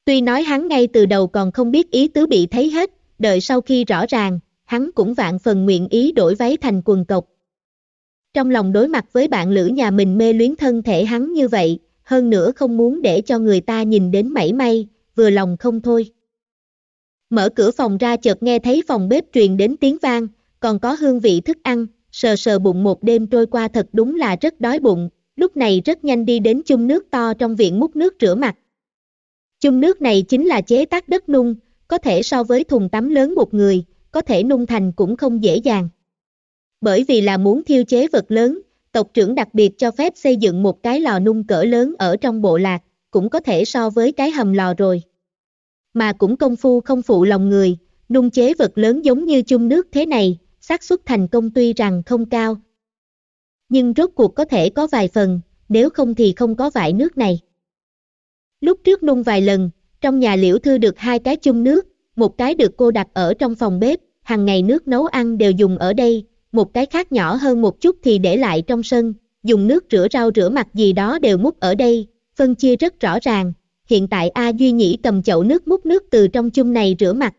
Tuy nói hắn ngay từ đầu còn không biết ý tứ bị thấy hết, đợi sau khi rõ ràng, hắn cũng vạn phần nguyện ý đổi váy thành quần cộc. Trong lòng đối mặt với bạn lữ nhà mình mê luyến thân thể hắn như vậy, hơn nữa không muốn để cho người ta nhìn đến mảy may, vừa lòng không thôi. Mở cửa phòng ra chợt nghe thấy phòng bếp truyền đến tiếng vang, còn có hương vị thức ăn, sờ sờ bụng một đêm trôi qua thật đúng là rất đói bụng, lúc này rất nhanh đi đến chung nước to trong viện múc nước rửa mặt. Chung nước này chính là chế tác đất nung, có thể so với thùng tắm lớn một người, có thể nung thành cũng không dễ dàng. Bởi vì là muốn thiêu chế vật lớn, tộc trưởng đặc biệt cho phép xây dựng một cái lò nung cỡ lớn ở trong bộ lạc, cũng có thể so với cái hầm lò rồi. Mà cũng công phu không phụ lòng người, nung chế vật lớn giống như chung nước thế này, xác suất thành công tuy rằng không cao. Nhưng rốt cuộc có thể có vài phần, nếu không thì không có vải nước này. Lúc trước nung vài lần, trong nhà liễu thư được hai cái chung nước, một cái được cô đặt ở trong phòng bếp, hàng ngày nước nấu ăn đều dùng ở đây, một cái khác nhỏ hơn một chút thì để lại trong sân, dùng nước rửa rau rửa mặt gì đó đều múc ở đây, phân chia rất rõ ràng, hiện tại A Duy Nhĩ cầm chậu nước múc nước từ trong chung này rửa mặt.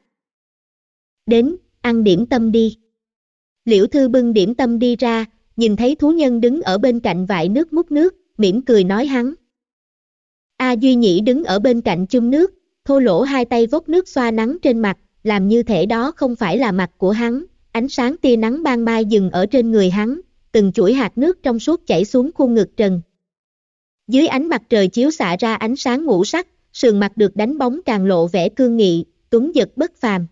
Đến, ăn điểm tâm đi. Liễu Thư bưng điểm tâm đi ra, nhìn thấy thú nhân đứng ở bên cạnh vại nước múc nước, mỉm cười nói hắn. A Duy Nhĩ đứng ở bên cạnh chung nước, thô lỗ hai tay vốc nước xoa nắng trên mặt, làm như thể đó không phải là mặt của hắn, Ánh sáng tia nắng ban mai dừng ở trên người hắn, từng chuỗi hạt nước trong suốt chảy xuống khuôn ngực trần. Dưới ánh mặt trời chiếu xạ ra ánh sáng ngũ sắc, sườn mặt được đánh bóng càng lộ vẻ cương nghị, tuấn giật bất phàm.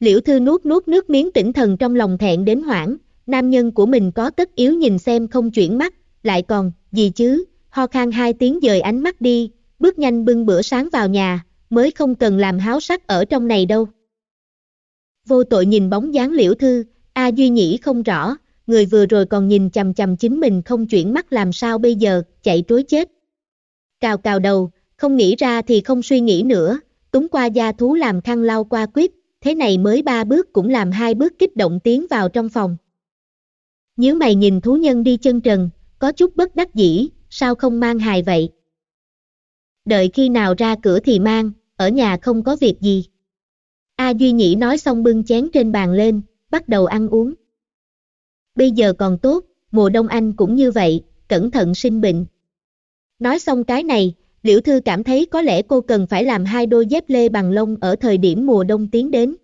Liễu Thư nuốt nuốt nước miếng tỉnh thần trong lòng thẹn đến hoảng, nam nhân của mình có tất yếu nhìn xem không chuyển mắt, lại còn, gì chứ, ho khan hai tiếng dời ánh mắt đi, bước nhanh bưng bữa sáng vào nhà, mới không cần làm háo sắc ở trong này đâu vô tội nhìn bóng dáng liễu thư, A Duy Nhĩ không rõ, người vừa rồi còn nhìn chầm chầm chính mình không chuyển mắt làm sao bây giờ, chạy trối chết. Cào cào đầu, không nghĩ ra thì không suy nghĩ nữa, túng qua gia thú làm khăn lau qua quyết, thế này mới ba bước cũng làm hai bước kích động tiến vào trong phòng. nếu mày nhìn thú nhân đi chân trần, có chút bất đắc dĩ, sao không mang hài vậy? Đợi khi nào ra cửa thì mang, ở nhà không có việc gì. A Duy Nhĩ nói xong bưng chén trên bàn lên, bắt đầu ăn uống. Bây giờ còn tốt, mùa đông anh cũng như vậy, cẩn thận sinh bệnh. Nói xong cái này, Liễu Thư cảm thấy có lẽ cô cần phải làm hai đôi dép lê bằng lông ở thời điểm mùa đông tiến đến.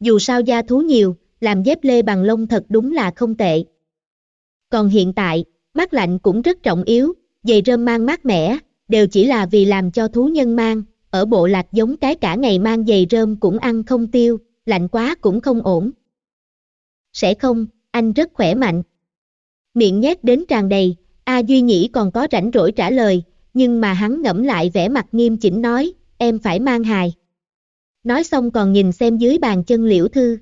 Dù sao gia thú nhiều, làm dép lê bằng lông thật đúng là không tệ. Còn hiện tại, mát lạnh cũng rất trọng yếu, giày rơm mang mát mẻ, đều chỉ là vì làm cho thú nhân mang, ở bộ lạc giống cái cả ngày mang giày rơm cũng ăn không tiêu, lạnh quá cũng không ổn. Sẽ không, anh rất khỏe mạnh. Miệng nhét đến tràn đầy, A Duy Nhĩ còn có rảnh rỗi trả lời, nhưng mà hắn ngẫm lại vẻ mặt nghiêm chỉnh nói, em phải mang hài. Nói xong còn nhìn xem dưới bàn chân liễu thư.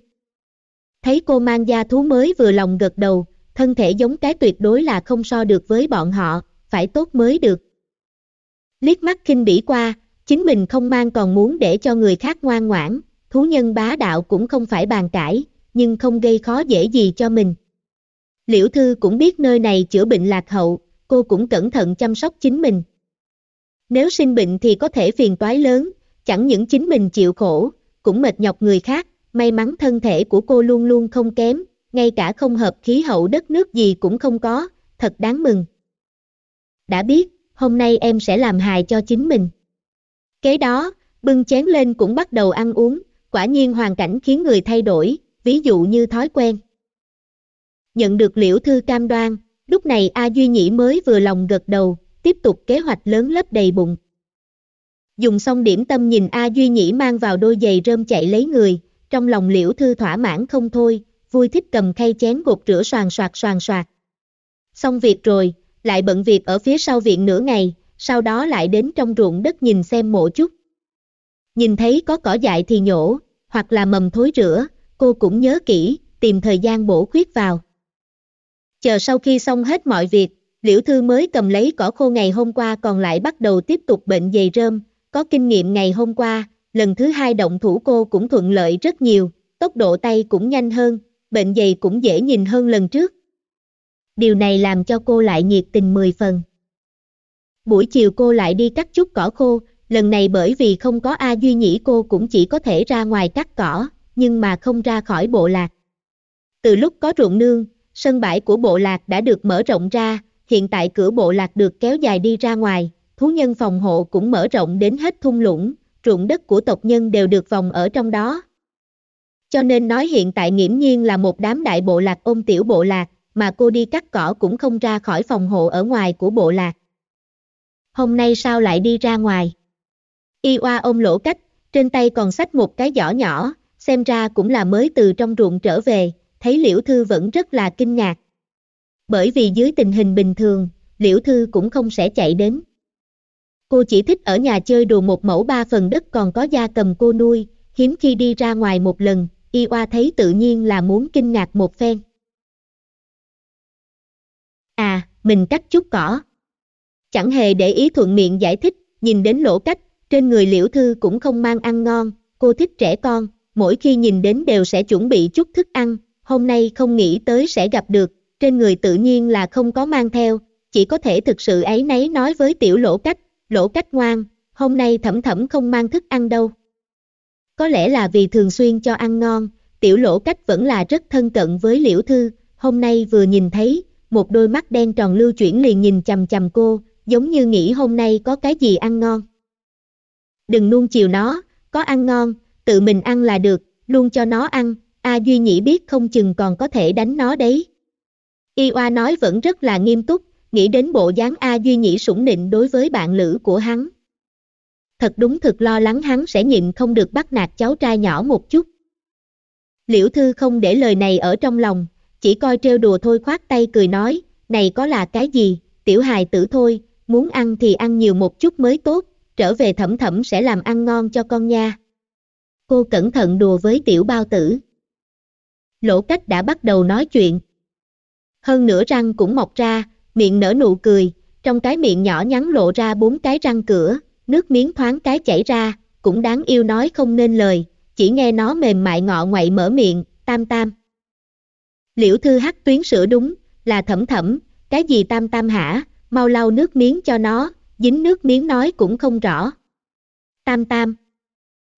Thấy cô mang da thú mới vừa lòng gật đầu, thân thể giống cái tuyệt đối là không so được với bọn họ, phải tốt mới được. Liếc mắt khinh bỉ qua, chính mình không mang còn muốn để cho người khác ngoan ngoãn, thú nhân bá đạo cũng không phải bàn cãi, nhưng không gây khó dễ gì cho mình. Liễu Thư cũng biết nơi này chữa bệnh lạc hậu, cô cũng cẩn thận chăm sóc chính mình. Nếu sinh bệnh thì có thể phiền toái lớn, chẳng những chính mình chịu khổ, cũng mệt nhọc người khác, may mắn thân thể của cô luôn luôn không kém, ngay cả không hợp khí hậu đất nước gì cũng không có, thật đáng mừng. Đã biết, hôm nay em sẽ làm hài cho chính mình. Kế đó, bưng chén lên cũng bắt đầu ăn uống, quả nhiên hoàn cảnh khiến người thay đổi, ví dụ như thói quen. Nhận được liễu thư cam đoan, lúc này A Duy Nhĩ mới vừa lòng gật đầu, tiếp tục kế hoạch lớn lấp đầy bụng. Dùng xong điểm tâm nhìn A Duy Nhĩ mang vào đôi giày rơm chạy lấy người, trong lòng liễu thư thỏa mãn không thôi, vui thích cầm khay chén gột rửa soàn soạt soàn soạt. Xong việc rồi, lại bận việc ở phía sau viện nửa ngày, sau đó lại đến trong ruộng đất nhìn xem mộ chút. Nhìn thấy có cỏ dại thì nhổ, hoặc là mầm thối rửa, cô cũng nhớ kỹ, tìm thời gian bổ khuyết vào. Chờ sau khi xong hết mọi việc, Liễu Thư mới cầm lấy cỏ khô ngày hôm qua còn lại bắt đầu tiếp tục bệnh dày rơm, có kinh nghiệm ngày hôm qua, lần thứ hai động thủ cô cũng thuận lợi rất nhiều, tốc độ tay cũng nhanh hơn, bệnh dày cũng dễ nhìn hơn lần trước. Điều này làm cho cô lại nhiệt tình 10 phần. Buổi chiều cô lại đi cắt chút cỏ khô, lần này bởi vì không có A Duy Nhĩ cô cũng chỉ có thể ra ngoài cắt cỏ, nhưng mà không ra khỏi bộ lạc. Từ lúc có ruộng nương, sân bãi của bộ lạc đã được mở rộng ra, hiện tại cửa bộ lạc được kéo dài đi ra ngoài, thú nhân phòng hộ cũng mở rộng đến hết thung lũng, ruộng đất của tộc nhân đều được vòng ở trong đó. Cho nên nói hiện tại nghiễm nhiên là một đám đại bộ lạc ôm tiểu bộ lạc, mà cô đi cắt cỏ cũng không ra khỏi phòng hộ ở ngoài của bộ lạc hôm nay sao lại đi ra ngoài. Y oa ôm lỗ cách, trên tay còn xách một cái giỏ nhỏ, xem ra cũng là mới từ trong ruộng trở về, thấy Liễu Thư vẫn rất là kinh ngạc. Bởi vì dưới tình hình bình thường, Liễu Thư cũng không sẽ chạy đến. Cô chỉ thích ở nhà chơi đùa một mẫu ba phần đất còn có gia cầm cô nuôi, hiếm khi đi ra ngoài một lần, y oa thấy tự nhiên là muốn kinh ngạc một phen. À, mình cắt chút cỏ chẳng hề để ý thuận miệng giải thích, nhìn đến lỗ cách, trên người liễu thư cũng không mang ăn ngon, cô thích trẻ con, mỗi khi nhìn đến đều sẽ chuẩn bị chút thức ăn, hôm nay không nghĩ tới sẽ gặp được, trên người tự nhiên là không có mang theo, chỉ có thể thực sự ấy nấy nói với tiểu lỗ cách, lỗ cách ngoan, hôm nay thẩm thẩm không mang thức ăn đâu. Có lẽ là vì thường xuyên cho ăn ngon, tiểu lỗ cách vẫn là rất thân cận với liễu thư, hôm nay vừa nhìn thấy, một đôi mắt đen tròn lưu chuyển liền nhìn chầm chầm cô, giống như nghĩ hôm nay có cái gì ăn ngon. Đừng nuông chiều nó, có ăn ngon, tự mình ăn là được, luôn cho nó ăn, A Duy Nhĩ biết không chừng còn có thể đánh nó đấy. Y Oa nói vẫn rất là nghiêm túc, nghĩ đến bộ dáng A Duy Nhĩ sủng nịnh đối với bạn lữ của hắn. Thật đúng thực lo lắng hắn sẽ nhịn không được bắt nạt cháu trai nhỏ một chút. Liễu Thư không để lời này ở trong lòng, chỉ coi trêu đùa thôi khoát tay cười nói, này có là cái gì, tiểu hài tử thôi, muốn ăn thì ăn nhiều một chút mới tốt, trở về thẩm thẩm sẽ làm ăn ngon cho con nha. Cô cẩn thận đùa với tiểu bao tử. Lỗ cách đã bắt đầu nói chuyện. Hơn nửa răng cũng mọc ra, miệng nở nụ cười, trong cái miệng nhỏ nhắn lộ ra bốn cái răng cửa, nước miếng thoáng cái chảy ra, cũng đáng yêu nói không nên lời, chỉ nghe nó mềm mại ngọ ngoại mở miệng, tam tam. Liễu thư hắc tuyến sửa đúng, là thẩm thẩm, cái gì tam tam hả, mau lau nước miếng cho nó, dính nước miếng nói cũng không rõ. Tam tam.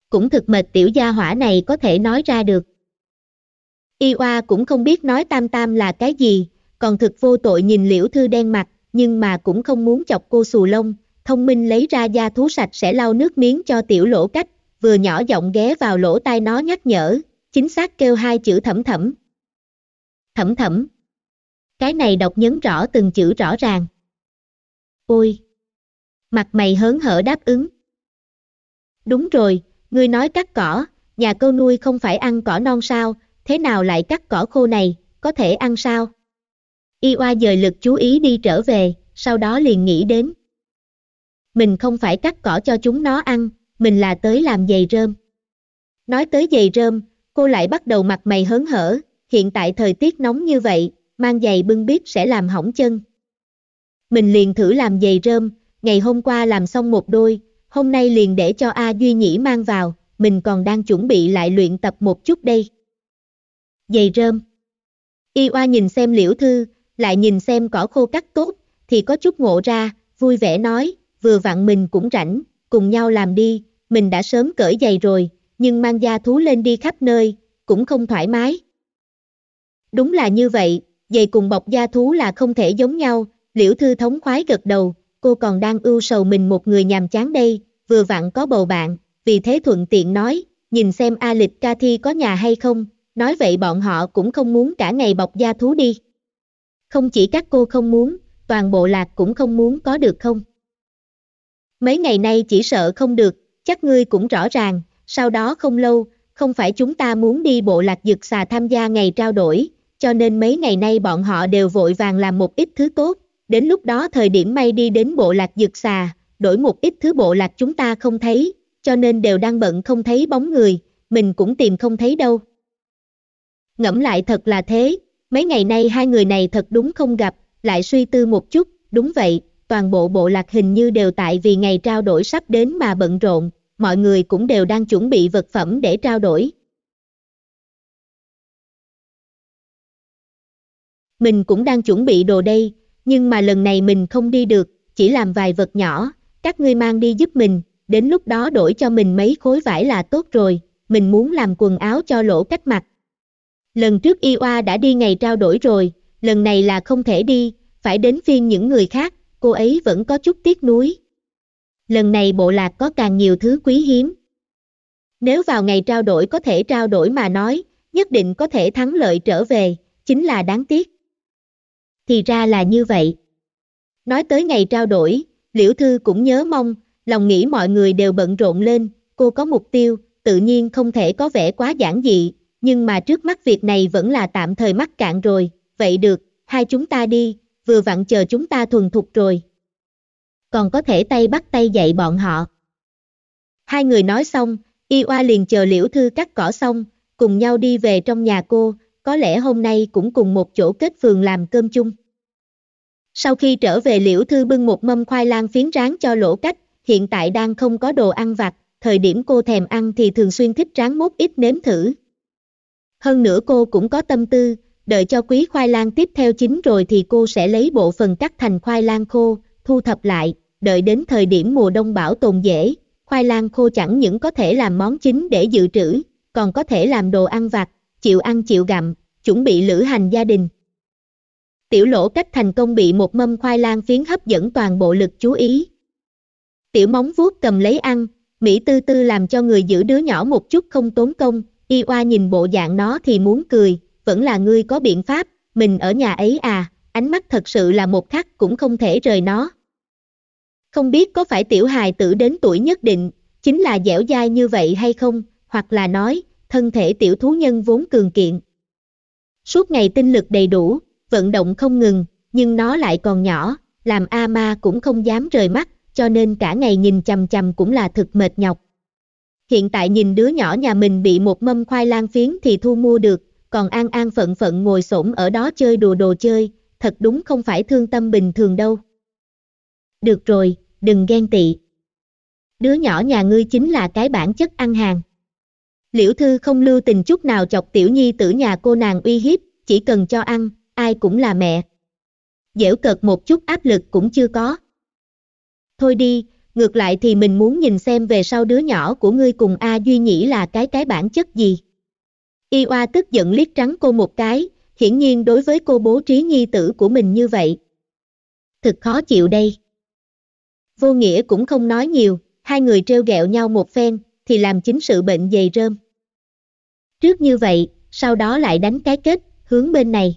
Cũng thực mệt tiểu gia hỏa này có thể nói ra được. Y oa cũng không biết nói tam tam là cái gì, còn thực vô tội nhìn liễu thư đen mặt, nhưng mà cũng không muốn chọc cô xù lông, thông minh lấy ra da thú sạch sẽ lau nước miếng cho tiểu lỗ cách, vừa nhỏ giọng ghé vào lỗ tai nó nhắc nhở, chính xác kêu hai chữ thẩm thẩm. Thẩm thẩm. Cái này đọc nhấn rõ từng chữ rõ ràng. Ôi! Mặt mày hớn hở đáp ứng. Đúng rồi, ngươi nói cắt cỏ, nhà câu nuôi không phải ăn cỏ non sao, thế nào lại cắt cỏ khô này, có thể ăn sao? Y oa dời lực chú ý đi trở về, sau đó liền nghĩ đến. Mình không phải cắt cỏ cho chúng nó ăn, mình là tới làm giày rơm. Nói tới giày rơm, cô lại bắt đầu mặt mày hớn hở, hiện tại thời tiết nóng như vậy, mang giày bưng bít sẽ làm hỏng chân. Mình liền thử làm giày rơm, ngày hôm qua làm xong một đôi, hôm nay liền để cho A Duy Nhĩ mang vào, mình còn đang chuẩn bị lại luyện tập một chút đây. Giày rơm Y oa nhìn xem liễu thư, lại nhìn xem cỏ khô cắt tốt, thì có chút ngộ ra, vui vẻ nói, vừa vặn mình cũng rảnh, cùng nhau làm đi, mình đã sớm cởi giày rồi, nhưng mang da thú lên đi khắp nơi, cũng không thoải mái. Đúng là như vậy, giày cùng bọc da thú là không thể giống nhau, Liễu Thư thống khoái gật đầu, cô còn đang ưu sầu mình một người nhàm chán đây, vừa vặn có bầu bạn, vì thế thuận tiện nói, nhìn xem A Lịch ca thi có nhà hay không, nói vậy bọn họ cũng không muốn cả ngày bọc da thú đi. Không chỉ các cô không muốn, toàn bộ lạc cũng không muốn có được không. Mấy ngày nay chỉ sợ không được, chắc ngươi cũng rõ ràng, sau đó không lâu, không phải chúng ta muốn đi bộ lạc dực xà tham gia ngày trao đổi, cho nên mấy ngày nay bọn họ đều vội vàng làm một ít thứ tốt, đến lúc đó thời điểm may đi đến bộ lạc dược xà, đổi một ít thứ bộ lạc chúng ta không thấy, cho nên đều đang bận không thấy bóng người, mình cũng tìm không thấy đâu. Ngẫm lại thật là thế, mấy ngày nay hai người này thật đúng không gặp, lại suy tư một chút, đúng vậy, toàn bộ bộ lạc hình như đều tại vì ngày trao đổi sắp đến mà bận rộn, mọi người cũng đều đang chuẩn bị vật phẩm để trao đổi. Mình cũng đang chuẩn bị đồ đây, nhưng mà lần này mình không đi được, chỉ làm vài vật nhỏ, các ngươi mang đi giúp mình, đến lúc đó đổi cho mình mấy khối vải là tốt rồi, mình muốn làm quần áo cho lỗ cách mặt. Lần trước y oa đã đi ngày trao đổi rồi, lần này là không thể đi, phải đến phiên những người khác, cô ấy vẫn có chút tiếc nuối. Lần này bộ lạc có càng nhiều thứ quý hiếm. Nếu vào ngày trao đổi có thể trao đổi mà nói, nhất định có thể thắng lợi trở về, chính là đáng tiếc thì ra là như vậy. Nói tới ngày trao đổi, Liễu Thư cũng nhớ mong, lòng nghĩ mọi người đều bận rộn lên, cô có mục tiêu, tự nhiên không thể có vẻ quá giản dị, nhưng mà trước mắt việc này vẫn là tạm thời mắc cạn rồi, vậy được, hai chúng ta đi, vừa vặn chờ chúng ta thuần thục rồi. Còn có thể tay bắt tay dạy bọn họ. Hai người nói xong, Y Oa liền chờ Liễu Thư cắt cỏ xong, cùng nhau đi về trong nhà cô, có lẽ hôm nay cũng cùng một chỗ kết phường làm cơm chung. Sau khi trở về liễu thư bưng một mâm khoai lang phiến rán cho lỗ cách, hiện tại đang không có đồ ăn vặt, thời điểm cô thèm ăn thì thường xuyên thích rán mốt ít nếm thử. Hơn nữa cô cũng có tâm tư, đợi cho quý khoai lang tiếp theo chín rồi thì cô sẽ lấy bộ phần cắt thành khoai lang khô, thu thập lại, đợi đến thời điểm mùa đông bảo tồn dễ, khoai lang khô chẳng những có thể làm món chính để dự trữ, còn có thể làm đồ ăn vặt, chịu ăn chịu gặm, chuẩn bị lữ hành gia đình. Tiểu lỗ cách thành công bị một mâm khoai lang phiến hấp dẫn toàn bộ lực chú ý. Tiểu móng vuốt cầm lấy ăn, Mỹ tư tư làm cho người giữ đứa nhỏ một chút không tốn công, y oa nhìn bộ dạng nó thì muốn cười, vẫn là ngươi có biện pháp, mình ở nhà ấy à, ánh mắt thật sự là một khắc cũng không thể rời nó. Không biết có phải tiểu hài tử đến tuổi nhất định, chính là dẻo dai như vậy hay không, hoặc là nói, thân thể tiểu thú nhân vốn cường kiện. Suốt ngày tinh lực đầy đủ, vận động không ngừng, nhưng nó lại còn nhỏ, làm A Ma cũng không dám rời mắt, cho nên cả ngày nhìn chằm chằm cũng là thực mệt nhọc. Hiện tại nhìn đứa nhỏ nhà mình bị một mâm khoai lang phiến thì thu mua được, còn An An phận phận ngồi xổm ở đó chơi đùa đồ chơi, thật đúng không phải thương tâm bình thường đâu. Được rồi, đừng ghen tị. Đứa nhỏ nhà ngươi chính là cái bản chất ăn hàng. Liễu Thư không lưu tình chút nào chọc tiểu nhi tử nhà cô nàng uy hiếp, chỉ cần cho ăn, ai cũng là mẹ. Dễu cợt một chút áp lực cũng chưa có. Thôi đi, ngược lại thì mình muốn nhìn xem về sau đứa nhỏ của ngươi cùng A Duy Nhĩ là cái cái bản chất gì. Y oa tức giận liếc trắng cô một cái, hiển nhiên đối với cô bố trí nhi tử của mình như vậy. thật khó chịu đây. Vô nghĩa cũng không nói nhiều, hai người treo gẹo nhau một phen, thì làm chính sự bệnh dày rơm. Trước như vậy, sau đó lại đánh cái kết, hướng bên này.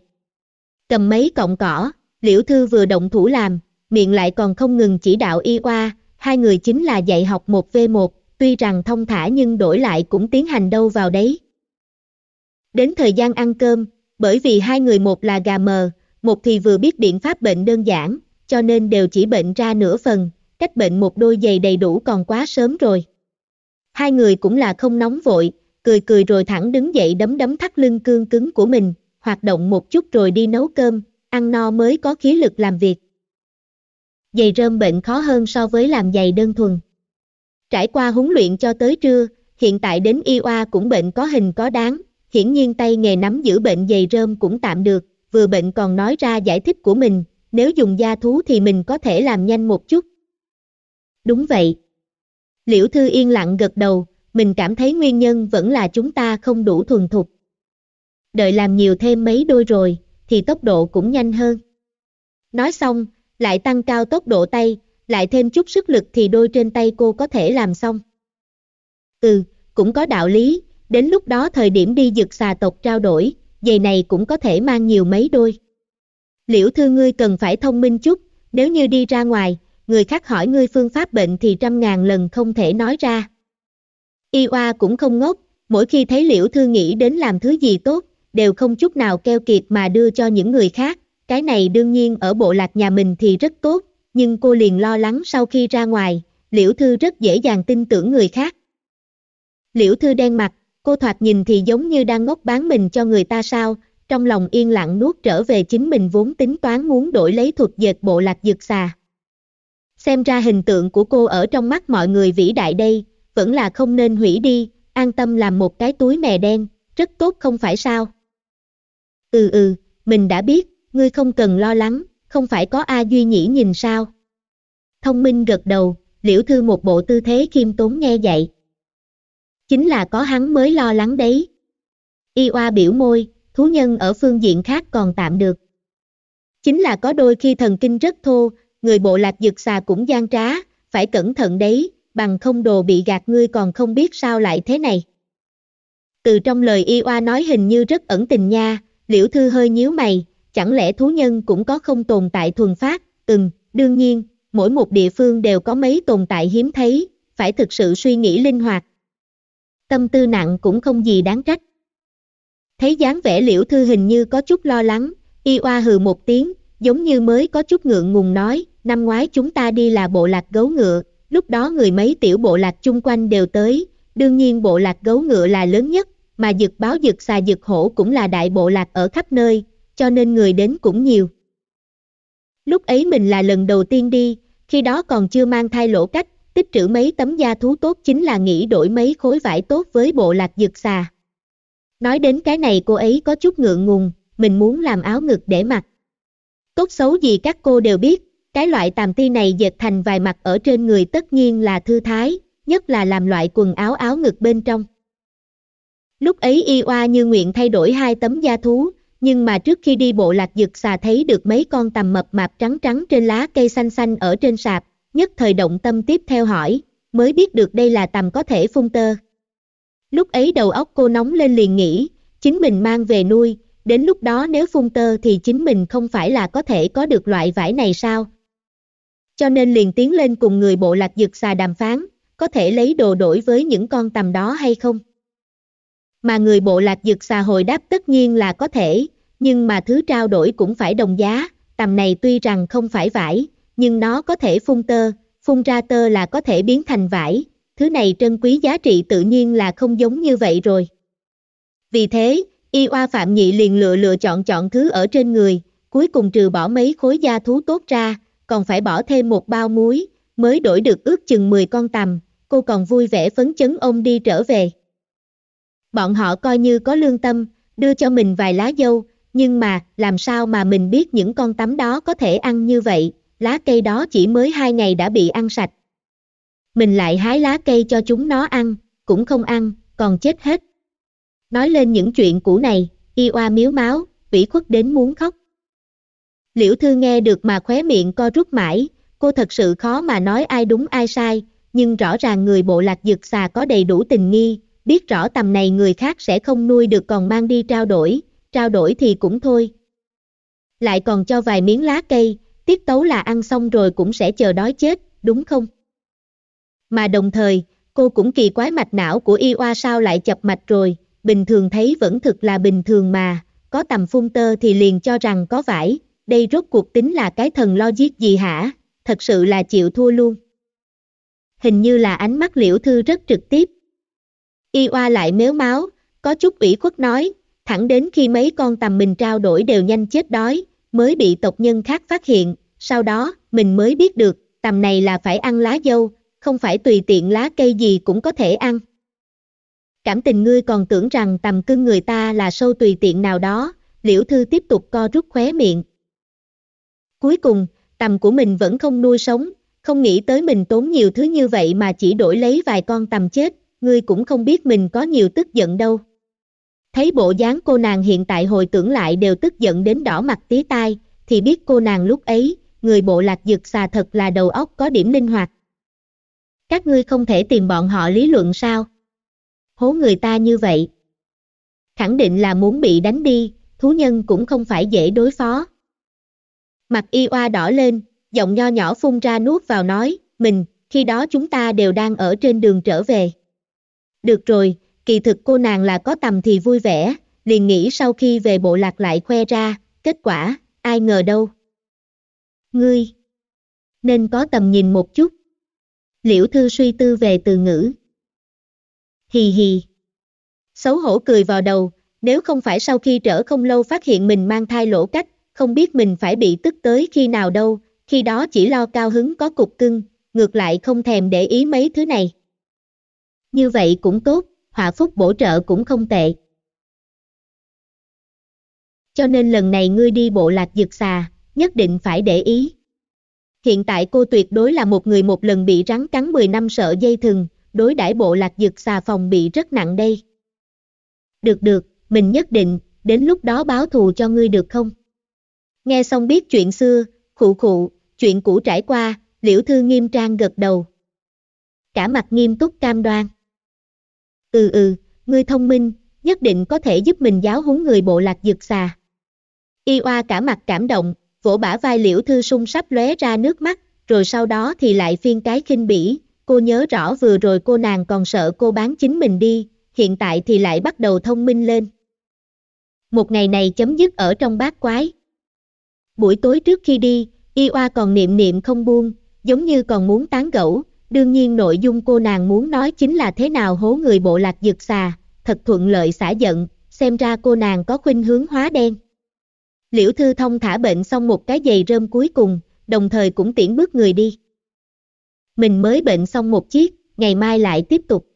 Cầm mấy cọng cỏ, liễu thư vừa động thủ làm, miệng lại còn không ngừng chỉ đạo y qua hai người chính là dạy học 1v1, tuy rằng thông thả nhưng đổi lại cũng tiến hành đâu vào đấy. Đến thời gian ăn cơm, bởi vì hai người một là gà mờ, một thì vừa biết biện pháp bệnh đơn giản, cho nên đều chỉ bệnh ra nửa phần, cách bệnh một đôi giày đầy đủ còn quá sớm rồi. Hai người cũng là không nóng vội, cười cười rồi thẳng đứng dậy đấm đấm thắt lưng cương cứng của mình, hoạt động một chút rồi đi nấu cơm, ăn no mới có khí lực làm việc. Giày rơm bệnh khó hơn so với làm giày đơn thuần. Trải qua huấn luyện cho tới trưa, hiện tại đến y cũng bệnh có hình có đáng, hiển nhiên tay nghề nắm giữ bệnh giày rơm cũng tạm được, vừa bệnh còn nói ra giải thích của mình, nếu dùng da thú thì mình có thể làm nhanh một chút. Đúng vậy. Liễu Thư yên lặng gật đầu, mình cảm thấy nguyên nhân vẫn là chúng ta không đủ thuần thục. Đợi làm nhiều thêm mấy đôi rồi, thì tốc độ cũng nhanh hơn. Nói xong, lại tăng cao tốc độ tay, lại thêm chút sức lực thì đôi trên tay cô có thể làm xong. Ừ, cũng có đạo lý, đến lúc đó thời điểm đi dực xà tộc trao đổi, giày này cũng có thể mang nhiều mấy đôi. Liễu thư ngươi cần phải thông minh chút, nếu như đi ra ngoài, người khác hỏi ngươi phương pháp bệnh thì trăm ngàn lần không thể nói ra. Y oa cũng không ngốc, mỗi khi thấy liễu thư nghĩ đến làm thứ gì tốt, đều không chút nào keo kiệt mà đưa cho những người khác. Cái này đương nhiên ở bộ lạc nhà mình thì rất tốt, nhưng cô liền lo lắng sau khi ra ngoài, liễu thư rất dễ dàng tin tưởng người khác. Liễu thư đen mặt, cô thoạt nhìn thì giống như đang ngốc bán mình cho người ta sao, trong lòng yên lặng nuốt trở về chính mình vốn tính toán muốn đổi lấy thuật dệt bộ lạc dược xà. Xem ra hình tượng của cô ở trong mắt mọi người vĩ đại đây, vẫn là không nên hủy đi, an tâm làm một cái túi mè đen, rất tốt không phải sao? Ừ ừ, mình đã biết, ngươi không cần lo lắng, không phải có A Duy Nhĩ nhìn sao? Thông minh gật đầu, liễu thư một bộ tư thế khiêm tốn nghe dạy. Chính là có hắn mới lo lắng đấy. Y oa biểu môi, thú nhân ở phương diện khác còn tạm được. Chính là có đôi khi thần kinh rất thô, người bộ lạc dực xà cũng gian trá, phải cẩn thận đấy, bằng không đồ bị gạt ngươi còn không biết sao lại thế này. Từ trong lời y oa nói hình như rất ẩn tình nha, liễu thư hơi nhíu mày, chẳng lẽ thú nhân cũng có không tồn tại thuần phát, ừm, đương nhiên, mỗi một địa phương đều có mấy tồn tại hiếm thấy, phải thực sự suy nghĩ linh hoạt. Tâm tư nặng cũng không gì đáng trách. Thấy dáng vẻ liễu thư hình như có chút lo lắng, y oa hừ một tiếng, giống như mới có chút ngượng ngùng nói, năm ngoái chúng ta đi là bộ lạc gấu ngựa, lúc đó người mấy tiểu bộ lạc chung quanh đều tới, đương nhiên bộ lạc gấu ngựa là lớn nhất, mà dực báo dực xà dực hổ cũng là đại bộ lạc ở khắp nơi, cho nên người đến cũng nhiều. Lúc ấy mình là lần đầu tiên đi, khi đó còn chưa mang thai lỗ cách, tích trữ mấy tấm da thú tốt chính là nghĩ đổi mấy khối vải tốt với bộ lạc dực xà. Nói đến cái này cô ấy có chút ngượng ngùng, mình muốn làm áo ngực để mặc. Tốt xấu gì các cô đều biết, cái loại tàm ti này dệt thành vài mặt ở trên người tất nhiên là thư thái, nhất là làm loại quần áo áo ngực bên trong. Lúc ấy y oa như nguyện thay đổi hai tấm da thú, nhưng mà trước khi đi bộ lạc dực xà thấy được mấy con tầm mập mạp trắng trắng trên lá cây xanh xanh ở trên sạp, nhất thời động tâm tiếp theo hỏi, mới biết được đây là tầm có thể phun tơ. Lúc ấy đầu óc cô nóng lên liền nghĩ, chính mình mang về nuôi, đến lúc đó nếu phun tơ thì chính mình không phải là có thể có được loại vải này sao, cho nên liền tiến lên cùng người bộ lạc dược xà đàm phán, có thể lấy đồ đổi với những con tầm đó hay không. Mà người bộ lạc dược xà hồi đáp tất nhiên là có thể, nhưng mà thứ trao đổi cũng phải đồng giá, tầm này tuy rằng không phải vải, nhưng nó có thể phun tơ, phun ra tơ là có thể biến thành vải, thứ này trân quý giá trị tự nhiên là không giống như vậy rồi. Vì thế, y oa phạm nhị liền lựa lựa chọn chọn thứ ở trên người, cuối cùng trừ bỏ mấy khối da thú tốt ra, còn phải bỏ thêm một bao muối, mới đổi được ước chừng 10 con tầm, cô còn vui vẻ phấn chấn ông đi trở về. Bọn họ coi như có lương tâm, đưa cho mình vài lá dâu, nhưng mà, làm sao mà mình biết những con tắm đó có thể ăn như vậy, lá cây đó chỉ mới hai ngày đã bị ăn sạch. Mình lại hái lá cây cho chúng nó ăn, cũng không ăn, còn chết hết. Nói lên những chuyện cũ này, y oa miếu máu, vĩ khuất đến muốn khóc. Liễu Thư nghe được mà khóe miệng co rút mãi, cô thật sự khó mà nói ai đúng ai sai, nhưng rõ ràng người bộ lạc dược xà có đầy đủ tình nghi, biết rõ tầm này người khác sẽ không nuôi được còn mang đi trao đổi, trao đổi thì cũng thôi. Lại còn cho vài miếng lá cây, tiếp tấu là ăn xong rồi cũng sẽ chờ đói chết, đúng không? Mà đồng thời, cô cũng kỳ quái mạch não của y oa sao lại chập mạch rồi, bình thường thấy vẫn thực là bình thường mà, có tầm phun tơ thì liền cho rằng có vải, đây rốt cuộc tính là cái thần logic gì hả, thật sự là chịu thua luôn. Hình như là ánh mắt liễu thư rất trực tiếp. Y oa lại méo máu, có chút ủy khuất nói, thẳng đến khi mấy con tầm mình trao đổi đều nhanh chết đói, mới bị tộc nhân khác phát hiện, sau đó, mình mới biết được, tầm này là phải ăn lá dâu, không phải tùy tiện lá cây gì cũng có thể ăn. Cảm tình ngươi còn tưởng rằng tầm cưng người ta là sâu tùy tiện nào đó, liễu thư tiếp tục co rút khóe miệng, Cuối cùng, tầm của mình vẫn không nuôi sống, không nghĩ tới mình tốn nhiều thứ như vậy mà chỉ đổi lấy vài con tầm chết, ngươi cũng không biết mình có nhiều tức giận đâu. Thấy bộ dáng cô nàng hiện tại hồi tưởng lại đều tức giận đến đỏ mặt tí tai, thì biết cô nàng lúc ấy, người bộ lạc dực xà thật là đầu óc có điểm linh hoạt. Các ngươi không thể tìm bọn họ lý luận sao? Hố người ta như vậy. Khẳng định là muốn bị đánh đi, thú nhân cũng không phải dễ đối phó. Mặt y oa đỏ lên, giọng nho nhỏ phun ra nuốt vào nói, mình, khi đó chúng ta đều đang ở trên đường trở về. Được rồi, kỳ thực cô nàng là có tầm thì vui vẻ, liền nghĩ sau khi về bộ lạc lại khoe ra, kết quả, ai ngờ đâu. Ngươi, nên có tầm nhìn một chút. Liễu thư suy tư về từ ngữ. Hì hì. Xấu hổ cười vào đầu, nếu không phải sau khi trở không lâu phát hiện mình mang thai lỗ cách, không biết mình phải bị tức tới khi nào đâu, khi đó chỉ lo cao hứng có cục cưng, ngược lại không thèm để ý mấy thứ này. Như vậy cũng tốt, họa phúc bổ trợ cũng không tệ. Cho nên lần này ngươi đi bộ lạc dược xà, nhất định phải để ý. Hiện tại cô tuyệt đối là một người một lần bị rắn cắn 10 năm sợ dây thừng, đối đãi bộ lạc dược xà phòng bị rất nặng đây. Được được, mình nhất định, đến lúc đó báo thù cho ngươi được không? Nghe xong biết chuyện xưa, khụ khụ, chuyện cũ trải qua, liễu thư nghiêm trang gật đầu. Cả mặt nghiêm túc cam đoan. Ừ ừ, ngươi thông minh, nhất định có thể giúp mình giáo huấn người bộ lạc dược xà. Y oa cả mặt cảm động, vỗ bả vai liễu thư sung sắp lóe ra nước mắt, rồi sau đó thì lại phiên cái khinh bỉ, cô nhớ rõ vừa rồi cô nàng còn sợ cô bán chính mình đi, hiện tại thì lại bắt đầu thông minh lên. Một ngày này chấm dứt ở trong bát quái buổi tối trước khi đi, y oa còn niệm niệm không buông, giống như còn muốn tán gẫu, đương nhiên nội dung cô nàng muốn nói chính là thế nào hố người bộ lạc dược xà, thật thuận lợi xả giận, xem ra cô nàng có khuynh hướng hóa đen. Liễu Thư Thông thả bệnh xong một cái giày rơm cuối cùng, đồng thời cũng tiễn bước người đi. Mình mới bệnh xong một chiếc, ngày mai lại tiếp tục.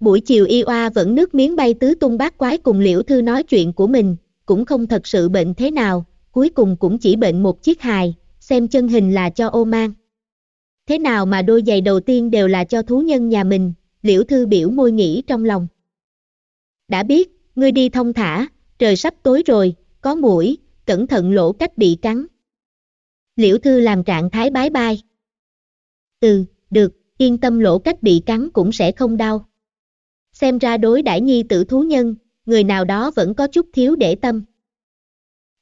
Buổi chiều y oa vẫn nước miếng bay tứ tung bát quái cùng Liễu Thư nói chuyện của mình, cũng không thật sự bệnh thế nào, cuối cùng cũng chỉ bệnh một chiếc hài, xem chân hình là cho ô mang. Thế nào mà đôi giày đầu tiên đều là cho thú nhân nhà mình, liễu thư biểu môi nghĩ trong lòng. Đã biết, ngươi đi thông thả, trời sắp tối rồi, có mũi, cẩn thận lỗ cách bị cắn. Liễu thư làm trạng thái bái bai. Ừ, được, yên tâm lỗ cách bị cắn cũng sẽ không đau. Xem ra đối đãi nhi tử thú nhân, người nào đó vẫn có chút thiếu để tâm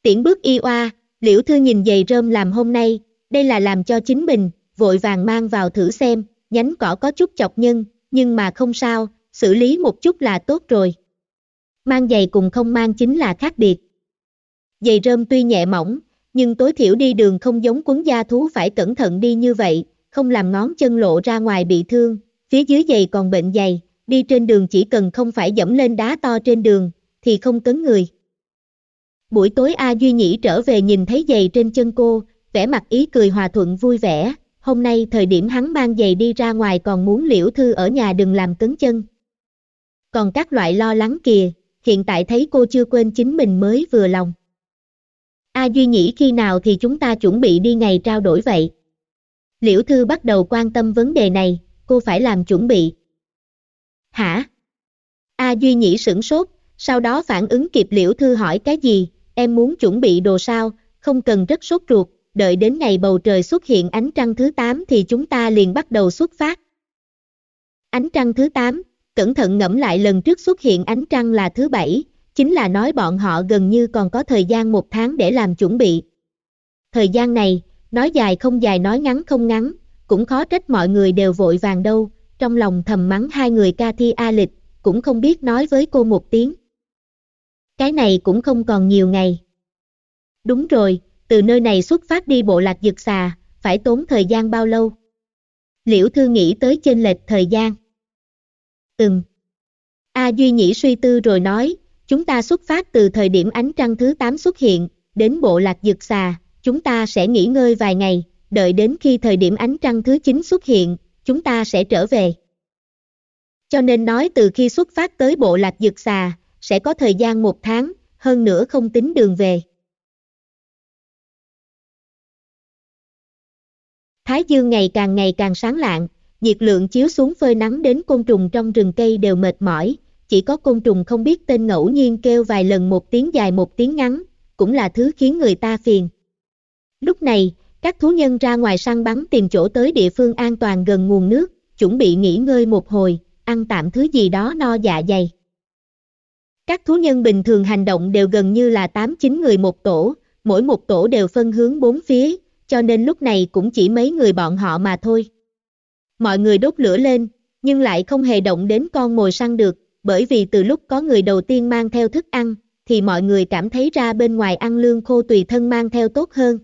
tiễn bước y oa, liễu thư nhìn giày rơm làm hôm nay, đây là làm cho chính mình, vội vàng mang vào thử xem, nhánh cỏ có chút chọc nhân, nhưng mà không sao, xử lý một chút là tốt rồi. Mang giày cùng không mang chính là khác biệt. Giày rơm tuy nhẹ mỏng, nhưng tối thiểu đi đường không giống quấn da thú phải cẩn thận đi như vậy, không làm ngón chân lộ ra ngoài bị thương, phía dưới giày còn bệnh giày đi trên đường chỉ cần không phải dẫm lên đá to trên đường, thì không cấn người. Buổi tối A Duy Nhĩ trở về nhìn thấy giày trên chân cô, vẻ mặt ý cười hòa thuận vui vẻ, hôm nay thời điểm hắn mang giày đi ra ngoài còn muốn liễu thư ở nhà đừng làm cứng chân. Còn các loại lo lắng kìa, hiện tại thấy cô chưa quên chính mình mới vừa lòng. A Duy Nhĩ khi nào thì chúng ta chuẩn bị đi ngày trao đổi vậy? Liễu Thư bắt đầu quan tâm vấn đề này, cô phải làm chuẩn bị. Hả? A Duy Nhĩ sửng sốt, sau đó phản ứng kịp Liễu Thư hỏi cái gì, em muốn chuẩn bị đồ sao, không cần rất sốt ruột, đợi đến ngày bầu trời xuất hiện ánh trăng thứ 8 thì chúng ta liền bắt đầu xuất phát. Ánh trăng thứ 8, cẩn thận ngẫm lại lần trước xuất hiện ánh trăng là thứ 7, chính là nói bọn họ gần như còn có thời gian một tháng để làm chuẩn bị. Thời gian này, nói dài không dài nói ngắn không ngắn, cũng khó trách mọi người đều vội vàng đâu, trong lòng thầm mắng hai người ca thi A lịch, cũng không biết nói với cô một tiếng cái này cũng không còn nhiều ngày. Đúng rồi, từ nơi này xuất phát đi bộ lạc dực xà, phải tốn thời gian bao lâu? Liễu Thư nghĩ tới chênh lệch thời gian. Ừm. A Duy Nhĩ suy tư rồi nói, chúng ta xuất phát từ thời điểm ánh trăng thứ 8 xuất hiện, đến bộ lạc dực xà, chúng ta sẽ nghỉ ngơi vài ngày, đợi đến khi thời điểm ánh trăng thứ 9 xuất hiện, chúng ta sẽ trở về. Cho nên nói từ khi xuất phát tới bộ lạc dực xà, sẽ có thời gian một tháng, hơn nữa không tính đường về. Thái dương ngày càng ngày càng sáng lạng, nhiệt lượng chiếu xuống phơi nắng đến côn trùng trong rừng cây đều mệt mỏi, chỉ có côn trùng không biết tên ngẫu nhiên kêu vài lần một tiếng dài một tiếng ngắn, cũng là thứ khiến người ta phiền. Lúc này, các thú nhân ra ngoài săn bắn tìm chỗ tới địa phương an toàn gần nguồn nước, chuẩn bị nghỉ ngơi một hồi, ăn tạm thứ gì đó no dạ dày. Các thú nhân bình thường hành động đều gần như là 8-9 người một tổ, mỗi một tổ đều phân hướng bốn phía, cho nên lúc này cũng chỉ mấy người bọn họ mà thôi. Mọi người đốt lửa lên, nhưng lại không hề động đến con mồi săn được, bởi vì từ lúc có người đầu tiên mang theo thức ăn, thì mọi người cảm thấy ra bên ngoài ăn lương khô tùy thân mang theo tốt hơn.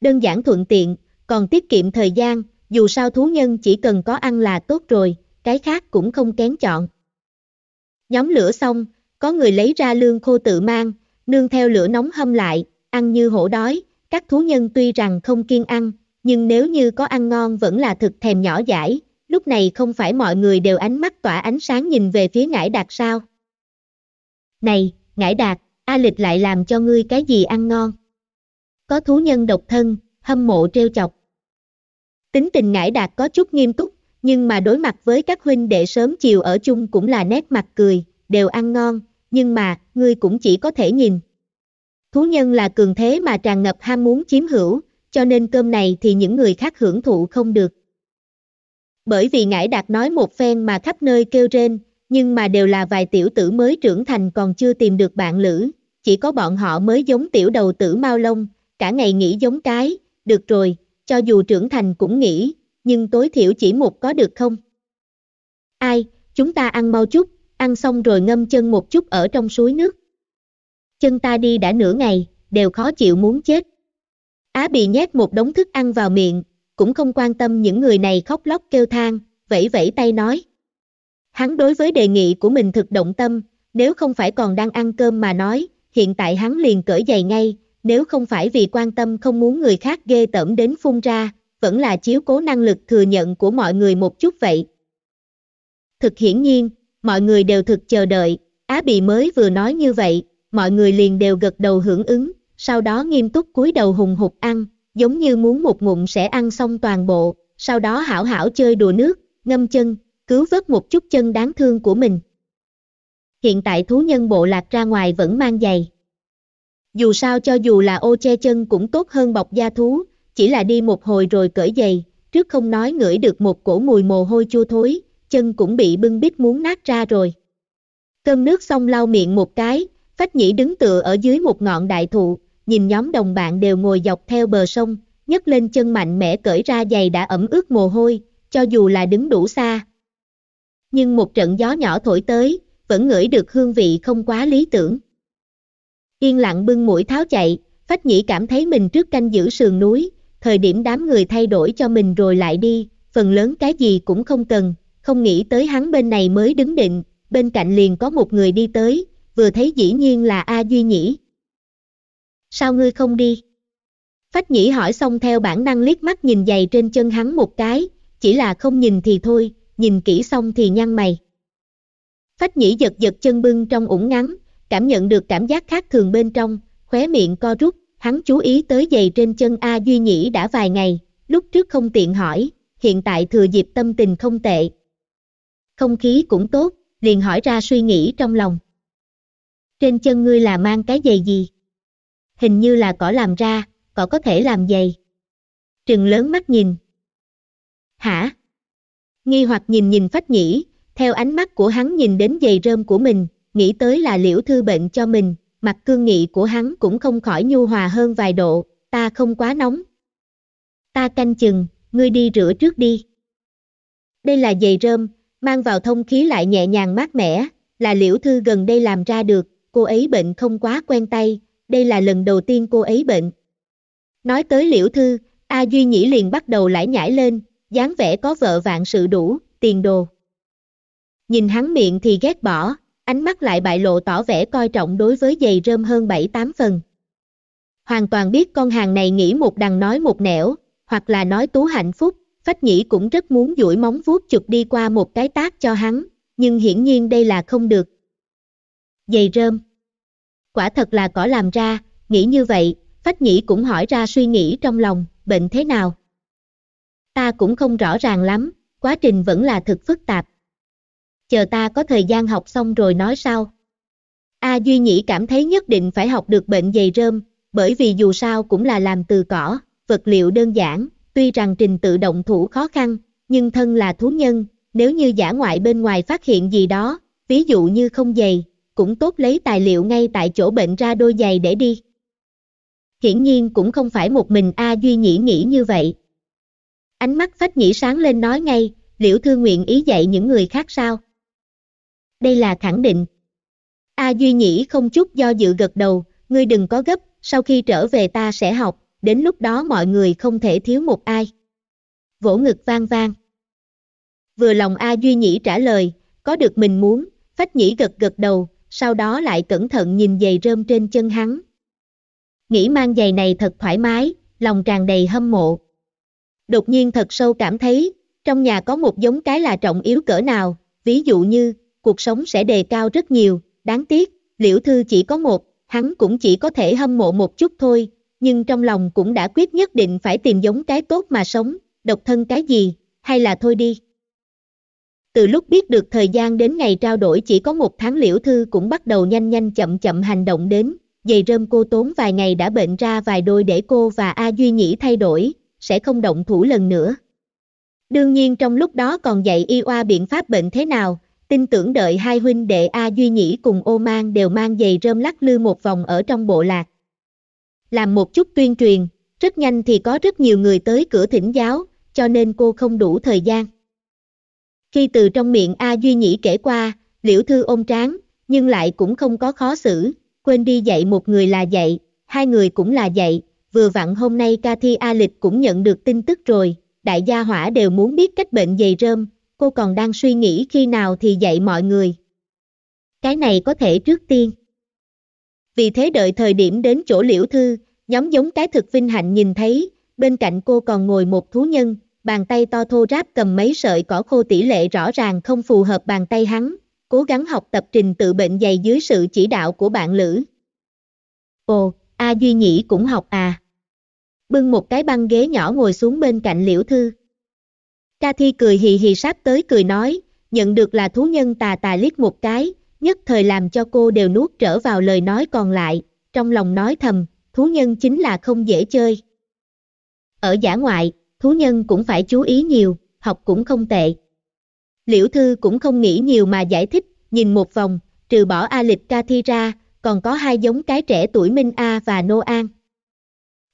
Đơn giản thuận tiện, còn tiết kiệm thời gian, dù sao thú nhân chỉ cần có ăn là tốt rồi, cái khác cũng không kén chọn. Nhóm lửa xong, có người lấy ra lương khô tự mang, nương theo lửa nóng hâm lại, ăn như hổ đói, các thú nhân tuy rằng không kiên ăn, nhưng nếu như có ăn ngon vẫn là thực thèm nhỏ dãi, lúc này không phải mọi người đều ánh mắt tỏa ánh sáng nhìn về phía ngải đạt sao. Này, ngải đạt, A Lịch lại làm cho ngươi cái gì ăn ngon? Có thú nhân độc thân, hâm mộ treo chọc. Tính tình ngải đạt có chút nghiêm túc, nhưng mà đối mặt với các huynh đệ sớm chiều ở chung cũng là nét mặt cười, đều ăn ngon, nhưng mà, ngươi cũng chỉ có thể nhìn. Thú nhân là cường thế mà tràn ngập ham muốn chiếm hữu, cho nên cơm này thì những người khác hưởng thụ không được. Bởi vì ngải đạt nói một phen mà khắp nơi kêu rên, nhưng mà đều là vài tiểu tử mới trưởng thành còn chưa tìm được bạn lữ, chỉ có bọn họ mới giống tiểu đầu tử mau Lông, cả ngày nghĩ giống cái, được rồi, cho dù trưởng thành cũng nghĩ, nhưng tối thiểu chỉ một có được không? Ai, chúng ta ăn mau chút, ăn xong rồi ngâm chân một chút ở trong suối nước. Chân ta đi đã nửa ngày, đều khó chịu muốn chết. Á bị nhét một đống thức ăn vào miệng, cũng không quan tâm những người này khóc lóc kêu than, vẫy vẫy tay nói. Hắn đối với đề nghị của mình thực động tâm, nếu không phải còn đang ăn cơm mà nói, hiện tại hắn liền cởi giày ngay, nếu không phải vì quan tâm không muốn người khác ghê tởm đến phun ra, vẫn là chiếu cố năng lực thừa nhận của mọi người một chút vậy. Thực hiển nhiên, mọi người đều thực chờ đợi, Á Bì mới vừa nói như vậy, mọi người liền đều gật đầu hưởng ứng, sau đó nghiêm túc cúi đầu hùng hục ăn, giống như muốn một ngụm sẽ ăn xong toàn bộ, sau đó hảo hảo chơi đùa nước, ngâm chân, cứu vớt một chút chân đáng thương của mình. Hiện tại thú nhân bộ lạc ra ngoài vẫn mang giày. Dù sao cho dù là ô che chân cũng tốt hơn bọc da thú, chỉ là đi một hồi rồi cởi giày, trước không nói ngửi được một cổ mùi mồ hôi chua thối, chân cũng bị bưng bít muốn nát ra rồi. Cơm nước xong lau miệng một cái, Phách Nhĩ đứng tựa ở dưới một ngọn đại thụ, nhìn nhóm đồng bạn đều ngồi dọc theo bờ sông, nhấc lên chân mạnh mẽ cởi ra giày đã ẩm ướt mồ hôi, cho dù là đứng đủ xa. Nhưng một trận gió nhỏ thổi tới, vẫn ngửi được hương vị không quá lý tưởng. Yên lặng bưng mũi tháo chạy, Phách Nhĩ cảm thấy mình trước canh giữ sườn núi, thời điểm đám người thay đổi cho mình rồi lại đi, phần lớn cái gì cũng không cần, không nghĩ tới hắn bên này mới đứng định, bên cạnh liền có một người đi tới, vừa thấy dĩ nhiên là A Duy Nhĩ. Sao ngươi không đi? Phách Nhĩ hỏi xong theo bản năng liếc mắt nhìn giày trên chân hắn một cái, chỉ là không nhìn thì thôi, nhìn kỹ xong thì nhăn mày. Phách Nhĩ giật giật chân bưng trong ủng ngắn, cảm nhận được cảm giác khác thường bên trong, khóe miệng co rút, hắn chú ý tới giày trên chân A Duy Nhĩ đã vài ngày, lúc trước không tiện hỏi, hiện tại thừa dịp tâm tình không tệ. Không khí cũng tốt, liền hỏi ra suy nghĩ trong lòng. Trên chân ngươi là mang cái giày gì? Hình như là cỏ làm ra, cỏ có thể làm giày. Trừng lớn mắt nhìn. Hả? Nghi hoặc nhìn nhìn phách nhĩ, theo ánh mắt của hắn nhìn đến giày rơm của mình, nghĩ tới là liễu thư bệnh cho mình, mặt cương nghị của hắn cũng không khỏi nhu hòa hơn vài độ, ta không quá nóng. Ta canh chừng, ngươi đi rửa trước đi. Đây là giày rơm, mang vào thông khí lại nhẹ nhàng mát mẻ, là liễu thư gần đây làm ra được, cô ấy bệnh không quá quen tay, đây là lần đầu tiên cô ấy bệnh. Nói tới liễu thư, A Duy Nhĩ liền bắt đầu lải nhải lên, dáng vẻ có vợ vạn sự đủ, tiền đồ. Nhìn hắn miệng thì ghét bỏ, ánh mắt lại bại lộ tỏ vẻ coi trọng đối với giày rơm hơn 7-8 phần. Hoàn toàn biết con hàng này nghĩ một đằng nói một nẻo, hoặc là nói tú hạnh phúc, Phách Nhĩ cũng rất muốn duỗi móng vuốt chụp đi qua một cái tác cho hắn, nhưng hiển nhiên đây là không được. Giày rơm Quả thật là cỏ làm ra, nghĩ như vậy, Phách Nhĩ cũng hỏi ra suy nghĩ trong lòng, bệnh thế nào? Ta cũng không rõ ràng lắm, quá trình vẫn là thực phức tạp chờ ta có thời gian học xong rồi nói sau. A Duy Nhĩ cảm thấy nhất định phải học được bệnh dày rơm, bởi vì dù sao cũng là làm từ cỏ, vật liệu đơn giản, tuy rằng trình tự động thủ khó khăn, nhưng thân là thú nhân, nếu như giả ngoại bên ngoài phát hiện gì đó, ví dụ như không giày, cũng tốt lấy tài liệu ngay tại chỗ bệnh ra đôi giày để đi. Hiển nhiên cũng không phải một mình A Duy Nhĩ nghĩ như vậy. Ánh mắt phách nhĩ sáng lên nói ngay, liễu thư nguyện ý dạy những người khác sao? đây là khẳng định. A Duy Nhĩ không chút do dự gật đầu, ngươi đừng có gấp, sau khi trở về ta sẽ học, đến lúc đó mọi người không thể thiếu một ai. Vỗ ngực vang vang. Vừa lòng A Duy Nhĩ trả lời, có được mình muốn, Phách Nhĩ gật gật đầu, sau đó lại cẩn thận nhìn giày rơm trên chân hắn. Nghĩ mang giày này thật thoải mái, lòng tràn đầy hâm mộ. Đột nhiên thật sâu cảm thấy, trong nhà có một giống cái là trọng yếu cỡ nào, ví dụ như, cuộc sống sẽ đề cao rất nhiều, đáng tiếc, liễu thư chỉ có một, hắn cũng chỉ có thể hâm mộ một chút thôi, nhưng trong lòng cũng đã quyết nhất định phải tìm giống cái tốt mà sống, độc thân cái gì, hay là thôi đi. Từ lúc biết được thời gian đến ngày trao đổi chỉ có một tháng liễu thư cũng bắt đầu nhanh nhanh chậm chậm hành động đến, giày rơm cô tốn vài ngày đã bệnh ra vài đôi để cô và A Duy Nhĩ thay đổi, sẽ không động thủ lần nữa. Đương nhiên trong lúc đó còn dạy y oa biện pháp bệnh thế nào, tin tưởng đợi hai huynh đệ A Duy Nhĩ cùng ô mang đều mang giày rơm lắc lư một vòng ở trong bộ lạc. Làm một chút tuyên truyền, rất nhanh thì có rất nhiều người tới cửa thỉnh giáo, cho nên cô không đủ thời gian. Khi từ trong miệng A Duy Nhĩ kể qua, liễu thư ôm tráng, nhưng lại cũng không có khó xử, quên đi dạy một người là dạy, hai người cũng là dạy, vừa vặn hôm nay Cathy A Lịch cũng nhận được tin tức rồi, đại gia hỏa đều muốn biết cách bệnh dày rơm, cô còn đang suy nghĩ khi nào thì dạy mọi người. Cái này có thể trước tiên. Vì thế đợi thời điểm đến chỗ liễu thư, nhóm giống cái thực vinh hạnh nhìn thấy, bên cạnh cô còn ngồi một thú nhân, bàn tay to thô ráp cầm mấy sợi cỏ khô tỷ lệ rõ ràng không phù hợp bàn tay hắn, cố gắng học tập trình tự bệnh dày dưới sự chỉ đạo của bạn Lữ. Ồ, A Duy Nhĩ cũng học à. Bưng một cái băng ghế nhỏ ngồi xuống bên cạnh liễu thư. Ca Thi cười hì hì sắp tới cười nói, nhận được là thú nhân tà tà liếc một cái, nhất thời làm cho cô đều nuốt trở vào lời nói còn lại, trong lòng nói thầm, thú nhân chính là không dễ chơi. Ở giả ngoại, thú nhân cũng phải chú ý nhiều, học cũng không tệ. Liễu Thư cũng không nghĩ nhiều mà giải thích, nhìn một vòng, trừ bỏ A Lịch Ca Thi ra, còn có hai giống cái trẻ tuổi Minh A và Nô An.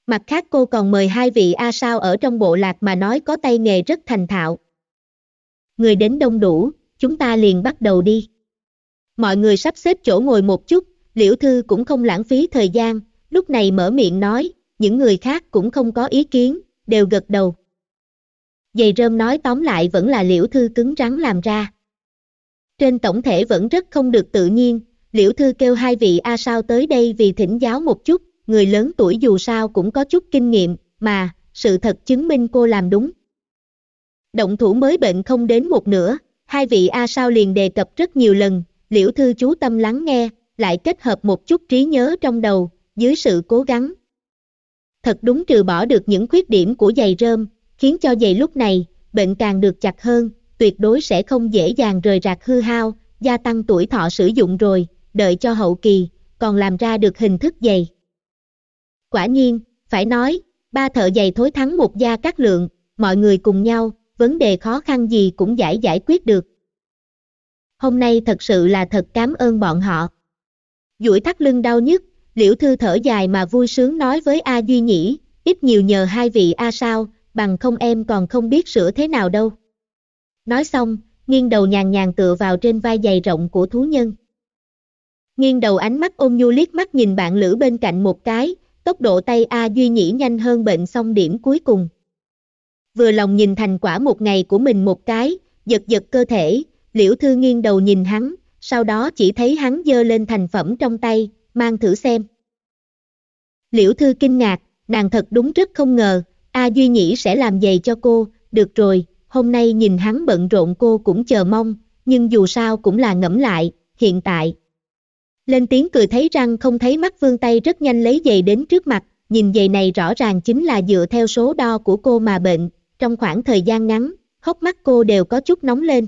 Mặt khác cô còn mời hai vị A sao ở trong bộ lạc mà nói có tay nghề rất thành thạo. Người đến đông đủ, chúng ta liền bắt đầu đi. Mọi người sắp xếp chỗ ngồi một chút, Liễu Thư cũng không lãng phí thời gian, lúc này mở miệng nói, những người khác cũng không có ý kiến, đều gật đầu. Giày rơm nói tóm lại vẫn là Liễu Thư cứng rắn làm ra. Trên tổng thể vẫn rất không được tự nhiên, Liễu Thư kêu hai vị A sao tới đây vì thỉnh giáo một chút, người lớn tuổi dù sao cũng có chút kinh nghiệm, mà, sự thật chứng minh cô làm đúng. Động thủ mới bệnh không đến một nửa, hai vị A Sao liền đề cập rất nhiều lần, liễu thư chú tâm lắng nghe, lại kết hợp một chút trí nhớ trong đầu, dưới sự cố gắng. Thật đúng trừ bỏ được những khuyết điểm của giày rơm, khiến cho giày lúc này, bệnh càng được chặt hơn, tuyệt đối sẽ không dễ dàng rời rạc hư hao, gia tăng tuổi thọ sử dụng rồi, đợi cho hậu kỳ, còn làm ra được hình thức giày. Quả nhiên, phải nói, ba thợ giày thối thắng một gia các lượng, mọi người cùng nhau, vấn đề khó khăn gì cũng giải giải quyết được. Hôm nay thật sự là thật cảm ơn bọn họ. duỗi thắt lưng đau nhất, liễu thư thở dài mà vui sướng nói với A Duy Nhĩ, ít nhiều nhờ hai vị A sao, bằng không em còn không biết sửa thế nào đâu. Nói xong, nghiêng đầu nhàn nhàn tựa vào trên vai dày rộng của thú nhân. Nghiêng đầu ánh mắt ôm nhu liếc mắt nhìn bạn lữ bên cạnh một cái, tốc độ tay A Duy Nhĩ nhanh hơn bệnh xong điểm cuối cùng. Vừa lòng nhìn thành quả một ngày của mình một cái, giật giật cơ thể, liễu thư nghiêng đầu nhìn hắn, sau đó chỉ thấy hắn dơ lên thành phẩm trong tay, mang thử xem. Liễu thư kinh ngạc, nàng thật đúng rất không ngờ, A Duy Nhĩ sẽ làm giày cho cô, được rồi, hôm nay nhìn hắn bận rộn cô cũng chờ mong, nhưng dù sao cũng là ngẫm lại, hiện tại, lên tiếng cười thấy răng không thấy mắt vương tay rất nhanh lấy giày đến trước mặt nhìn giày này rõ ràng chính là dựa theo số đo của cô mà bệnh trong khoảng thời gian ngắn hốc mắt cô đều có chút nóng lên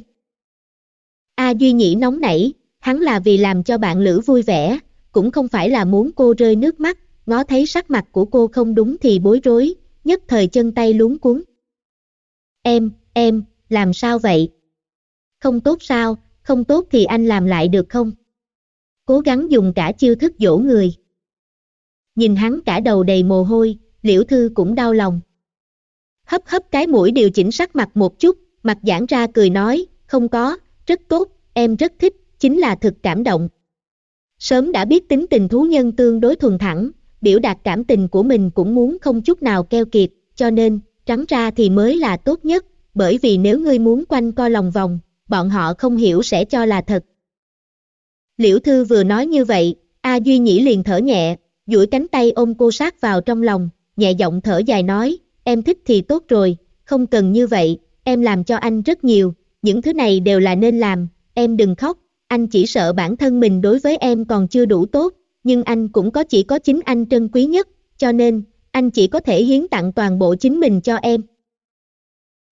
a duy nhĩ nóng nảy hắn là vì làm cho bạn lữ vui vẻ cũng không phải là muốn cô rơi nước mắt ngó thấy sắc mặt của cô không đúng thì bối rối nhất thời chân tay luống cuốn em em làm sao vậy không tốt sao không tốt thì anh làm lại được không cố gắng dùng cả chiêu thức dỗ người. Nhìn hắn cả đầu đầy mồ hôi, liễu thư cũng đau lòng. Hấp hấp cái mũi điều chỉnh sắc mặt một chút, mặt giãn ra cười nói, không có, rất tốt, em rất thích, chính là thực cảm động. Sớm đã biết tính tình thú nhân tương đối thuần thẳng, biểu đạt cảm tình của mình cũng muốn không chút nào keo kiệt, cho nên, trắng ra thì mới là tốt nhất, bởi vì nếu ngươi muốn quanh co lòng vòng, bọn họ không hiểu sẽ cho là thật. Liễu Thư vừa nói như vậy, A Duy Nhĩ liền thở nhẹ, duỗi cánh tay ôm cô sát vào trong lòng, nhẹ giọng thở dài nói, em thích thì tốt rồi, không cần như vậy, em làm cho anh rất nhiều, những thứ này đều là nên làm, em đừng khóc, anh chỉ sợ bản thân mình đối với em còn chưa đủ tốt, nhưng anh cũng có chỉ có chính anh trân quý nhất, cho nên, anh chỉ có thể hiến tặng toàn bộ chính mình cho em.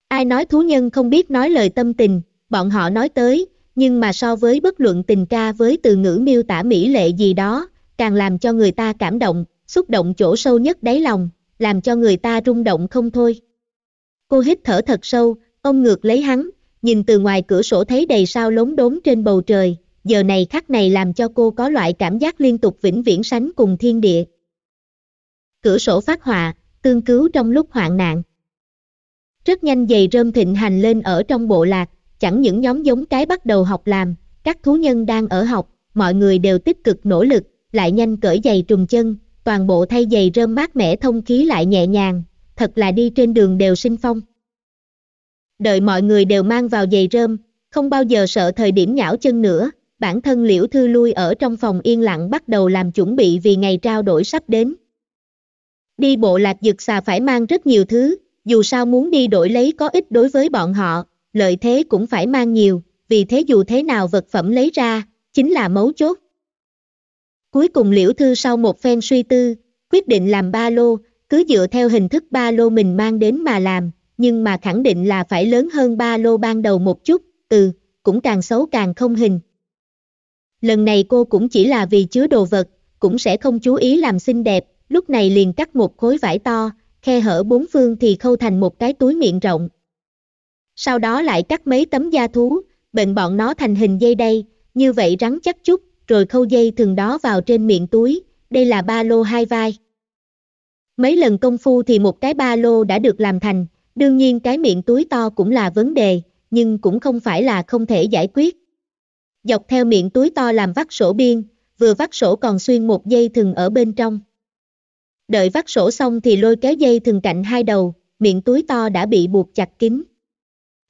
Ai nói thú nhân không biết nói lời tâm tình, bọn họ nói tới, nhưng mà so với bất luận tình ca với từ ngữ miêu tả mỹ lệ gì đó, càng làm cho người ta cảm động, xúc động chỗ sâu nhất đáy lòng, làm cho người ta rung động không thôi. Cô hít thở thật sâu, ông ngược lấy hắn, nhìn từ ngoài cửa sổ thấy đầy sao lốn đốn trên bầu trời, giờ này khắc này làm cho cô có loại cảm giác liên tục vĩnh viễn sánh cùng thiên địa. Cửa sổ phát họa, tương cứu trong lúc hoạn nạn. Rất nhanh giày rơm thịnh hành lên ở trong bộ lạc, chẳng những nhóm giống cái bắt đầu học làm, các thú nhân đang ở học, mọi người đều tích cực nỗ lực, lại nhanh cởi giày trùng chân, toàn bộ thay giày rơm mát mẻ thông khí lại nhẹ nhàng, thật là đi trên đường đều sinh phong. Đợi mọi người đều mang vào giày rơm, không bao giờ sợ thời điểm nhão chân nữa, bản thân Liễu Thư lui ở trong phòng yên lặng bắt đầu làm chuẩn bị vì ngày trao đổi sắp đến. Đi bộ lạc dực xà phải mang rất nhiều thứ, dù sao muốn đi đổi lấy có ích đối với bọn họ, lợi thế cũng phải mang nhiều, vì thế dù thế nào vật phẩm lấy ra, chính là mấu chốt. Cuối cùng Liễu Thư sau một phen suy tư, quyết định làm ba lô, cứ dựa theo hình thức ba lô mình mang đến mà làm, nhưng mà khẳng định là phải lớn hơn ba lô ban đầu một chút, từ cũng càng xấu càng không hình. Lần này cô cũng chỉ là vì chứa đồ vật, cũng sẽ không chú ý làm xinh đẹp, lúc này liền cắt một khối vải to, khe hở bốn phương thì khâu thành một cái túi miệng rộng, sau đó lại cắt mấy tấm da thú, bệnh bọn nó thành hình dây đây, như vậy rắn chắc chút, rồi khâu dây thường đó vào trên miệng túi, đây là ba lô hai vai. Mấy lần công phu thì một cái ba lô đã được làm thành, đương nhiên cái miệng túi to cũng là vấn đề, nhưng cũng không phải là không thể giải quyết. Dọc theo miệng túi to làm vắt sổ biên, vừa vắt sổ còn xuyên một dây thừng ở bên trong. Đợi vắt sổ xong thì lôi kéo dây thừng cạnh hai đầu, miệng túi to đã bị buộc chặt kín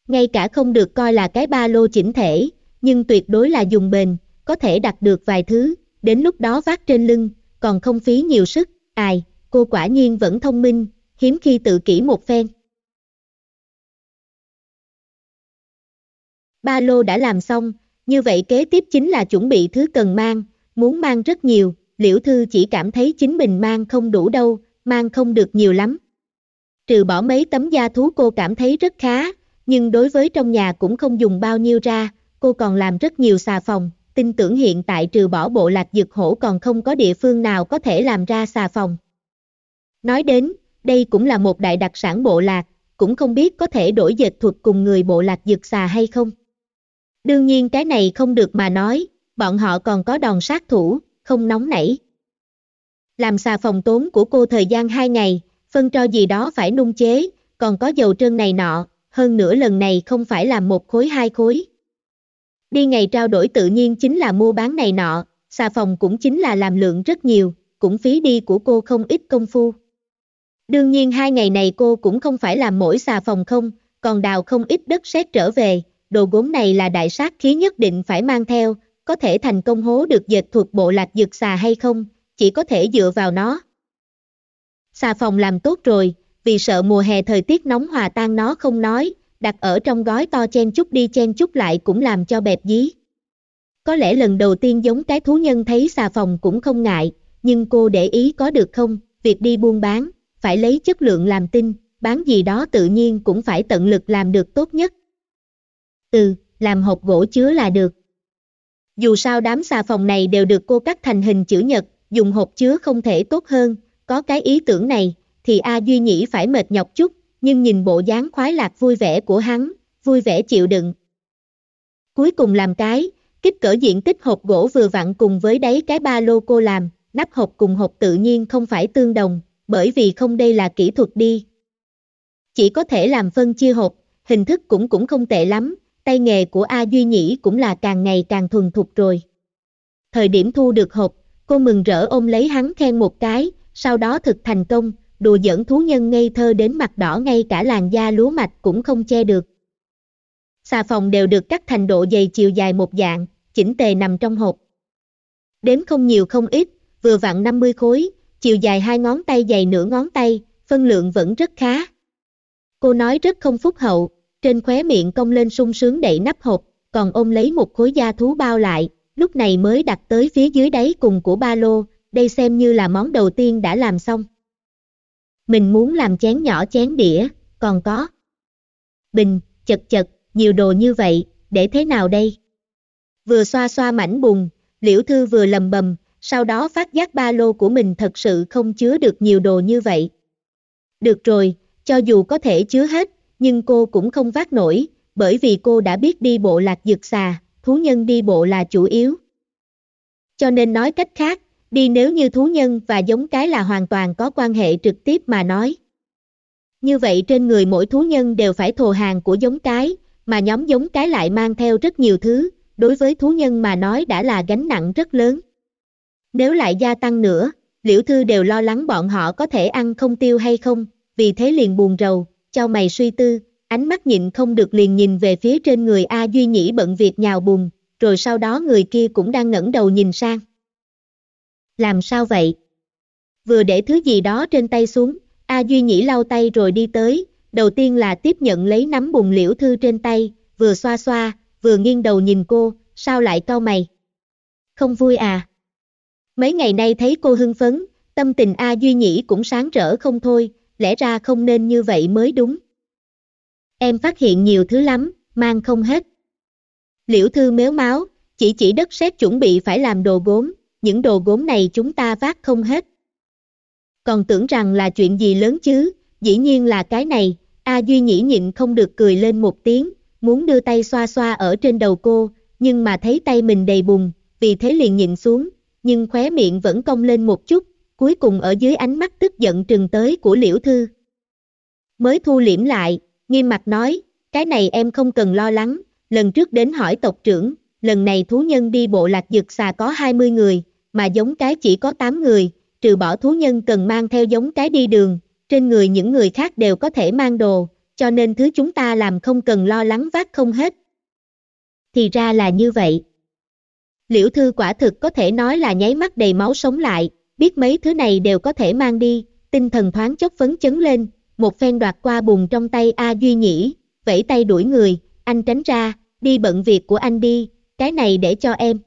ngay cả không được coi là cái ba lô chỉnh thể, nhưng tuyệt đối là dùng bền, có thể đặt được vài thứ, đến lúc đó vác trên lưng, còn không phí nhiều sức, ai, cô quả nhiên vẫn thông minh, hiếm khi tự kỷ một phen. Ba lô đã làm xong, như vậy kế tiếp chính là chuẩn bị thứ cần mang, muốn mang rất nhiều, liễu thư chỉ cảm thấy chính mình mang không đủ đâu, mang không được nhiều lắm. Trừ bỏ mấy tấm da thú cô cảm thấy rất khá, nhưng đối với trong nhà cũng không dùng bao nhiêu ra, cô còn làm rất nhiều xà phòng, tin tưởng hiện tại trừ bỏ bộ lạc dược hổ còn không có địa phương nào có thể làm ra xà phòng. Nói đến, đây cũng là một đại đặc sản bộ lạc, cũng không biết có thể đổi dịch thuật cùng người bộ lạc dược xà hay không. Đương nhiên cái này không được mà nói, bọn họ còn có đòn sát thủ, không nóng nảy. Làm xà phòng tốn của cô thời gian 2 ngày, phân cho gì đó phải nung chế, còn có dầu trơn này nọ, hơn nữa lần này không phải là một khối hai khối. Đi ngày trao đổi tự nhiên chính là mua bán này nọ, xà phòng cũng chính là làm lượng rất nhiều, cũng phí đi của cô không ít công phu. Đương nhiên hai ngày này cô cũng không phải làm mỗi xà phòng không, còn đào không ít đất sét trở về, đồ gốm này là đại sát khí nhất định phải mang theo, có thể thành công hố được dệt thuộc bộ lạc dược xà hay không, chỉ có thể dựa vào nó. Xà phòng làm tốt rồi, vì sợ mùa hè thời tiết nóng hòa tan nó không nói, đặt ở trong gói to chen chút đi chen chút lại cũng làm cho bẹp dí. Có lẽ lần đầu tiên giống cái thú nhân thấy xà phòng cũng không ngại, nhưng cô để ý có được không, việc đi buôn bán, phải lấy chất lượng làm tin, bán gì đó tự nhiên cũng phải tận lực làm được tốt nhất. Ừ, làm hộp gỗ chứa là được. Dù sao đám xà phòng này đều được cô cắt thành hình chữ nhật, dùng hộp chứa không thể tốt hơn, có cái ý tưởng này, thì A Duy Nhĩ phải mệt nhọc chút, nhưng nhìn bộ dáng khoái lạc vui vẻ của hắn, vui vẻ chịu đựng. Cuối cùng làm cái, kích cỡ diện tích hộp gỗ vừa vặn cùng với đáy cái ba lô cô làm, nắp hộp cùng hộp tự nhiên không phải tương đồng, bởi vì không đây là kỹ thuật đi. Chỉ có thể làm phân chia hộp, hình thức cũng cũng không tệ lắm, tay nghề của A Duy Nhĩ cũng là càng ngày càng thuần thục rồi. Thời điểm thu được hộp, cô mừng rỡ ôm lấy hắn khen một cái, sau đó thực thành công, đùa dẫn thú nhân ngây thơ đến mặt đỏ ngay cả làn da lúa mạch cũng không che được. Xà phòng đều được cắt thành độ dày chiều dài một dạng, chỉnh tề nằm trong hộp. Đếm không nhiều không ít, vừa vặn 50 khối, chiều dài hai ngón tay dày nửa ngón tay, phân lượng vẫn rất khá. Cô nói rất không phúc hậu, trên khóe miệng cong lên sung sướng đậy nắp hộp, còn ôm lấy một khối da thú bao lại, lúc này mới đặt tới phía dưới đáy cùng của ba lô, đây xem như là món đầu tiên đã làm xong mình muốn làm chén nhỏ chén đĩa, còn có. Bình, chật chật, nhiều đồ như vậy, để thế nào đây? Vừa xoa xoa mảnh bùn, liễu thư vừa lầm bầm, sau đó phát giác ba lô của mình thật sự không chứa được nhiều đồ như vậy. Được rồi, cho dù có thể chứa hết, nhưng cô cũng không vác nổi, bởi vì cô đã biết đi bộ lạc dược xà, thú nhân đi bộ là chủ yếu. Cho nên nói cách khác, đi nếu như thú nhân và giống cái là hoàn toàn có quan hệ trực tiếp mà nói. Như vậy trên người mỗi thú nhân đều phải thồ hàng của giống cái, mà nhóm giống cái lại mang theo rất nhiều thứ, đối với thú nhân mà nói đã là gánh nặng rất lớn. Nếu lại gia tăng nữa, liễu thư đều lo lắng bọn họ có thể ăn không tiêu hay không, vì thế liền buồn rầu, cho mày suy tư, ánh mắt nhịn không được liền nhìn về phía trên người A Duy Nhĩ bận việc nhào bùn, rồi sau đó người kia cũng đang ngẩng đầu nhìn sang làm sao vậy? Vừa để thứ gì đó trên tay xuống, A Duy Nhĩ lau tay rồi đi tới, đầu tiên là tiếp nhận lấy nắm bùng liễu thư trên tay, vừa xoa xoa, vừa nghiêng đầu nhìn cô, sao lại cau mày? Không vui à? Mấy ngày nay thấy cô hưng phấn, tâm tình A Duy Nhĩ cũng sáng rỡ không thôi, lẽ ra không nên như vậy mới đúng. Em phát hiện nhiều thứ lắm, mang không hết. Liễu thư méo máu, chỉ chỉ đất sét chuẩn bị phải làm đồ gốm, những đồ gốm này chúng ta vác không hết. Còn tưởng rằng là chuyện gì lớn chứ, dĩ nhiên là cái này, A Duy Nhĩ nhịn không được cười lên một tiếng, muốn đưa tay xoa xoa ở trên đầu cô, nhưng mà thấy tay mình đầy bùn, vì thế liền nhịn xuống, nhưng khóe miệng vẫn cong lên một chút, cuối cùng ở dưới ánh mắt tức giận trừng tới của Liễu Thư. Mới thu liễm lại, nghiêm mặt nói, cái này em không cần lo lắng, lần trước đến hỏi tộc trưởng, lần này thú nhân đi bộ lạc dực xà có 20 người, mà giống cái chỉ có 8 người, trừ bỏ thú nhân cần mang theo giống cái đi đường, trên người những người khác đều có thể mang đồ, cho nên thứ chúng ta làm không cần lo lắng vác không hết. Thì ra là như vậy. Liễu Thư quả thực có thể nói là nháy mắt đầy máu sống lại, biết mấy thứ này đều có thể mang đi, tinh thần thoáng chốc phấn chấn lên, một phen đoạt qua bùn trong tay A Duy Nhĩ, vẫy tay đuổi người, anh tránh ra, đi bận việc của anh đi, cái này để cho em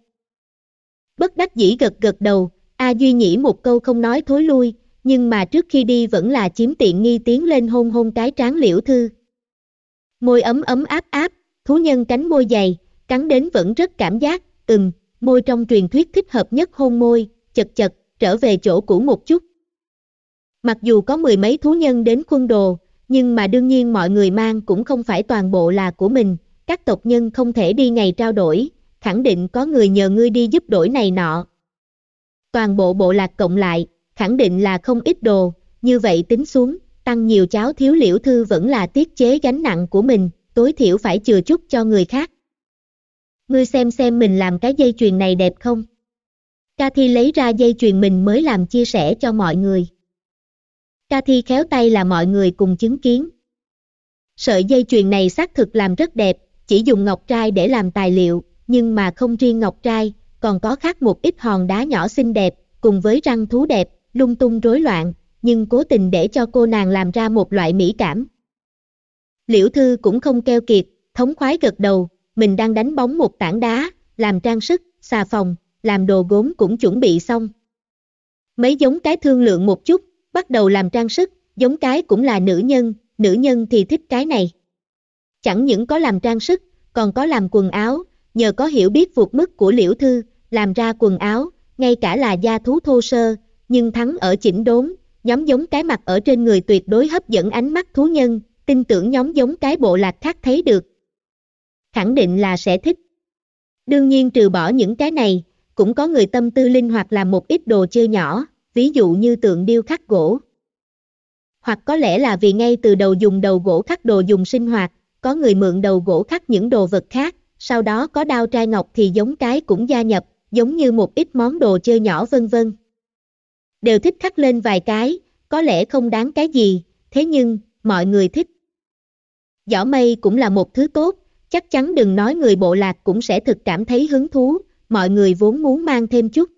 bất đắc dĩ gật gật đầu, A Duy Nhĩ một câu không nói thối lui, nhưng mà trước khi đi vẫn là chiếm tiện nghi tiến lên hôn hôn cái tráng liễu thư. Môi ấm ấm áp áp, thú nhân cánh môi dày, cắn đến vẫn rất cảm giác, ừm, môi trong truyền thuyết thích hợp nhất hôn môi, chật chật, trở về chỗ cũ một chút. Mặc dù có mười mấy thú nhân đến quân đồ, nhưng mà đương nhiên mọi người mang cũng không phải toàn bộ là của mình, các tộc nhân không thể đi ngày trao đổi, khẳng định có người nhờ ngươi đi giúp đổi này nọ. Toàn bộ bộ lạc cộng lại, khẳng định là không ít đồ, như vậy tính xuống, tăng nhiều cháo thiếu liễu thư vẫn là tiết chế gánh nặng của mình, tối thiểu phải chừa chút cho người khác. Ngươi xem xem mình làm cái dây chuyền này đẹp không? Cathy lấy ra dây chuyền mình mới làm chia sẻ cho mọi người. Cathy khéo tay là mọi người cùng chứng kiến. Sợi dây chuyền này xác thực làm rất đẹp, chỉ dùng ngọc trai để làm tài liệu, nhưng mà không riêng ngọc trai, còn có khác một ít hòn đá nhỏ xinh đẹp, cùng với răng thú đẹp, lung tung rối loạn, nhưng cố tình để cho cô nàng làm ra một loại mỹ cảm. Liễu Thư cũng không keo kiệt, thống khoái gật đầu, mình đang đánh bóng một tảng đá, làm trang sức, xà phòng, làm đồ gốm cũng chuẩn bị xong. Mấy giống cái thương lượng một chút, bắt đầu làm trang sức, giống cái cũng là nữ nhân, nữ nhân thì thích cái này. Chẳng những có làm trang sức, còn có làm quần áo, nhờ có hiểu biết vượt mức của Liễu Thư, làm ra quần áo, ngay cả là da thú thô sơ, nhưng thắng ở chỉnh đốn, nhóm giống cái mặt ở trên người tuyệt đối hấp dẫn ánh mắt thú nhân, tin tưởng nhóm giống cái bộ lạc khác thấy được. Khẳng định là sẽ thích. Đương nhiên trừ bỏ những cái này, cũng có người tâm tư linh hoạt làm một ít đồ chơi nhỏ, ví dụ như tượng điêu khắc gỗ. Hoặc có lẽ là vì ngay từ đầu dùng đầu gỗ khắc đồ dùng sinh hoạt, có người mượn đầu gỗ khắc những đồ vật khác, sau đó có đao trai ngọc thì giống cái cũng gia nhập, giống như một ít món đồ chơi nhỏ vân vân. Đều thích khắc lên vài cái, có lẽ không đáng cái gì, thế nhưng, mọi người thích. Giỏ mây cũng là một thứ tốt, chắc chắn đừng nói người bộ lạc cũng sẽ thực cảm thấy hứng thú, mọi người vốn muốn mang thêm chút.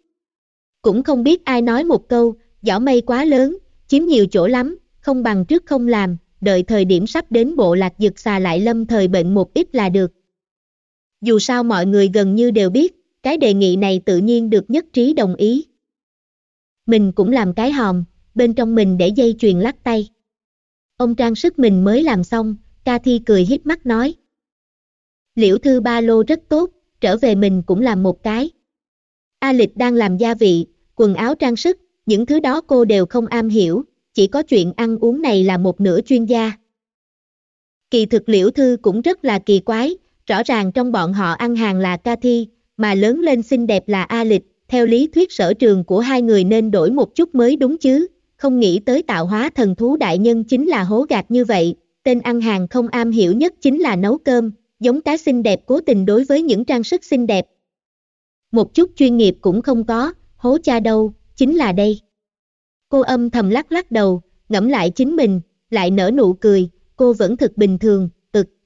Cũng không biết ai nói một câu, giỏ mây quá lớn, chiếm nhiều chỗ lắm, không bằng trước không làm, đợi thời điểm sắp đến bộ lạc dực xà lại lâm thời bệnh một ít là được dù sao mọi người gần như đều biết, cái đề nghị này tự nhiên được nhất trí đồng ý. Mình cũng làm cái hòm, bên trong mình để dây chuyền lắc tay. Ông trang sức mình mới làm xong, ca thi cười híp mắt nói. Liễu thư ba lô rất tốt, trở về mình cũng làm một cái. A lịch đang làm gia vị, quần áo trang sức, những thứ đó cô đều không am hiểu, chỉ có chuyện ăn uống này là một nửa chuyên gia. Kỳ thực liễu thư cũng rất là kỳ quái, rõ ràng trong bọn họ ăn hàng là Cathy, mà lớn lên xinh đẹp là A Lịch, theo lý thuyết sở trường của hai người nên đổi một chút mới đúng chứ, không nghĩ tới tạo hóa thần thú đại nhân chính là hố gạt như vậy, tên ăn hàng không am hiểu nhất chính là nấu cơm, giống cá xinh đẹp cố tình đối với những trang sức xinh đẹp. Một chút chuyên nghiệp cũng không có, hố cha đâu, chính là đây. Cô âm thầm lắc lắc đầu, ngẫm lại chính mình, lại nở nụ cười, cô vẫn thực bình thường,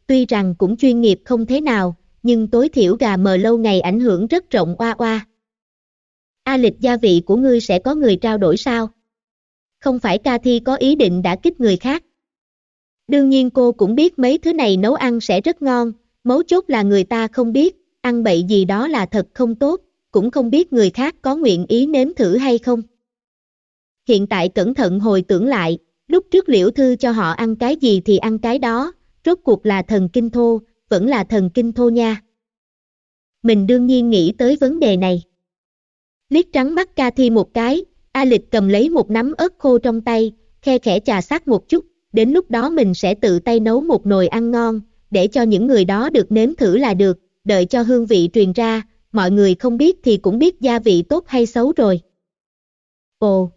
tuy rằng cũng chuyên nghiệp không thế nào, nhưng tối thiểu gà mờ lâu ngày ảnh hưởng rất rộng oa oa. A lịch gia vị của ngươi sẽ có người trao đổi sao? Không phải ca thi có ý định đã kích người khác. Đương nhiên cô cũng biết mấy thứ này nấu ăn sẽ rất ngon, mấu chốt là người ta không biết, ăn bậy gì đó là thật không tốt, cũng không biết người khác có nguyện ý nếm thử hay không. Hiện tại cẩn thận hồi tưởng lại, lúc trước liễu thư cho họ ăn cái gì thì ăn cái đó, rốt cuộc là thần kinh thô, vẫn là thần kinh thô nha. Mình đương nhiên nghĩ tới vấn đề này. Liếc trắng mắt ca thi một cái, A Lịch cầm lấy một nắm ớt khô trong tay, khe khẽ trà sát một chút, đến lúc đó mình sẽ tự tay nấu một nồi ăn ngon, để cho những người đó được nếm thử là được, đợi cho hương vị truyền ra, mọi người không biết thì cũng biết gia vị tốt hay xấu rồi. Ồ!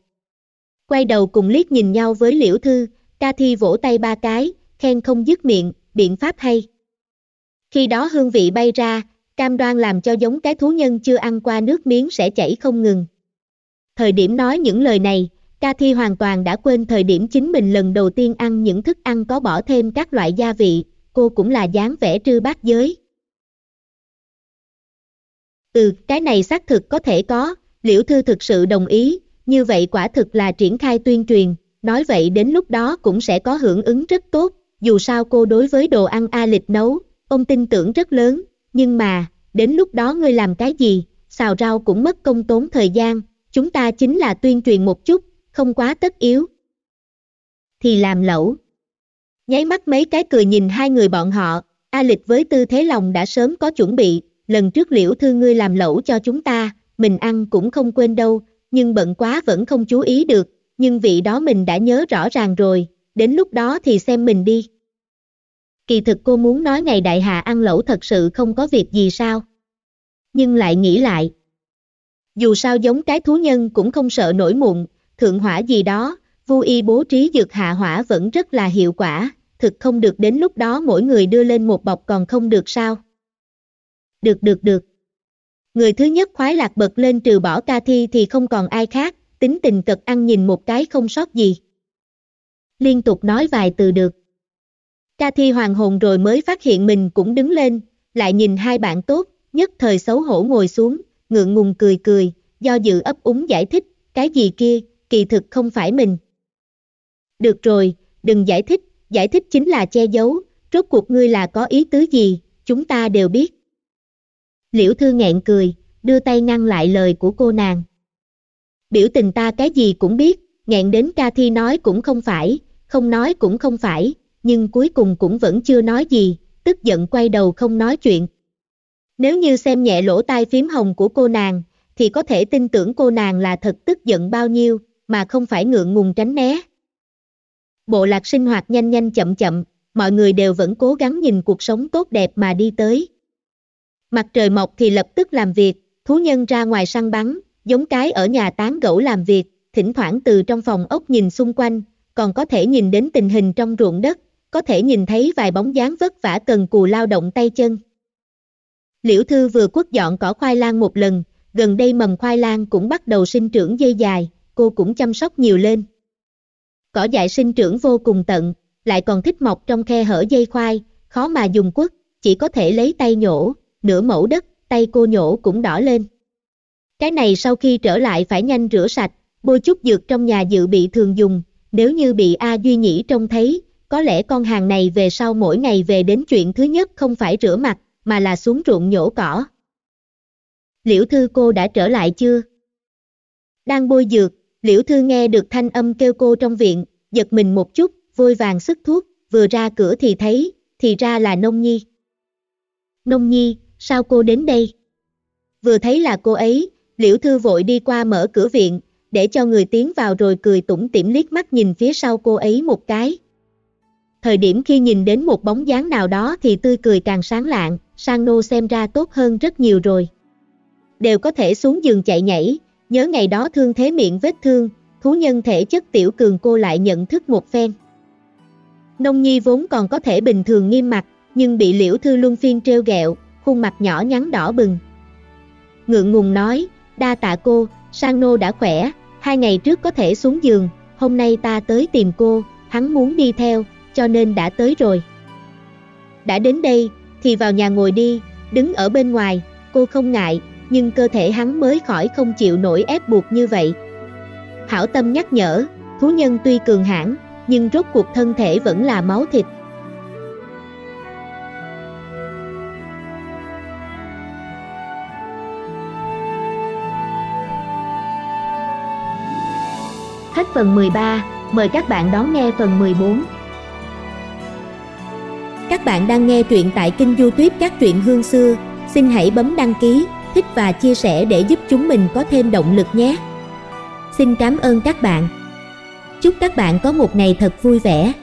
Quay đầu cùng liếc nhìn nhau với Liễu Thư, ca thi vỗ tay ba cái, khen không dứt miệng, biện pháp hay. Khi đó hương vị bay ra, cam đoan làm cho giống cái thú nhân chưa ăn qua nước miếng sẽ chảy không ngừng. Thời điểm nói những lời này, ca thi hoàn toàn đã quên thời điểm chính mình lần đầu tiên ăn những thức ăn có bỏ thêm các loại gia vị, cô cũng là dáng vẻ trư bát giới. Ừ, cái này xác thực có thể có, liễu thư thực sự đồng ý, như vậy quả thực là triển khai tuyên truyền, nói vậy đến lúc đó cũng sẽ có hưởng ứng rất tốt, dù sao cô đối với đồ ăn A lịch nấu, ông tin tưởng rất lớn, nhưng mà, đến lúc đó ngươi làm cái gì, xào rau cũng mất công tốn thời gian, chúng ta chính là tuyên truyền một chút, không quá tất yếu. Thì làm lẩu. Nháy mắt mấy cái cười nhìn hai người bọn họ, A Lịch với tư thế lòng đã sớm có chuẩn bị, lần trước liễu thư ngươi làm lẩu cho chúng ta, mình ăn cũng không quên đâu, nhưng bận quá vẫn không chú ý được, nhưng vị đó mình đã nhớ rõ ràng rồi, đến lúc đó thì xem mình đi kỳ thực cô muốn nói ngày đại hạ ăn lẩu thật sự không có việc gì sao. Nhưng lại nghĩ lại. Dù sao giống cái thú nhân cũng không sợ nổi mụn, thượng hỏa gì đó, vu y bố trí dược hạ hỏa vẫn rất là hiệu quả, thực không được đến lúc đó mỗi người đưa lên một bọc còn không được sao. Được được được. Người thứ nhất khoái lạc bật lên trừ bỏ ca thi thì không còn ai khác, tính tình cực ăn nhìn một cái không sót gì. Liên tục nói vài từ được. Ca Thi hoàng hồn rồi mới phát hiện mình cũng đứng lên, lại nhìn hai bạn tốt, nhất thời xấu hổ ngồi xuống, ngượng ngùng cười cười, do dự ấp úng giải thích, cái gì kia, kỳ thực không phải mình. Được rồi, đừng giải thích, giải thích chính là che giấu, rốt cuộc ngươi là có ý tứ gì, chúng ta đều biết. Liễu Thư nghẹn cười, đưa tay ngăn lại lời của cô nàng. Biểu tình ta cái gì cũng biết, nghẹn đến ca thi nói cũng không phải, không nói cũng không phải, nhưng cuối cùng cũng vẫn chưa nói gì, tức giận quay đầu không nói chuyện. Nếu như xem nhẹ lỗ tai phím hồng của cô nàng, thì có thể tin tưởng cô nàng là thật tức giận bao nhiêu, mà không phải ngượng ngùng tránh né. Bộ lạc sinh hoạt nhanh nhanh chậm chậm, mọi người đều vẫn cố gắng nhìn cuộc sống tốt đẹp mà đi tới. Mặt trời mọc thì lập tức làm việc, thú nhân ra ngoài săn bắn, giống cái ở nhà tán gẫu làm việc, thỉnh thoảng từ trong phòng ốc nhìn xung quanh, còn có thể nhìn đến tình hình trong ruộng đất, có thể nhìn thấy vài bóng dáng vất vả cần cù lao động tay chân. Liễu Thư vừa quất dọn cỏ khoai lang một lần, gần đây mầm khoai lang cũng bắt đầu sinh trưởng dây dài, cô cũng chăm sóc nhiều lên. Cỏ dại sinh trưởng vô cùng tận, lại còn thích mọc trong khe hở dây khoai, khó mà dùng quất, chỉ có thể lấy tay nhổ, nửa mẫu đất, tay cô nhổ cũng đỏ lên. Cái này sau khi trở lại phải nhanh rửa sạch, bôi chút dược trong nhà dự bị thường dùng, nếu như bị A Duy Nhĩ trông thấy, có lẽ con hàng này về sau mỗi ngày về đến chuyện thứ nhất không phải rửa mặt, mà là xuống ruộng nhổ cỏ. Liễu Thư cô đã trở lại chưa? Đang bôi dược, Liễu Thư nghe được thanh âm kêu cô trong viện, giật mình một chút, vôi vàng sức thuốc, vừa ra cửa thì thấy, thì ra là Nông Nhi. Nông Nhi, sao cô đến đây? Vừa thấy là cô ấy, Liễu Thư vội đi qua mở cửa viện, để cho người tiến vào rồi cười tủm tỉm liếc mắt nhìn phía sau cô ấy một cái, thời điểm khi nhìn đến một bóng dáng nào đó thì tươi cười càng sáng lạng, sang nô xem ra tốt hơn rất nhiều rồi. Đều có thể xuống giường chạy nhảy, nhớ ngày đó thương thế miệng vết thương, thú nhân thể chất tiểu cường cô lại nhận thức một phen. Nông Nhi vốn còn có thể bình thường nghiêm mặt, nhưng bị Liễu Thư Luân phiên treo gẹo, khuôn mặt nhỏ nhắn đỏ bừng. Ngượng ngùng nói, đa tạ cô, sang nô đã khỏe, hai ngày trước có thể xuống giường, hôm nay ta tới tìm cô, hắn muốn đi theo, cho nên đã tới rồi. Đã đến đây, thì vào nhà ngồi đi, đứng ở bên ngoài, cô không ngại, nhưng cơ thể hắn mới khỏi không chịu nổi ép buộc như vậy. Hảo tâm nhắc nhở, thú nhân tuy cường hãn, nhưng rốt cuộc thân thể vẫn là máu thịt. Hết phần 13, mời các bạn đón nghe phần 14. Các bạn đang nghe truyện tại kênh youtube Các Truyện Hương Xưa. Xin hãy bấm đăng ký, thích và chia sẻ để giúp chúng mình có thêm động lực nhé. Xin cảm ơn các bạn. Chúc các bạn có một ngày thật vui vẻ.